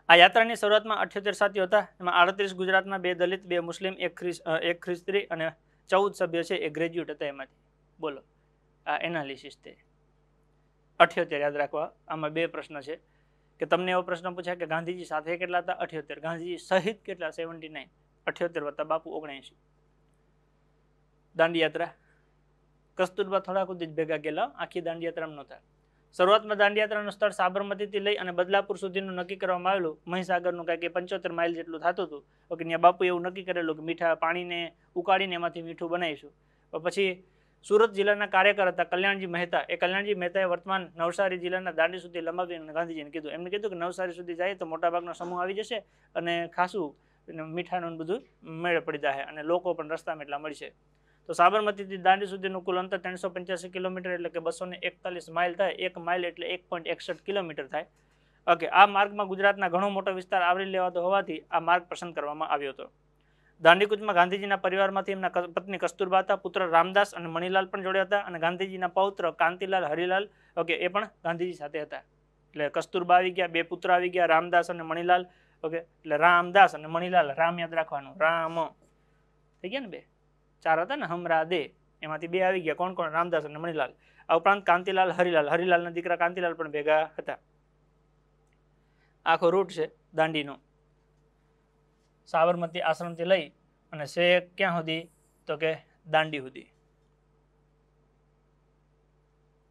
S1: આ યાત્રાની શરૂઆતમાં અઠ્યોતેર સાથીઓ હતા એમાં આડત્રીસ ગુજરાતમાં બે દલિત બે મુસ્લિમ એક ખ્રિસ એક ખ્રિસ્ત્રી અને ચૌદ સભ્યો છે એ ગ્રેજ્યુએટ હતા એમાંથી બોલો આ એનાલિસિસ તે અઠ્યોતેર યાદ રાખવા આમાં બે પ્રશ્ન છે કે તમને એવો પ્રશ્ન પૂછાય કે ગાંધીજી સાથે કેટલા હતા અઠ્યોતેર ગાંધીજી સહિત કેટલા સેવન્ટી નાઇન અઠ્યોતેર વત્તા બાપુ ઓગણએંશી દાંડીયાત્રા કસ્તુરબા થોડાક સુધી જ ભેગા ગયેલા આખી દાંડીયાત્રામાં નહોતા શરૂઆતમાં દાંડીયાત્રાનું સ્થળ સાબરમતીથી લઈ અને બદલાપુર સુધીનું નક્કી કરવામાં આવેલું મહીસાગરનું કાંઈક પંચોતેર માઇલ જેટલું થતું હતું કે ત્યાં બાપુએ એવું નક્કી કરેલું કે મીઠા પાણીને ઉકાળીને એમાંથી મીઠું બનાવીશું પછી સુરત જિલ્લાના કાર્યકર હતા કલ્યાણજી મહેતા એ કલ્યાણજી મહેતાએ વર્તમાન નવસારી જિલ્લાના દાંડી સુધી લંબાવી અને ગાંધીજીને કીધું એમને કીધું કે નવસારી સુધી જાય તો મોટાભાગનો સમૂહ આવી જશે અને ખાસું મીઠાનું બધું મેળે પડી જાય અને લોકો પણ રસ્તામાં એટલા મળશે તો સાબરમતીથી દાંડી સુધીનું કુલ અંતર ત્રણસો પંચ્યાસી કિલોમીટર એટલે કે બસો એકતાલીસ માઇલ થાય એક માઇલ એટલે એક પોઈન્ટ એકસઠ કિલોમીટર થાય ઓકે આ માર્ગમાં ગુજરાતના ઘણો મોટો વિસ્તાર આવરી લેવાતો હોવાથી આ માર્ગ પસંદ કરવામાં આવ્યો હતો દાંડીકૂચમાં ગાંધીજીના પરિવારમાંથી એમના પત્ની કસ્તુરબા હતા પુત્ર રામદાસ અને મણિલાલ પણ જોડ્યા હતા અને ગાંધીજીના પૌત્ર કાંતિલાલ હરિલાલ ઓકે એ પણ ગાંધીજી સાથે હતા એટલે કસ્તુરબા આવી ગયા બે પુત્ર આવી ગયા રામદાસ અને મણિલાલ ઓકે એટલે રામદાસ અને મણિલાલ રામ યાદ રાખવાનું રામ થઈ ગયા ને બે ચાર હતા ને હમરા દે એમાંથી બે આવી ગયા કોણ કોણ રામદાસ અને મણિલાલ આ ઉપરાંત કાંતિલાલ હરિલાલ હરિલાલના દીકરા કાંતિલાલ પણ ભેગા હતા આખો રૂટ છે દાંડીનો સાબરમતી આશ્રમથી લઈ અને શેખ ક્યાં સુધી તો કે દાંડી સુધી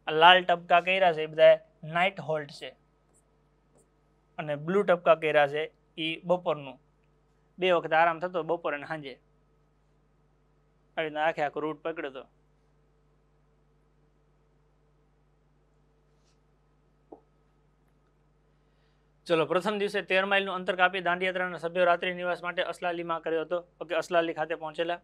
S1: આ લાલ ટપકા કર્યા છે એ બધા નાઇટ હોલ્ટ છે અને બ્લુ ટપકા કર્યા છે એ બપોરનું બે વખત આરામ થતો બપોર અને સાંજે આવી રીતે આખે આખો રૂટ પકડ્યો હતો ચલો પ્રથમ દિવસે તેર માઇલનું અંતર કાપી દાંડીયાત્રાના સભ્યો રાત્રિ નિવાસ માટે અસલાલીમાં કર્યો હતો ઓકે અસલાલી ખાતે પહોંચેલા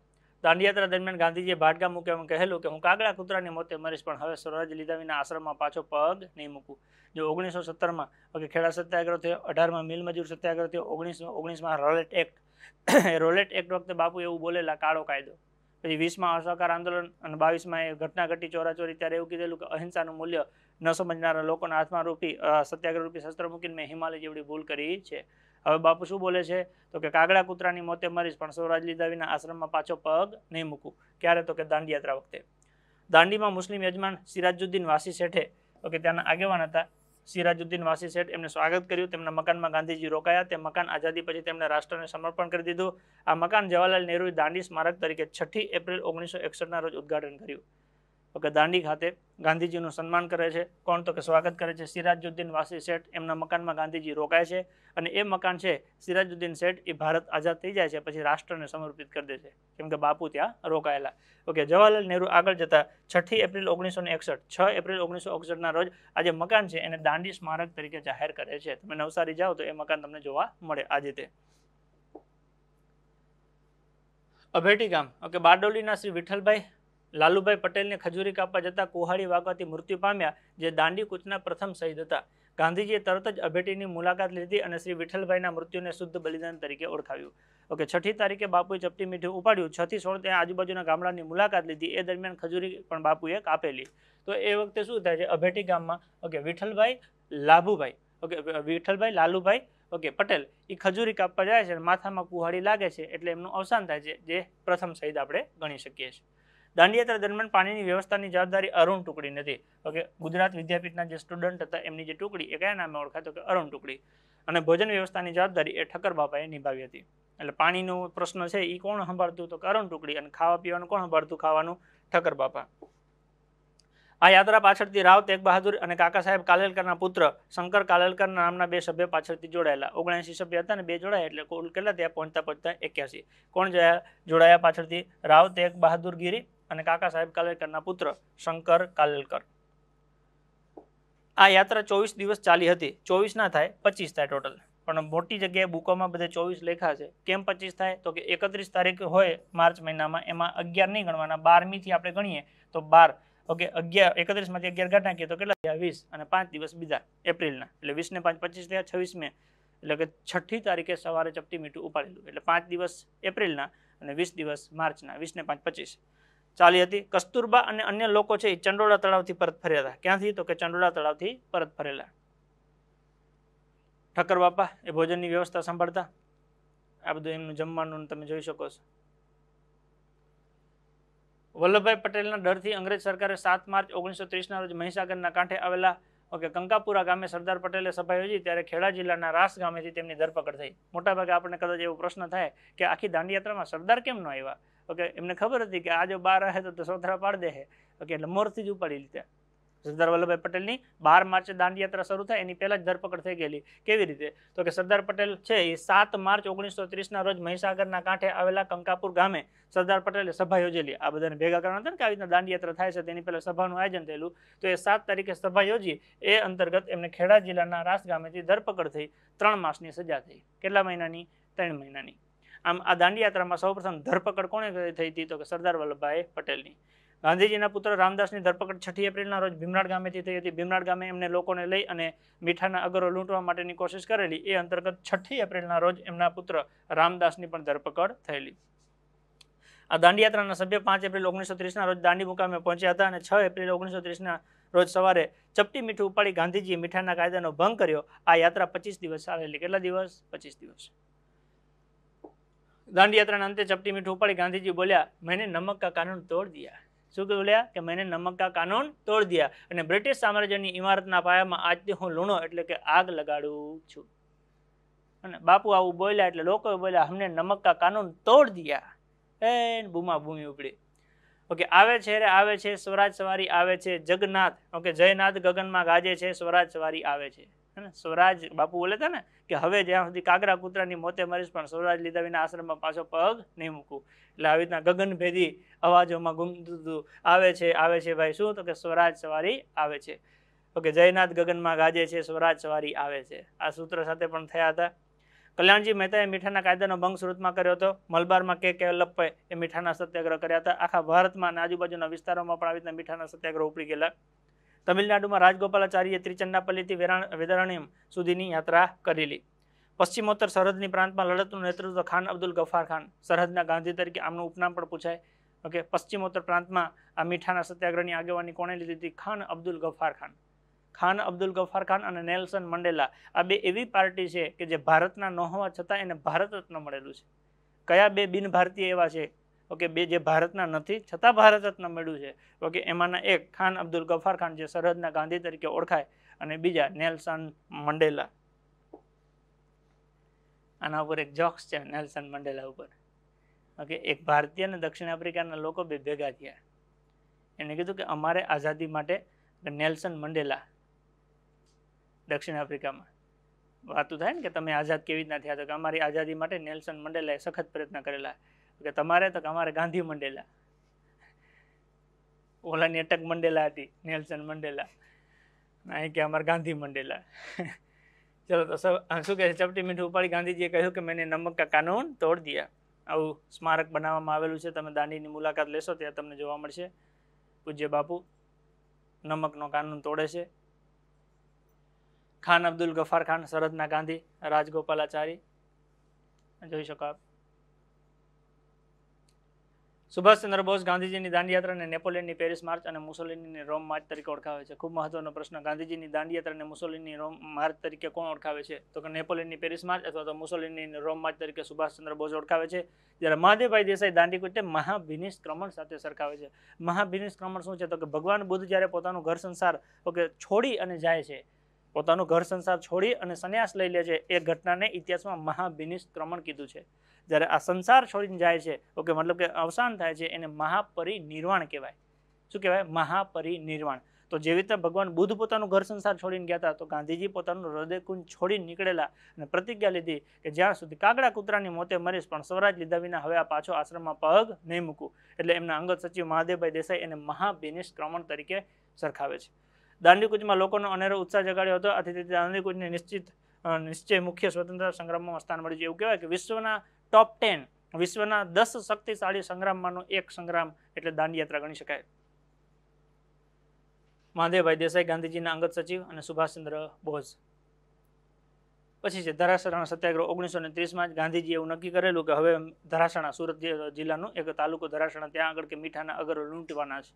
S1: દાંડીયાત્રા દરમિયાન ગાંધીજીએ ભાટગા મૂક્યા કહેલું કે હું કાગડા કૂતરાની મોતે મરીશ પણ હવે સ્વરાજ લીધા વિના આશ્રમમાં પાછો પગ નહીં મૂકું જો ઓગણીસો સત્તરમાં ઓકે ખેડા સત્યાગ્રહ થયો અઢારમાં મિલમજૂર સત્યાગ્રહ થયો ઓગણીસમાં ઓગણીસમાં રોલેટ એક્ટ રોલેટ એક્ટ વખતે બાપુ એવું બોલેલા કાળો કાયદો પછી વીસમાં અસહકાર આંદોલન અને બાવીસમાં એ ઘટના ઘટી ચોરાચોરી ત્યારે એવું કીધેલું કે અહિંસાનું મૂલ્ય ન સમજનારા લોકોના હાથમાં રૂપી સત્યાગ્રહ રૂપી શસ્ત્ર મૂકીને મેં હિમાલય જેવડી ભૂલ કરી છે હવે બાપુ શું બોલે છે તો કે કાગડા કૂતરાની મોતે મરીશ પણ સ્વરાજ લીધા વિના આશ્રમમાં પાછો પગ નહીં મૂકું ક્યારે તો કે દાંડીયાત્રા વખતે દાંડીમાં મુસ્લિમ યજમાન સિરાજુદ્દીન વાસી શેઠે તો કે ત્યાંના આગેવાન હતા સિરાજુદ્દીન વાસી શેઠ એમને સ્વાગત કર્યું તેમના મકાનમાં ગાંધીજી રોકાયા તે મકાન આઝાદી પછી તેમણે રાષ્ટ્રને સમર્પણ કરી દીધું આ મકાન જવાહરલાલ નહેરુ દાંડી સ્મારક તરીકે છઠ્ઠી એપ્રિલ ઓગણીસો ના રોજ ઉદઘાટન કર્યું તો કે દાંડી ખાતે ગાંધીજીનું સન્માન કરે છે કોણ તો કે સ્વાગત કરે છે સિરાજુદ્દીન વાસી શેઠ એમના મકાનમાં ગાંધીજી રોકાય છે અને એ મકાન છે સિરાજુદ્દીન શેઠ એ ભારત આઝાદ થઈ જાય છે પછી રાષ્ટ્રને સમર્પિત કરી દે છે કેમ કે બાપુ ત્યાં રોકાયેલા ઓકે જવાહરલાલ નહેરુ આગળ જતા છઠ્ઠી એપ્રિલ ઓગણીસો ને એકસઠ છ એપ્રિલ ઓગણીસો એકસઠના રોજ આ જે મકાન છે એને દાંડી સ્મારક તરીકે જાહેર કરે છે તમે નવસારી જાઓ તો એ મકાન તમને જોવા મળે આજે તે અભેટી ગામ ઓકે બારડોલીના શ્રી વિઠ્ઠલભાઈ લાલુભાઈ પટેલને ખજૂરી કાપવા જતાં કુહાડી વાગવાથી મૃત્યુ પામ્યા જે દાંડી કૂચના પ્રથમ શહીદ હતા ગાંધીજીએ તરત જ અભેટીની મુલાકાત લીધી અને શ્રી વિઠ્ઠલભાઈના મૃત્યુને શુદ્ધ બલિદાન તરીકે ઓળખાવ્યું ઓકે છઠ્ઠી તારીખે બાપુએ ચપટી મીઠું ઉપાડ્યું છથી સોળ ત્યાં આજુબાજુના ગામડાની મુલાકાત લીધી એ દરમિયાન ખજૂરી પણ બાપુએ કાપેલી તો એ વખતે શું થાય છે અભેટી ગામમાં okay Vitthalbhai Labhubhai okay Vitthalbhai Lalubhai okay Patel એ ખજૂરી કાપવા જાય છે માથામાં કુહાડી લાગે છે એટલે એમનું અવસાન થાય છે જે પ્રથમ શહીદ આપણે ગણી શકીએ છીએ દાંડિયાત્રા દરમિયાન પાણીની વ્યવસ્થાની જવાબદારી અરુણ ટુકડી નથી ઓકે ગુજરાત વિદ્યાપીઠના જે સ્ટુડન્ટ હતા એમની જે ટુકડી એ કયા નામે ઓળખાતો કે અરુણ ટુકડી અને ભોજન વ્યવસ્થાની જવાબદારી એ ઠક્કર બાપાએ નિભાવી હતી એટલે પાણીનો પ્રશ્ન છે એ કોણ સંભાળતું તો અરુણ ટુકડી અને ખાવા પીવાનું કોણ સંભાળતું ખાવાનું ઠક્કર બાપા આ યાત્રા પાછળથી રાવ તેગ બહાદુર અને કાકા સાહેબ કાલેલકરના પુત્ર શંકર કાલેલકર નામના બે સભ્ય પાછળથી જોડાયેલા ઓગણએંસી સભ્ય હતા અને બે જોડાયા એટલે કુલ કેટલા ત્યાં પહોંચતા પહોંચતા એક્યાસી કોણ જોડાયા પાછળથી રાવ તેગ બહાદુર ગીરી અને કાકા સાહેબ કાલેલકરના પુત્ર શંકર કાલેલકર આ યાત્રા ચોવીસ દિવસ ચાલી હતી ચોવીસ ના થાય પચીસ થાય ટોટલ પણ મોટી જગ્યાએ બુકોમાં બધે ચોવીસ લેખા છે કેમ પચીસ થાય તો કે એકત્રીસ તારીખ હોય માર્ચ મહિનામાં એમાં અગિયાર નહીં ગણવાના બારમીથી આપણે ગણીએ તો બાર ઓકે અગિયાર એકત્રીસમાંથી અગિયાર ઘાટ નાખીએ તો કેટલા થયા વીસ અને પાંચ દિવસ બીજા એપ્રિલના એટલે વીસ ને પાંચ પચીસ થયા છવ્વીસ મે એટલે કે છઠ્ઠી તારીખે સવારે ચપટી મીઠું ઉપાડેલું એટલે પાંચ દિવસ એપ્રિલના અને વીસ દિવસ માર્ચના વીસ ને પાંચ પચીસ ચાલી હતી કસ્તુરબા અને અન્ય લોકો છે એ ચંડોળા તળાવથી પરત ફર્યા હતા ક્યાંથી તો કે ચંડોળા તળાવથી પરત ફરેલા ઠક્કર બાપા એ ભોજનની વ્યવસ્થા સાંભળતા આ બધું એમનું જમવાનું તમે જોઈ શકો છો વલ્લભભાઈ પટેલના ડરથી અંગ્રેજ સરકારે સાત માર્ચ ઓગણીસો ત્રીસના રોજ મહીસાગરના કાંઠે આવેલા ઓકે કંકાપુરા ગામે સરદાર પટેલે સભા યોજી ત્યારે ખેડા જિલ્લાના રાસ ગામેથી તેમની ધરપકડ થઈ મોટાભાગે આપણને કદાચ એવો પ્રશ્ન થાય કે આખી દાંડીયાત્રામાં સરદાર કેમ ન આવ્યા ઓકે એમને ખબર હતી કે આ જો બાર હે તો સોથરા પાડી દે હે ઓકે એટલે મોરથી જ ઉપાડી લીધા સરદાર વલ્લભભાઈ પટેલની બાર માર્ચે દાંડીયાત્રા શરૂ થાય એની પહેલાં જ ધરપકડ થઈ ગયેલી કેવી રીતે તો કે સરદાર પટેલ છે એ સાત માર્ચ ઓગણીસો ત્રીસના રોજ મહીસાગરના કાંઠે આવેલા કંકાપુર ગામે સરદાર પટેલે સભા યોજેલી આ બધાને ભેગા કરવાના હતા ને કે આવી રીતના દાંડીયાત્રા થાય છે તેની પહેલાં સભાનું આયોજન થયેલું તો એ સાત તારીખે સભા યોજી એ અંતર્ગત એમને ખેડા જિલ્લાના રાસ ગામેથી ધરપકડ થઈ ત્રણ માસની સજા થઈ કેટલા મહિનાની ત્રણ મહિનાની આમ આ દાંડીયાત્રામાં સૌપ્રથમ ધરપકડ કોણે થઈ હતી તો કે સરદાર વલ્લભભાઈ પટેલની ગાંધીજીના પુત્ર રામદાસની ધરપકડ છઠ્ઠી એપ્રિલના રોજ ભીમનાડ ગામેથી થઈ હતી ભીમનાડ ગામે એમને લોકોને લઈ અને મીઠાના અગરો લૂંટવા માટેની કોશિશ કરેલી એ અંતર્ગત છઠ્ઠી એપ્રિલના રોજ એમના પુત્ર રામદાસની પણ ધરપકડ થયેલી આ દાંડીયાત્રાના સભ્ય પાંચ એપ્રિલ ઓગણીસો ત્રીસના રોજ દાંડી મુકામે પહોંચ્યા હતા અને છ એપ્રિલ ઓગણીસો ત્રીસના રોજ સવારે ચપટી મીઠું ઉપાડી ગાંધીજીએ મીઠાના કાયદાનો ભંગ કર્યો આ યાત્રા પચીસ દિવસ ચાલેલી કેટલા દિવસ પચીસ દિવસ દાંડીયાત્રાના અંતે ચપટી મીઠું ઉપાડી ગાંધીજી બોલ્યા મેને નમક કા કાનૂન તોડ દિયા શું બોલ્યા કે મેને નમક કા કાનૂન તોડ દિયા અને બ્રિટિશ સામ્રાજ્યની ઇમારતના પાયામાં આજથી હું લૂણો એટલે કે આગ લગાડું છું અને બાપુ આવું બોલ્યા એટલે લોકો બોલ્યા હમને નમક કા કાનૂન તોડ દીયા એન બૂમા ભૂમિ ઉપડી ઓકે આવે છે રે આવે છે સ્વરાજ સવારી આવે છે જગન્નાથ ઓકે જયનાથ ગગનમાં ગાજે છે સ્વરાજ સવારી આવે છે સ્વરાજ બાપુ બોલે હતા ને કે હવે જ્યાં સુધી કાગરા કૂતરાની મોતે મરીશ પણ સ્વરાજ લીધા વિના આશ્રમમાં પાછો પગ નહીં મૂકું એટલે આવી રીતના ગગનભેદી અવાજોમાં ગુમતું આવે છે આવે છે ભાઈ શું તો કે સ્વરાજ સવારી આવે છે ઓકે જયનાથ ગગનમાં ગાજે છે સ્વરાજ સવારી આવે છે આ સૂત્ર સાથે પણ થયા હતા કલ્યાણજી મહેતાએ મીઠાના કાયદાનો ભંગ સુરતમાં કર્યો હતો મલબારમાં કે કે વલ્લભભાઈ એ મીઠાના સત્યાગ્રહ કર્યા હતા આખા ભારતમાં અને આજુબાજુના વિસ્તારોમાં પણ આવી રીતના મીઠાના સત્યાગ્રહ ઉપડી ગયેલા તમિલનાડુમાં રાજગોપાલાચાર્ય ત્રિચન્નાપલ્લીથી વેદારણ્યમ સુધીની યાત્રા કરેલી પશ્ચિમોત્તર સરહદની પ્રાંતમાં લડતનું નેતૃત્વ ખાન અબ્દુલ ગફાર ખાન સરહદના ગાંધી તરીકે આમનું ઉપનામ પણ પૂછાય ઓકે પશ્ચિમોત્તર પ્રાંતમાં આ મીઠાના સત્યાગ્રહની આગેવાની કોણે લીધી હતી ખાન અબ્દુલ ગફાર ખાન ખાન અબ્દુલ ગફાર ખાન અને નેલ્સન મંડેલા આ બે એવી પાર્ટી છે કે જે ભારતના ન હોવા છતાં એને ભારત રત્ન મળેલું છે કયા બે બિન ભારતીય એવા છે ઓકે બે જે ભારતના નથી છતાં ભારત રત્ન મેળવ્યું છે ઓકે એમાંના એક ખાન અબ્દુલ ગફાર ખાન જે સરહદના ગાંધી તરીકે ઓળખાય અને બીજા નેલ્સન મંડેલા આના ઉપર એક જોક્સ છે નેલ્સન મંડેલા ઉપર ઓકે એક ભારતીય અને દક્ષિણ આફ્રિકાના લોકો બે ભેગા થયા એને કીધું કે અમારે આઝાદી માટે નેલ્સન મંડેલા દક્ષિણ આફ્રિકામાં વાતું થાય ને કે તમે આઝાદ કેવી રીતના થયા તો કે અમારી આઝાદી માટે નેલ્સન મંડેલાએ સખત પ્રયત્ન કરેલા કે તમારે તો કે અમારે ગાંધી મંડેલા ઓલાની અટક મંડેલા હતી નેલ્સન મંડેલા અહીં કે અમારે ગાંધી મંડેલા ચલો તો શું કહે છે ચપટી મીઠું ઉપાડી ગાંધીજીએ કહ્યું કે મેં નમક કા કાનૂન તોડ દિયા આવું સ્મારક બનાવવામાં આવેલું છે તમે દાંડીની મુલાકાત લેશો ત્યાં તમને જોવા મળશે પૂજ્ય બાપુ નમકનો કાનૂન તોડે છે ખાન અબ્દુલ ગફાર ખાન સરહદના ગાંધી રાજગોપાલાચારી જોઈ શકો આપ સુભાષચંદ્ર બોઝ ગાંધીજીની દાંડીયાત્રાને નેપોલિયનની પેરિસ માર્ચ અને મુસોલિનીની રોમ માર્ચ તરીકે ઓળખાવે છે ખૂબ મહત્વનો પ્રશ્ન ગાંધીજીની દાંડીયાત્રાને મુસોલિની રોમ માર્ચ તરીકે કોણ ઓળખાવે છે તો કે નેપોલિયનની પેરિસ માર્ચ અથવા તો મુસોલિની રોમ માર્ચ તરીકે સુભાષચંદ્ર બોઝ ઓળખાવે છે જ્યારે મહાદેવભાઈ દેસાઈ દાંડીકૂચને મહાભિનિષ્ક્રમણ સાથે સરખાવે છે મહાભિનિષ્ક્રમણ શું છે તો કે ભગવાન બુદ્ધ જ્યારે પોતાનું ઘર સંસાર ઓકે છોડી અને જાય છે પોતાનું ઘર સંસાર છોડી અને સંન્યાસ લઈ લે છે એ ઘટનાને ઇતિહાસમાં મહાભિનિષ્ક્રમણ કીધું છે જ્યારે આ સંસાર છોડીને જાય છે ઓકે મતલબ કે અવસાન થાય છે એને મહાપરિનિર્વાણ કહેવાય શું કહેવાય મહાપરિનિર્વાણ તો જેવી રીતે ભગવાન બુદ્ધ પોતાનું ઘર સંસાર છોડીને ગયા હતા તો ગાંધીજી પોતાનું હૃદયકુંજ છોડીને નીકળેલા અને પ્રતિજ્ઞા લીધી કે જ્યાં સુધી કાગડા કૂતરાની મોતે મરીશ પણ સ્વરાજ લીધા વિના હવે આ પાછો આશ્રમમાં પગ નહીં મૂકું એટલે એમના અંગત સચિવ મહાદેવભાઈ દેસાઈ એને મહાબિનિષ્ક્રમણ તરીકે સરખાવે છે દાંડીકૂચમાં લોકોનો અનેરો ઉત્સાહ જગાડ્યો હતો આથી દાંડીકૂચને નિશ્ચિત નિશ્ચય મુખ્ય સ્વતંત્ર સંગ્રામમાં સ્થાન મળ્યું એવું કહેવાય કે વિશ્વના ટોપ ટેન વિશ્વના દસ શક્તિશાળી સંગ્રામમાંનો એક સંગ્રામ એટલે દાંડિયાત્રા ગણી શકાય મહાદેવભાઈ દેસાઈ ગાંધીજીના અંગત સચિવ અને સુભાષચંદ્ર બોઝ પછી છે ધરાસણા સત્યાગ્રહ ઓગણીસો ને ત્રીસમાં જ ગાંધીજીએ એવું નક્કી કરેલું કે હવે ધરાસણા સુરત જિલ્લાનું એક તાલુકો ધરાસણા ત્યાં આગળ કે મીઠાના અગરો લૂંટવાના છે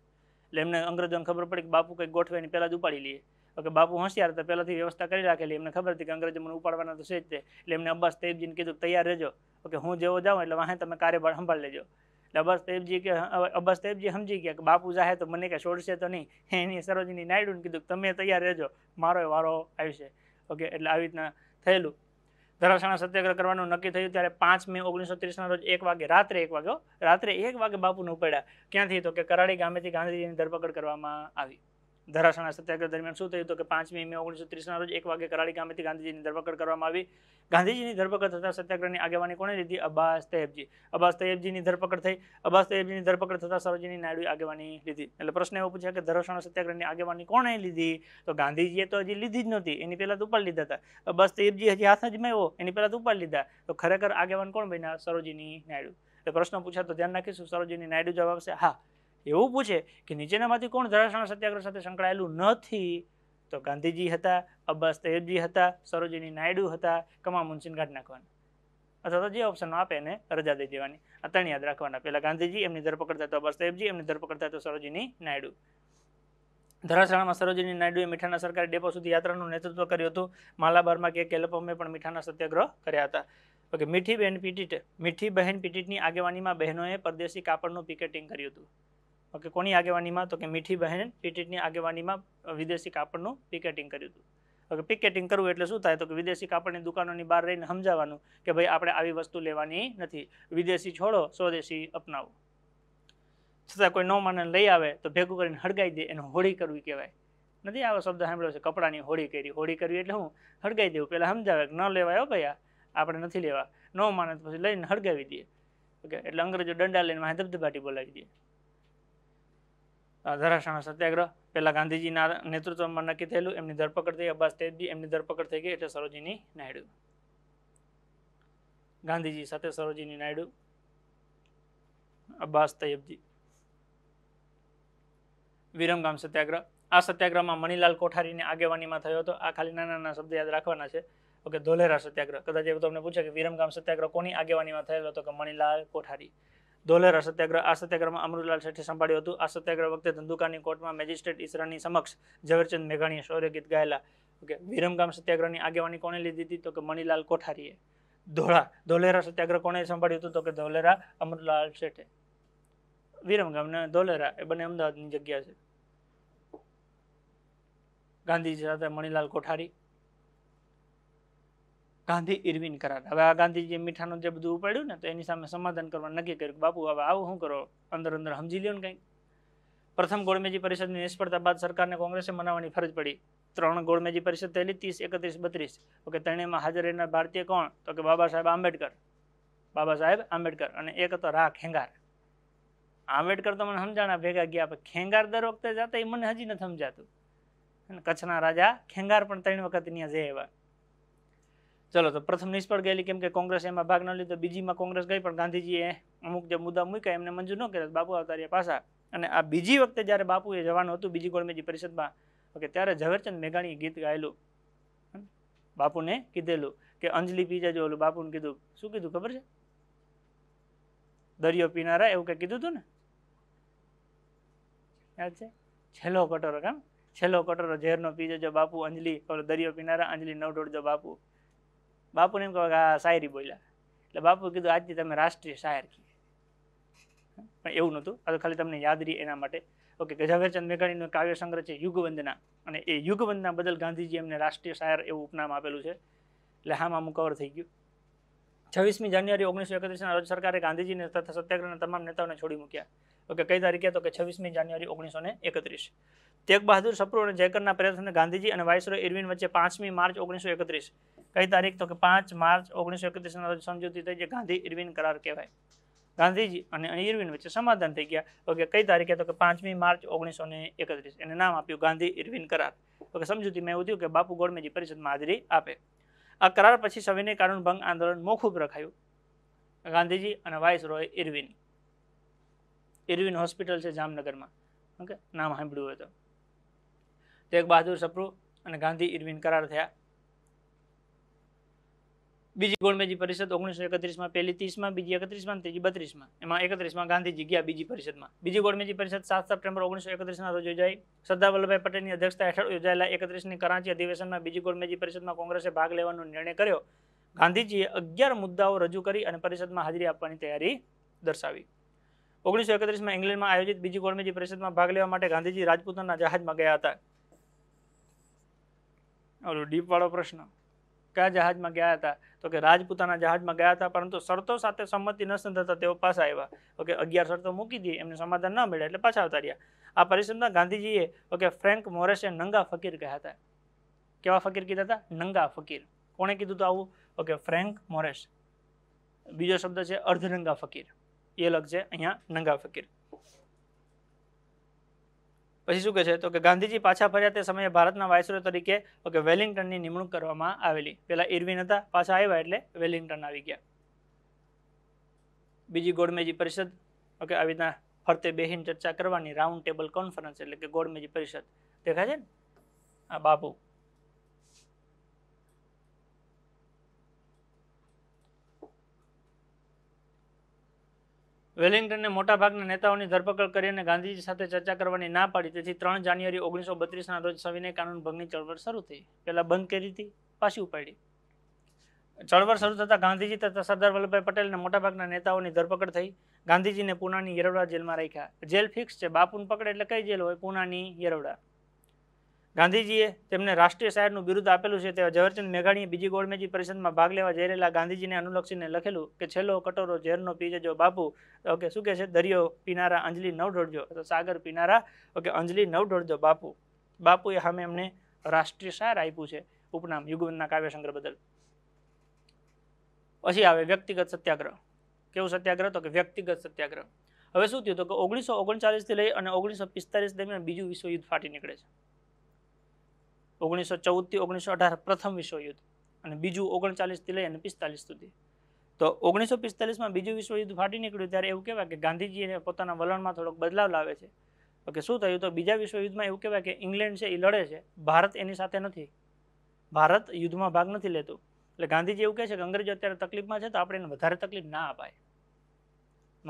S1: એટલે એમને અંગ્રેજોને ખબર પડી કે બાપુ કંઈક ગોઠવે એની પહેલાં જ ઉપાડી લઈએ કે બાપુ હોશિયાર હતા પહેલાંથી વ્યવસ્થા કરી રાખેલી એમને ખબર હતી કે અંગ્રેજો મને ઉપાડવાના તો છે જ તે એટલે એમને અબ્બાસ તૈબજીને કીધું તૈયાર રહેજો તો કે હું જેવો જાઉં એટલે વાહે તમે કાર્યભાર સંભાળી લેજો એટલે અબ્બાસ તેબજી કે અબ્બાસ તેબજી સમજી ગયા કે બાપુ જાહે તો મને કે છોડશે તો નહીં એની સરોજની નાયડુને કીધું કે તમે તૈયાર રહેજો મારો વારો આવશે ઓકે એટલે આવી રીતના થયેલું ધરાસણા સત્યાગ્રહ કરવાનું નક્કી થયું ત્યારે પાંચ મે ઓગણીસો ત્રીસના રોજ એક વાગે રાત્રે એક વાગ્યો રાત્રે એક વાગે બાપુને ઉપડ્યા ક્યાંથી તો કે કરાડી ગામેથી ગાંધીજીની ધરપકડ કરવામાં આવી ધરાશાના સત્યાગ્રહ દરમિયાન શું થયું તો કે પાંચમી મે ઓગણીસો ત્રીસના રોજ એક વાગે કરાળી ગામેથી ગાંધીજીની ધરપકડ કરવામાં આવી ગાંધીજીની ધરપકડ થતા સત્યાગ્રહની આગેવાની કોણે લીધી અબ્બાસ તૈયબજી અબ્બાસ તૈયબજીની ધરપકડ થઈ અબ્બાસ તૈયબજીની ધરપકડ થતા સરોજીની નાયડુએ આગેવાની લીધી એટલે પ્રશ્ન એવો પૂછ્યા કે ધરાશાના સત્યાગ્રહની આગેવાની કોણે લીધી તો ગાંધીજીએ તો હજી લીધી જ નહોતી એની પહેલાં તો ઉપાડી લીધા હતા અબ્બાસ તૈયબજી હજી હાથ જ મેળવો એની પહેલાં તો ઉપર લીધા તો ખરેખર આગેવાન કોણ બન્યા સરોજીની નાયડુ એટલે પ્રશ્ન પૂછ્યા તો ધ્યાન રાખીશું સરોજીની નાયડુ જવાબ છે હા એવું પૂછે કે નીચેનામાંથી કોણ ધરાસણ સત્યાગ્રહ સાથે સંકળાયેલું નથી તો ગાંધીજી હતા અબ્બાસ તૈયબજી હતા સરોજિની નાયડુ હતા કમા મુનસિન કાઢી નાખવાના અથવા તો જે ઓપ્શનો આપે એને રજા દઈ દેવાની આ ત્રણ યાદ રાખવાના પહેલાં ગાંધીજી એમની ધરપકડ થતો અબ્બાસ તૈયબજી એમની ધરપકડ થતો સરોજિની નાયડુ ધરાશાળામાં સરોજિની નાયડુએ મીઠાના સરકારી ડેપો સુધી યાત્રાનું નેતૃત્વ કર્યું હતું માલાબારમાં કે કેલપમે પણ મીઠાના સત્યાગ્રહ કર્યા હતા ઓકે મીઠી બહેન પીટીટ મીઠી બહેન પીટીટની આગેવાનીમાં બહેનોએ પરદેશી કાપડનું પિકેટિંગ કર્યું હતું ઓકે કોની આગેવાનીમાં તો કે મીઠી બહેન પીટીટની આગેવાનીમાં વિદેશી કાપડનું પિકેટિંગ કર્યું હતું ઓકે પિકેટિંગ કરવું એટલે શું થાય તો કે વિદેશી કાપડની દુકાનોની બહાર રહીને સમજાવવાનું કે ભાઈ આપણે આવી વસ્તુ લેવાની નથી વિદેશી છોડો સ્વદેશી અપનાવો છતાં કોઈ નો માને લઈ આવે તો ભેગું કરીને હળગાઈ દે એને હોળી કરવી કહેવાય નથી આવો શબ્દ સાંભળ્યો છે કપડાની હોળી કરી હોળી કરવી એટલે હું હળગાઈ દેવું પહેલાં સમજાવે ન લેવાયો હો ભાઈ આપણે નથી લેવા ન માને પછી લઈને હળગાવી દઈએ ઓકે એટલે અંગ્રેજો દંડા લઈને મારે ધબધબાટી બોલાવી દઈએ ધરાશાણો સત્યાગ્રહ પહેલાં ગાંધીજીના નેતૃત્વમાં નક્કી થયેલું એમની ધરપકડ થઈ અબ્બાસ તેજબી એમની ધરપકડ થઈ ગઈ એટલે સરોજીની નાયડુ ગાંધીજી સાથે સરોજીની નાયડુ અબ્બાસ તૈયબજી વિરમગામ સત્યાગ્રહ આ સત્યાગ્રહમાં મણિલાલ કોઠારીને આગેવાનીમાં થયો હતો આ ખાલી નાના નાના શબ્દ યાદ રાખવાના છે ઓકે ધોલેરા સત્યાગ્રહ કદાચ એવું તમને પૂછે કે વિરમગામ સત્યાગ્રહ કોની આગેવાનીમાં થયેલો હતો કે મણિલાલ કોઠારી ધોલેરા સત્યાગ્રહ આ સત્યાગ્રહમાં અમૃતલાલ શેઠે સંભાળ્યું હતું આ સત્યાગ્રહ વખતે ધંધુકાની કોર્ટમાં મેજિસ્ટ્રેટ ઈસરાની સમક્ષ ઝવેરચંદ મેઘાણીએ શૌર્ય ગીત ગાયેલા ઓકે વિરમગામ સત્યાગ્રહની આગેવાની કોણે લીધી હતી તો કે મણિલાલ કોઠારીએ ધોળા ધોલેરા સત્યાગ્રહ કોણે સંભાળ્યું હતું તો કે ધોલેરા અમૃતલાલ શેઠે વિરમગામ ને ધોલેરા એ બંને અમદાવાદની જગ્યા છે ગાંધીજી સાથે મણિલાલ કોઠારી ગાંધી ઇરવિન કરાર હવે આ ગાંધીજી મીઠાનું જે બધું ઉપાડ્યું ને તો એની સામે સમાધાન કરવા નક્કી કર્યું કે બાપુ હવે આવું શું કરો અંદર અંદર સમજી લ્યો ને કંઈક પ્રથમ ગોળમેજી પરિષદની નિષ્ફળતા બાદ સરકારને કોંગ્રેસે મનાવવાની ફરજ પડી ત્રણ ગોળમેજી પરિષદ થયેલી ત્રીસ એકત્રીસ બત્રીસ ઓકે ત્રણેયમાં હાજર રહેનાર ભારતીય કોણ તો કે બાબા સાહેબ આંબેડકર બાબા સાહેબ આંબેડકર અને એક હતો રા ખેંગાર આંબેડકર તો મને સમજાણા ભેગા ગયા પણ ખેંગાર દર વખતે જતા એ મને હજી નથી સમજાતું કચ્છના રાજા ખેંગાર પણ ત્રણ વખત ત્યાં જઈ આવ્યા ચલો તો પ્રથમ નિષ્ફળ ગયેલી કેમ કે કોંગ્રેસ એમાં ભાગ ન લીધો બીજીમાં કોંગ્રેસ ગઈ પણ ગાંધીજીએ અમુક જે મુદ્દા મૂક્યા એમને મંજૂર ન કર્યા બાપુ અવતારિયા પાછા અને આ બીજી વખતે જ્યારે બાપુએ જવાનું હતું બીજી ગોળમેજી પરિષદમાં ઓકે ત્યારે ઝવેરચંદ મેઘાણીએ ગીત ગાયેલું બાપુને કીધેલું કે અંજલિ પીજા જજો ઓલું બાપુને કીધું શું કીધું ખબર છે દરિયો પીનારા એવું કંઈ કીધું હતું ને યાદ છેલ્લો કટોરો કામ છેલ્લો કટોરો ઝેરનો પી જજો બાપુ અંજલિ દરિયો પીનારા અંજલિ નવ ડોડજો બાપુ બાપુને એમ કહો કે આ શાયરી બોલ્યા એટલે બાપુ કીધું આજથી તમે રાષ્ટ્રીય શાયર કીએ પણ એવું નહોતું આ તો ખાલી તમને યાદ રહી એના માટે ઓકે કે ઝવેરચંદ મેઘાણીનો કાવ્ય સંગ્રહ છે યુગવંદના અને એ યુગવંદના બદલ ગાંધીજી એમને રાષ્ટ્રીય શાયર એવું ઉપનામ આપેલું છે એટલે હામાં કવર થઈ ગયું છવ્વીસમી જાન્યુઆરી ઓગણીસો એકત્રીસના રોજ સરકારે ગાંધીજીને તથા સત્યાગ્રહના તમામ નેતાઓને છોડી મૂક્યા ઓકે કઈ તારીખે તો કે છવ્વીસમી જાન્યુઆરી ઓગણીસો ને એકત્રીસ તેગ બહાદુર સપ્રુ અને જયકરના પ્રયત્ન ગાંધીજી અને વાઇસરોય ઇરવિન વચ્ચે પાંચમી માર્ચ ઓગણીસો એકત્રીસ કઈ તારીખ તો કે પાંચ માર્ચ ઓગણીસો એકત્રીસના સમજૂતી થઈ જે ગાંધી ઇરવિન કરાર કહેવાય ગાંધીજી અને ઇરવિન વચ્ચે સમાધાન થઈ ગયા ઓકે કઈ તારીખે તો કે પાંચમી માર્ચ ઓગણીસો એકત્રીસ એને નામ આપ્યું ગાંધી ઇરવિન કરાર ઓકે સમજૂતી મેં એવું થયું કે બાપુ ગોળમેજી પરિષદમાં હાજરી આપે આ કરાર પછી સવિનય કાનૂન ભંગ આંદોલન મોખૂબ રખાયું ગાંધીજી અને viceroy Irwin Irwin hospital છે જામનગરમાં ઓકે નામ સાંભળ્યું હતું તો એક બહાદુર સપ્રુ અને ગાંધી ઇરવિન કરાર થયા બીજી ગોળમેજી પરિષદ ઓગણીસો એકત્રીસમાં પહેલી ત્રીસમાં બીજી એકત્રીસમાં ત્રીજી બત્રીસમાં એમાં એકત્રીસમાં ગાંધીજી ગયા બીજી પરિષદમાં બીજી ગોળમેજી પરિષદ સાત સપ્ટેમ્બર ઓગણીસો એકત્રીસના રોજ યોજાઈ સરદાર વલ્લભભાઈ પટેલની અધ્યક્ષતા હેઠળ યોજાયેલા એકત્રીસની કરાંચી અધિવેશનમાં બીજી ગોળમેજી પરિષદમાં કોંગ્રેસે ભાગ લેવાનો નિર્ણય કર્યો ગાંધીજીએ અગિયાર મુદ્દાઓ રજૂ કરી અને પરિષદમાં હાજરી આપવાની તૈયારી દર્શાવી ઓગણીસો એકત્રીસમાં ઇંગ્લેન્ડમાં આયોજિત બીજી કોળમેજી પરિષદમાં ભાગ લેવા માટે ગાંધીજી રાજપૂતોના જહાજમાં ગયા હતા ઓલો ડીપવાળો પ્રશ્ન કયા જહાજમાં ગયા હતા તો કે રાજપૂતાના જહાજમાં ગયા હતા પરંતુ શરતો સાથે સંમતિ ન સંધાતા તેઓ પાછા આવ્યા ઓકે અગિયાર શરતો મૂકી દીધી એમને સમાધાન ન મળ્યા એટલે પાછા આવતા રહ્યા આ પરિષદમાં ગાંધીજીએ ઓકે ફ્રેન્ક મોરેસે નંગા ફકીર કહ્યા હતા કેવા ફકીર કીધા હતા નંગા ફકીર કોણે કીધું હતું આવું ઓકે ફ્રેન્ક મોરેસ બીજો શબ્દ છે અર્ધનંગા ફકીર એ લખજે અહીંયા નંગા ફકીર પછી શું કહે છે તો કે ગાંધીજી પાછા ફર્યા તે સમયે ભારતના વાયસરો તરીકે ઓકે વેલિંગ્ટનની નિમણૂક કરવામાં આવેલી પહેલાં ઇરવિન હતા પાછા આવ્યા એટલે વેલિંગ્ટન આવી ગયા બીજી ગોળમેજી પરિષદ ઓકે આવી રીતના ફરતે બેહીન ચર્ચા કરવાની રાઉન્ડ ટેબલ કોન્ફરન્સ એટલે કે ગોળમેજી પરિષદ દેખાય છે ને આ બાપુ મોટા ભાગના નેતાઓની ધરપકડ કરી અને ગાંધીજી સાથે ચર્ચા કરવાની ના પાડી તેથી ત્રણ જાન્યુઆરી ઓગણીસો બત્રીસના રોજ સવિનય કાનૂન ભંગની ચળવળ શરૂ થઈ પહેલાં બંધ કરી હતી પાછી ઉપાડી ચળવળ શરૂ થતાં ગાંધીજી તથા સરદાર વલ્લભભાઈ પટેલના મોટાભાગના નેતાઓની ધરપકડ થઈ ગાંધીજીને પૂનાની યરવડા જેલમાં રાખ્યા જેલ ફિક્સ છે બાપુન પકડે એટલે કઈ જેલ હોય પુનાની યરવડા ગાંધીજીએ તેમને રાષ્ટ્રીય શાયરનું બિરુદ આપેલું છે તેવા ઝવેરચંદ મેઘાણીએ બીજી ગોળમેજી પરિષદમાં ભાગ લેવા જઈ રહેલા ગાંધીજીને અનુલક્ષીને લખેલું કે છેલ્લો કટોરો ઝેરનો પીજે જો બાપુ ઓકે શું કે છે દરિયો પીનારા અંજલિ નવ ઢોળજો તો સાગર પીનારા ઓકે અંજલિ નવ ઢોળજો બાપુ બાપુએ સામે એમને રાષ્ટ્રીય શાયર આપ્યું છે ઉપનામ યુગવંતના કાવ્યસંગ્રહ બદલ પછી આવે વ્યક્તિગત સત્યાગ્રહ કેવું સત્યાગ્રહ તો કે વ્યક્તિગત સત્યાગ્રહ હવે શું થયું તો કે ઓગણીસો ઓગણચાલીસથી લઈ અને ઓગણીસો પિસ્તાલીસ દરમિયાન બીજું વિશ્વયુદ્ધ ફાટી નીકળે છે ઓગણીસો ચૌદથી ઓગણીસો અઢાર પ્રથમ વિશ્વયુદ્ધ અને બીજું ઓગણચાલીસથી લઈ અને પિસ્તાલીસ સુધી તો ઓગણીસો પિસ્તાલીસમાં બીજું વિશ્વયુદ્ધ ફાટી નીકળ્યું ત્યારે એવું કહેવાય કે ગાંધીજીએ પોતાના વલણમાં થોડોક બદલાવ લાવે છે ઓકે શું થયું તો બીજા વિશ્વયુદ્ધમાં એવું કહેવાય કે ઇંગ્લેન્ડ છે એ લડે છે ભારત એની સાથે નથી ભારત યુદ્ધમાં ભાગ નથી લેતો એટલે ગાંધીજી એવું કહે છે કે અંગ્રેજો અત્યારે તકલીફમાં છે તો આપણે એને વધારે તકલીફ ના અપાય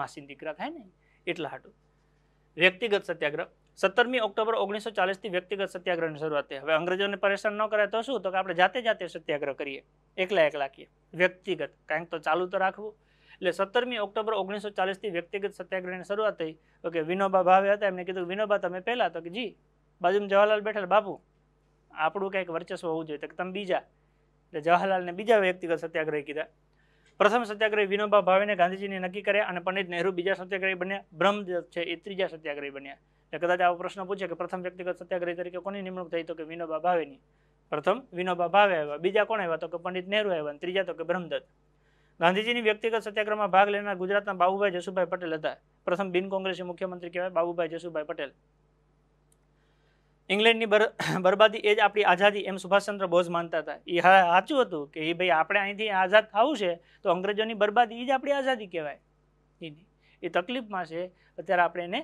S1: માસી દીકરા થાય ને એટલા હાટું વ્યક્તિગત સત્યાગ્રહ સત્તરમી ઓક્ટોબર ઓગણીસો ચાલીસથી વ્યક્તિગત સત્યાગ્રહની શરૂઆત થઈ હવે અંગ્રેજોને પરેશાન ન કરે તો શું તો કે આપણે જાતે જાતે સત્યાગ્રહ કરીએ એકલા એકલા કીએ વ્યક્તિગત કાંઈક તો ચાલુ તો રાખવું એટલે સત્તરમી ઓક્ટોબર ઓગણીસો ચાલીસથી વ્યક્તિગત સત્યાગ્રહની શરૂઆત થઈ તો કે વિનોબા ભાવે હતા એમને કીધું વિનોબા તમે પહેલાં તો કે જી બાજુમાં જવાહરલાલ બેઠેલા બાપુ આપણું કંઈક વર્ચસ્વ હોવું જોઈએ તો કે તમે બીજા એટલે જવાહરલાલને બીજા વ્યક્તિગત સત્યાગ્રહ કીધા પ્રથમ સત્યાગ્રહી વિનોબા ભાવેને ગાંધીજીને નક્કી કર્યા અને પંડિત નહેરુ બીજા સત્યાગ્રહી બન્યા બ્રહ્મદેવ છે એ ત્રીજા સત્યાગ્રહી બન્યા એટલે કદાચ આવો પ્રશ્ન પૂછે કે પ્રથમ વ્યક્તિગત સત્યાગ્રહી તરીકે કોની નિમણૂક થઈ તો કે વિનોબા ભાવેની પ્રથમ વિનોબા ભાવે આવ્યા બીજા કોણ આવ્યા તો કે પંડિત નહેરુ આવ્યા ત્રીજા તો કે બ્રહ્મદત્ત ગાંધીજીની વ્યક્તિગત સત્યાગ્રહમાં ભાગ લેનાર ગુજરાતના બાબુભાઈ જસુભાઈ પટેલ હતા પ્રથમ બિન કોંગ્રેસી મુખ્યમંત્રી કહેવાય બાબુભાઈ જસુભાઈ પટેલ ઇંગ્લેન્ડની બરબાદી એ જ આપણી આઝાદી એમ સુભાષચંદ્ર બોઝ માનતા હતા એ હા સાચું હતું કે એ ભાઈ આપણે અહીંથી આઝાદ થવું છે તો અંગ્રેજોની બરબાદી એ જ આપણી આઝાદી કહેવાય એ તકલીફમાં છે અત્યારે આપણે એને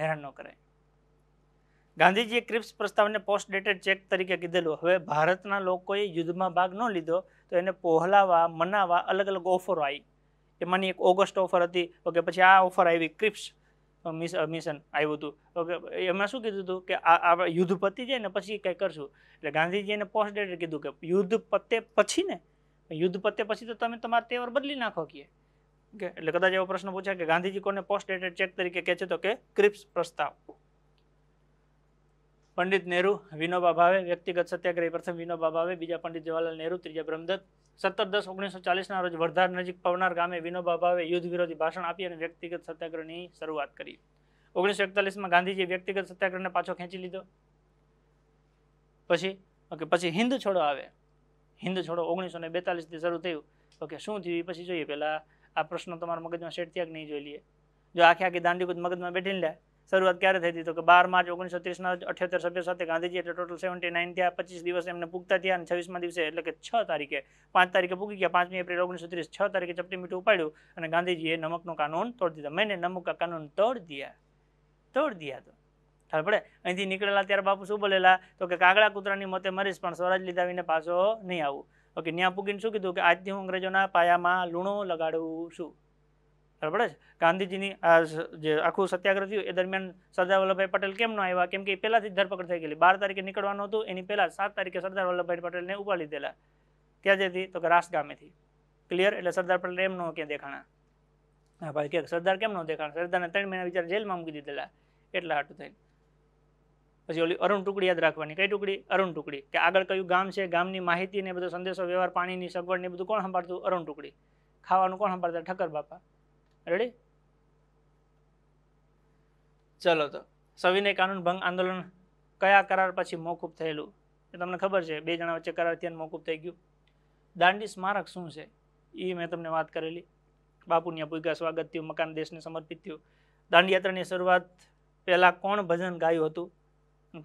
S1: હેરાન ન કરાય ગાંધીજીએ ક્રિપ્સ પ્રસ્તાવને પોસ્ટ ડેટેડ ચેક તરીકે કીધેલું હવે ભારતના લોકોએ યુદ્ધમાં ભાગ ન લીધો તો એને પહોલાવા મનાવા અલગ અલગ ઓફરો આવી એમાંની એક ઓગસ્ટ ઓફર હતી ઓકે પછી આ ઓફર આવી ક્રિપ્સ મિશન આવ્યું હતું ઓકે એમાં શું કીધું હતું કે આ યુદ્ધ પતી જાય ને પછી કંઈ કરશું એટલે ગાંધીજીને પોસ્ટ ડેટેડ કીધું કે યુદ્ધ પતે પછી ને યુદ્ધ પતે પછી તો તમે તમારા તેવર બદલી નાખો કે એટલે કદાચ એવો પ્રશ્ન પૂછાય કે ગાંધીજી કોને પોસ્ટ ડેટેડ ચેક તરીકે કહે છે તો કે ક્રિપ્સ પ્રસ્તાવ પંડિત નહેરુ વિનોબા ભાવે વ્યક્તિગત સત્યાગ્રહી પ્રથમ વિનોબા ભાવે બીજા પંડિત જવાહરલાલ નહેરુ ત્રીજા બ્રહ્મદત્ત સત્તર દસ ઓગણીસો ચાલીસના રોજ વરધાર નજીક પવનાર ગામે વિનોબા ભાવે યુદ્ધ વિરોધી ભાષણ આપી અને વ્યક્તિગત સત્યાગ્રહની શરૂઆત કરી ઓગણીસો એકતાલીસમાં ગાંધીજીએ વ્યક્તિગત સત્યાગ્રહને પાછો ખેંચી લીધો પછી ઓકે પછી હિન્દ છોડો આવે હિન્દ છોડો ઓગણીસો ને બેતાલીસથી શરૂ થયું ઓકે શું થયું એ પછી જોઈએ પહેલાં આ પ્રશ્ન તમારા મગજમાં સેટ ત્યાગ નહીં જોઈ લઈએ જો આખે આખી દાંડીકૂદ મગજમાં બેઠીને લે શરૂઆત ક્યારે થઈ હતી તો કે બાર માર્ચ ઓગણીસો ત્રીસના અઠ્યોતેર સભ્યો સાથે ગાંધીજી એટલે ટોટલ સેવન્ટી નાઇન થયા પચીસ દિવસ એમને પૂગતા થયા અને છવ્વીસમાં દિવસે એટલે કે છ તારીખે પાંચ તારીખે પૂગી ગયા પાંચમી એપ્રિલ ઓગણીસો ત્રીસ છ તારીખે ચપટી મીઠું ઉપાડ્યું અને ગાંધીજીએ નમકનો કાનૂન તોડી દીધા મેં નમક કા કાનૂન તોડ દિયા તોડ દિયા તો ખ્યાલ પડે અહીંથી નીકળેલા ત્યારે બાપુ શું બોલેલા તો કે કાગડા કૂતરાની મતે મરીશ પણ સ્વરાજ લીધા વિને પાછો નહીં આવું ઓકે ત્યાં પૂગીને શું કીધું કે આજથી હું અંગ્રેજોના પાયામાં લૂણો લગાડું છું બરાબર છે ગાંધીજીની જે આખું સત્યાગ્રહ થયું એ દરમિયાન સરદાર વલ્લભભાઈ પટેલ કેમ ન આવ્યા કેમ કે પહેલાંથી જ ધરપકડ થઈ ગયેલી બાર તારીખે નીકળવાનું હતું એની પહેલાં સાત તારીખે સરદાર વલ્લભભાઈ પટેલને ઉપાડી લીધેલા ક્યાં જતી તો કે રાસ ગામેથી ક્લિયર એટલે સરદાર પટેલ એમ ન ક્યાં દેખાણા હા ભાઈ કે સરદાર કેમ ન દેખાણા સરદારને ત્રણ મહિના વિચાર જેલમાં મૂકી દીધેલા એટલા હાટું થઈને પછી ઓલી અરુણ ટુકડી યાદ રાખવાની કઈ ટુકડી અરુણ ટુકડી કે આગળ કયું ગામ છે ગામની માહિતી ને બધો સંદેશો વ્યવહાર પાણીની સગવડ ને બધું કોણ સંભાળતું અરુણ ટુકડી ખાવાનું કોણ સંભાળતા ઠક્કર બાપા રેડી ચલો તો સવિનય કાનૂન ભંગ આંદોલન કયા કરાર પછી મોકૂફ થયેલું એ તમને ખબર છે બે જણા વચ્ચે કરાર ત્યાં મોકૂફ થઈ ગયું દાંડી સ્મારક શું છે એ મેં તમને વાત કરેલી બાપુની પૂગા સ્વાગત થયું મકાન દેશને સમર્પિત થયું દાંડી શરૂઆત પહેલાં કોણ ભજન ગાયું હતું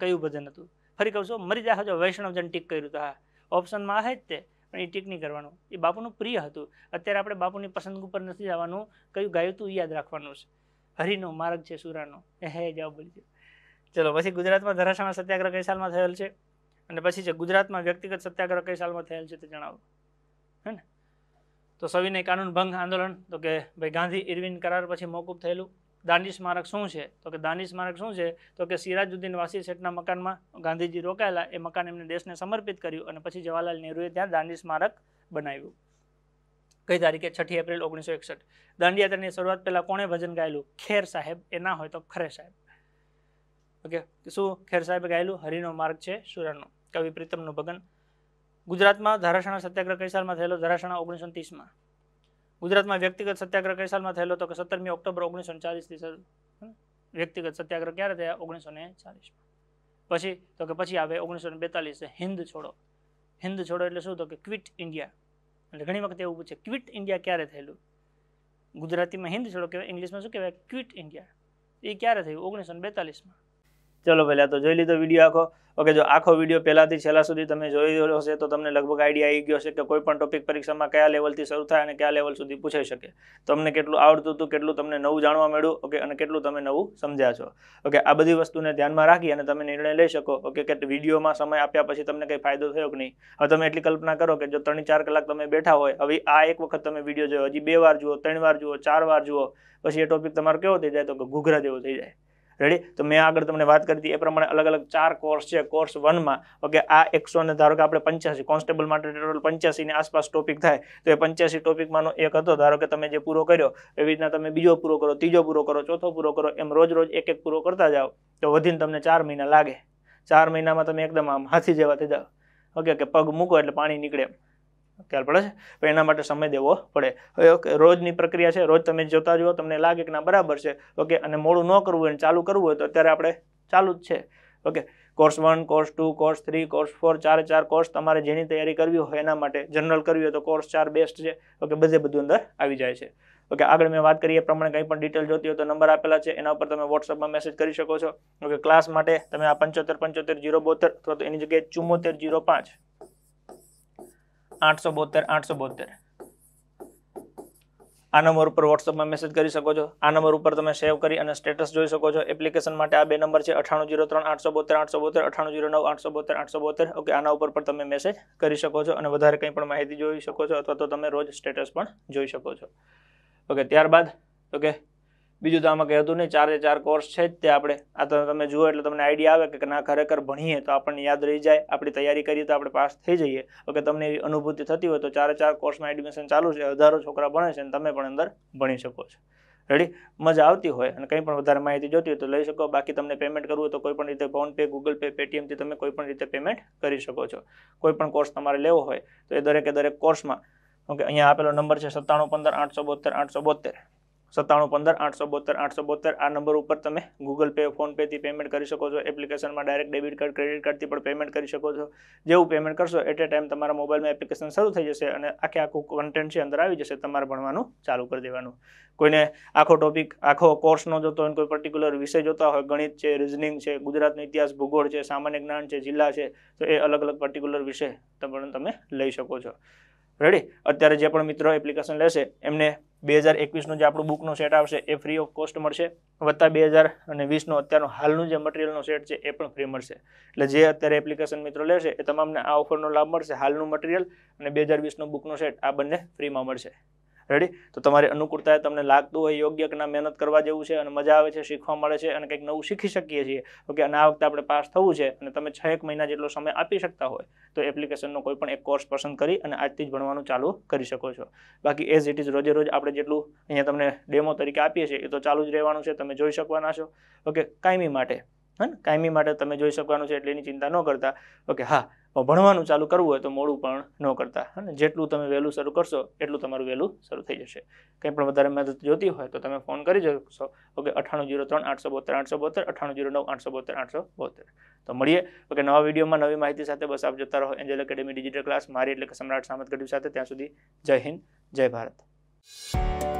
S1: કયું ભજન હતું ફરી કહું છું મરી જાહજો વૈષ્ણવજન ટીક કર્યું હતું હા ઓપ્શનમાં હે જ તે પણ એ ટેક નહીં કરવાનું એ બાપુનું પ્રિય હતું અત્યારે આપણે બાપુની પસંદ ઉપર નથી જવાનું કયું ગાયું તું યાદ રાખવાનું છે હરિનો માર્ગ છે સુરાનો એ હે જવાબ બોલી ચલો પછી ગુજરાતમાં ધરાશાના સત્યાગ્રહ કઈ સાલમાં થયેલ છે અને પછી છે ગુજરાતમાં વ્યક્તિગત સત્યાગ્રહ કઈ સાલમાં થયેલ છે તે જણાવો હે ને તો સવિનય કાનૂન ભંગ આંદોલન તો કે ભાઈ ગાંધી ઇરવિન કરાર પછી મોકૂફ થયેલું દાંડી સ્મારક શું છે તો કે દાંડી સ્મારક શું છે તો કે સિરાજુદ્દીન વાસી શેઠના મકાનમાં ગાંધીજી રોકાયેલા એ મકાન એમને દેશને સમર્પિત કર્યું અને પછી જવાહરલાલ નહેરુએ ત્યાં દાંડી સ્મારક બનાવ્યું કઈ તારીખે છઠ્ઠી એપ્રિલ ઓગણીસો એકસઠ દાંડીયાત્રાની શરૂઆત પહેલાં કોણે ભજન ગાયેલું ખેર સાહેબ એ ના હોય તો ખરે સાહેબ ઓકે શું ખેર સાહેબે ગાયેલું હરિનો માર્ગ છે સુરણનો કવિ પ્રીતમનું ભગન ગુજરાતમાં ધારાસણા સત્યાગ્રહ કઈ સાલમાં થયેલો ધારાસણા ઓગણીસો ત્રીસમાં ગુજરાતમાં વ્યક્તિગત સત્યાગ્રહ કઈ સાલમાં થયેલો હતો કે સત્તરમી ઓક્ટોબર ઓગણીસો ચાલીસ સર વ્યક્તિગત સત્યાગ્રહ ક્યારે થયા ઓગણીસો ચાલીસમાં પછી તો કે પછી આવે ઓગણીસો બેતાલીસ હિન્દ છોડો હિન્દ છોડો એટલે શું તો કે ક્વિટ ઇન્ડિયા એટલે ઘણી વખત એવું પૂછે ક્વિટ ઇન્ડિયા ક્યારે થયેલું ગુજરાતીમાં હિન્દ છોડો કહેવાય ઇંગ્લિશમાં શું કહેવાય ક્વિટ ઇન્ડિયા એ ક્યારે થયું ઓગણીસો બેતાલીસમાં ચલો પહેલાં તો જોઈ લીધો વિડીયો આખો ઓકે જો આખો વિડીયો પહેલાંથી છેલ્લા સુધી તમે જોઈ રહ્યો હશે તો તમને લગભગ આઈડિયા આવી ગયો છે કે કોઈ પણ ટોપિક પરીક્ષામાં કયા લેવલથી શરૂ થાય અને કયા લેવલ સુધી પૂછાઈ શકે તમને કેટલું આવડતું હતું કેટલું તમને નવું જાણવા મળ્યું ઓકે અને કેટલું તમે નવું સમજ્યા છો ઓકે આ બધી વસ્તુને ધ્યાનમાં રાખી અને તમે નિર્ણય લઈ શકો ઓકે કે વિડીયોમાં સમય આપ્યા પછી તમને કંઈ ફાયદો થયો કે નહીં હવે તમે એટલી કલ્પના કરો કે જો ત્રણ ચાર કલાક તમે બેઠા હોય હવે આ એક વખત તમે વિડીયો જોયો હજી બે વાર જુઓ ત્રણ વાર જુઓ ચાર વાર જુઓ પછી એ ટોપિક તમારો કેવો થઈ જાય તો ઘૂઘરા જેવો થઈ જાય રેડી તો મેં આગળ તમને વાત કરી હતી એ પ્રમાણે અલગ અલગ ચાર કોર્સ છે કોર્સ વનમાં ઓકે આ એકસો ને ધારો કે આપણે પંચ્યાસી કોન્સ્ટેબલ માટે ટોટલ પંચ્યાસીની આસપાસ ટોપિક થાય તો એ પંચ્યાસી ટોપિકમાંનો એક હતો ધારો કે તમે જે પૂરો કર્યો એવી રીતના તમે બીજો પૂરો કરો ત્રીજો પૂરો કરો ચોથો પૂરો કરો એમ રોજ રોજ એક એક પૂરો કરતા જાઓ તો વધીને તમને ચાર મહિના લાગે ચાર મહિનામાં તમે એકદમ આમ હાથી જેવા થઈ જાઓ ઓકે કે પગ મૂકો એટલે પાણી નીકળે ખ્યાલ પડે છે એના માટે સમય દેવો પડે ઓકે રોજની પ્રક્રિયા છે રોજ તમે જોતા જુઓ તમને લાગે કે ના બરાબર છે ઓકે અને મોડું ન કરવું હોય ચાલુ કરવું હોય તો અત્યારે આપણે ચાલુ જ છે okay course one course two course three course four ચાર ચાર કોર્સ તમારે જેની તૈયારી કરવી હોય એના માટે જનરલ કરવી હોય તો કોર્સ ચાર બેસ્ટ છે ઓકે બધે બધું અંદર આવી જાય છે ઓકે આગળ મેં વાત કરીએ પ્રમાણે કંઈ પણ ડિટેલ જોતી હોય તો નંબર આપેલા છે એના ઉપર તમે વોટ્સઅપમાં મેસેજ કરી શકો છો ઓકે ક્લાસ માટે તમે આ પંચોતેર પંચોતેર જીરો બોતેર અથવા તો એની જગ્યાએ ચુમ્મોતેર જીરો પાંચ આઠસો બોતેર આઠસો બોતેર આ નંબર ઉપર વોટ્સઅપમાં મેસેજ કરી શકો છો આ નંબર ઉપર તમે સેવ કરી અને સ્ટેટસ જોઈ શકો છો એપ્લિકેશન માટે આ બે નંબર છે અઠાણું જીરો ત્રણ આઠસો બોતેર આઠસો બોતેર અઠાણું જીરો નવ આઠસો બોતેર આઠસો બોતેર ઓકે આના ઉપર પણ તમે મેસેજ કરી શકો છો અને વધારે કંઈ પણ માહિતી જોઈ શકો છો અથવા તો તમે રોજ સ્ટેટસ પણ જોઈ શકો છો ઓકે ત્યારબાદ ઓકે બીજું તો આમાં કહેતું નહીં ચારે ચાર કોર્સ છે જ તે આપણે આ તો તમે જુઓ એટલે તમને આઈડિયા આવે કે ના ખરેખર ભણીએ તો આપણને યાદ રહી જાય આપણી તૈયારી કરીએ તો આપણે પાસ થઈ જઈએ ઓકે તમને એવી અનુભૂતિ થતી હોય તો ચારે ચાર કોર્સમાં એડમિશન ચાલુ છે હજારો છોકરા ભણે છે અને તમે પણ અંદર ભણી શકો છો રેડી મજા આવતી હોય અને કંઈ પણ વધારે માહિતી જોતી હોય તો લઈ શકો બાકી તમને પેમેન્ટ કરવું હોય તો કોઈ પણ રીતે ફોનપે ગૂગલ પે પેટીએમથી તમે કોઈ પણ રીતે પેમેન્ટ કરી શકો છો કોઈ પણ કોર્સ તમારે લેવો હોય તો એ દરેકે દરેક કોર્સમાં ઓકે અહીંયા આપેલો નંબર છે સત્તાણું પંદર આઠસો બોતેર આઠસો બોતેર સત્તાણું પંદર આઠસો બોતેર આઠસો બોતેર આ નંબર ઉપર તમે ગૂગલ પે ફોનપેથી પેમેન્ટ કરી શકો છો એપ્લિકેશનમાં ડાયરેક્ટ ડેબિટ કાર્ડ ક્રેડિટ કાર્ડથી પણ પેમેન્ટ કરી શકો છો જેવું પેમેન્ટ કરશો એટ એ ટાઈમ તમારા મોબાઈલમાં એપ્લિકેશન શરૂ થઈ જશે અને આખે આખું કન્ટેન્ટ છે અંદર આવી જશે તમારે ભણવાનું ચાલુ કરી દેવાનું કોઈને આખો ટોપિક આખો કોર્સ ન જોતો હોય કોઈ પર્ટિક્યુલર વિષય જોતા હોય ગણિત છે રિઝનિંગ છે ગુજરાતનો ઇતિહાસ ભૂગોળ છે સામાન્ય જ્ઞાન છે જિલ્લા છે તો એ અલગ અલગ પર્ટિક્યુલર વિષય તમે લઈ શકો છો રેડી અત્યારે જે પણ મિત્રો એપ્લિકેશન લેશે એમને બે હજાર એકવીસનું જે આપણું બુકનો સેટ આવશે એ ફ્રી ઓફ કોસ્ટ મળશે વત્તા બે હજાર અને વીસનો અત્યારનું હાલનું જે મટીરિયલનો સેટ છે એ પણ ફ્રી મળશે એટલે જે અત્યારે એપ્લિકેશન મિત્રો લેશે એ તમામને આ ઓફરનો લાભ મળશે હાલનું મટીરિયલ અને બે હજાર વીસનો બુકનો સેટ આ બંને ફ્રીમાં મળશે રેડી તો તમારી અનુકૂળતા તમને લાગતું હોય યોગ્ય કે ના મહેનત કરવા જેવું છે અને મજા આવે છે શીખવા મળે છે અને કંઈક નવું શીખી શકીએ છીએ ઓકે અને આ વખતે આપણે પાસ થવું છે અને તમે છ એક મહિના જેટલો સમય આપી શકતા હોય તો એપ્લિકેશનનો કોઈ પણ એક કોર્સ પસંદ કરી અને આજથી જ ભણવાનું ચાલુ કરી શકો છો બાકી એઝ ઇટ ઇઝ રોજે રોજ આપણે જેટલું અહીંયા તમને ડેમો તરીકે આપીએ છીએ એ તો ચાલુ જ રહેવાનું છે તમે જોઈ શકવાના છો ઓકે કાયમી માટે હે કાયમી માટે તમે જોઈ શકવાનું છે એટલે એની ચિંતા ન કરતા ઓકે હા ભણવાનું ચાલુ કરવું હોય તો મોડું પણ ન કરતા ને જેટલું તમે વહેલું શરૂ કરશો એટલું તમારું વહેલું શરૂ થઈ જશે કંઈ પણ વધારે મદદ જોતી હોય તો તમે ફોન કરી શકશો ઓકે અઠ્ઠાણું જીરો ત્રણ આઠસો બોતેર આઠસો બોતેર અઠાણું જીરો નવ આઠસો બોતેર આઠસો બોતેર તો મળીએ ઓકે નવા વિડીયોમાં નવી માહિતી સાથે બસ આપ જતા રહો એન્જલ એકેડેમી ડિજિટલ ક્લાસ મારી એટલે કે સમ્રાટ સામત ગઢવી સાથે ત્યાં સુધી જય હિન્દ જય ભારત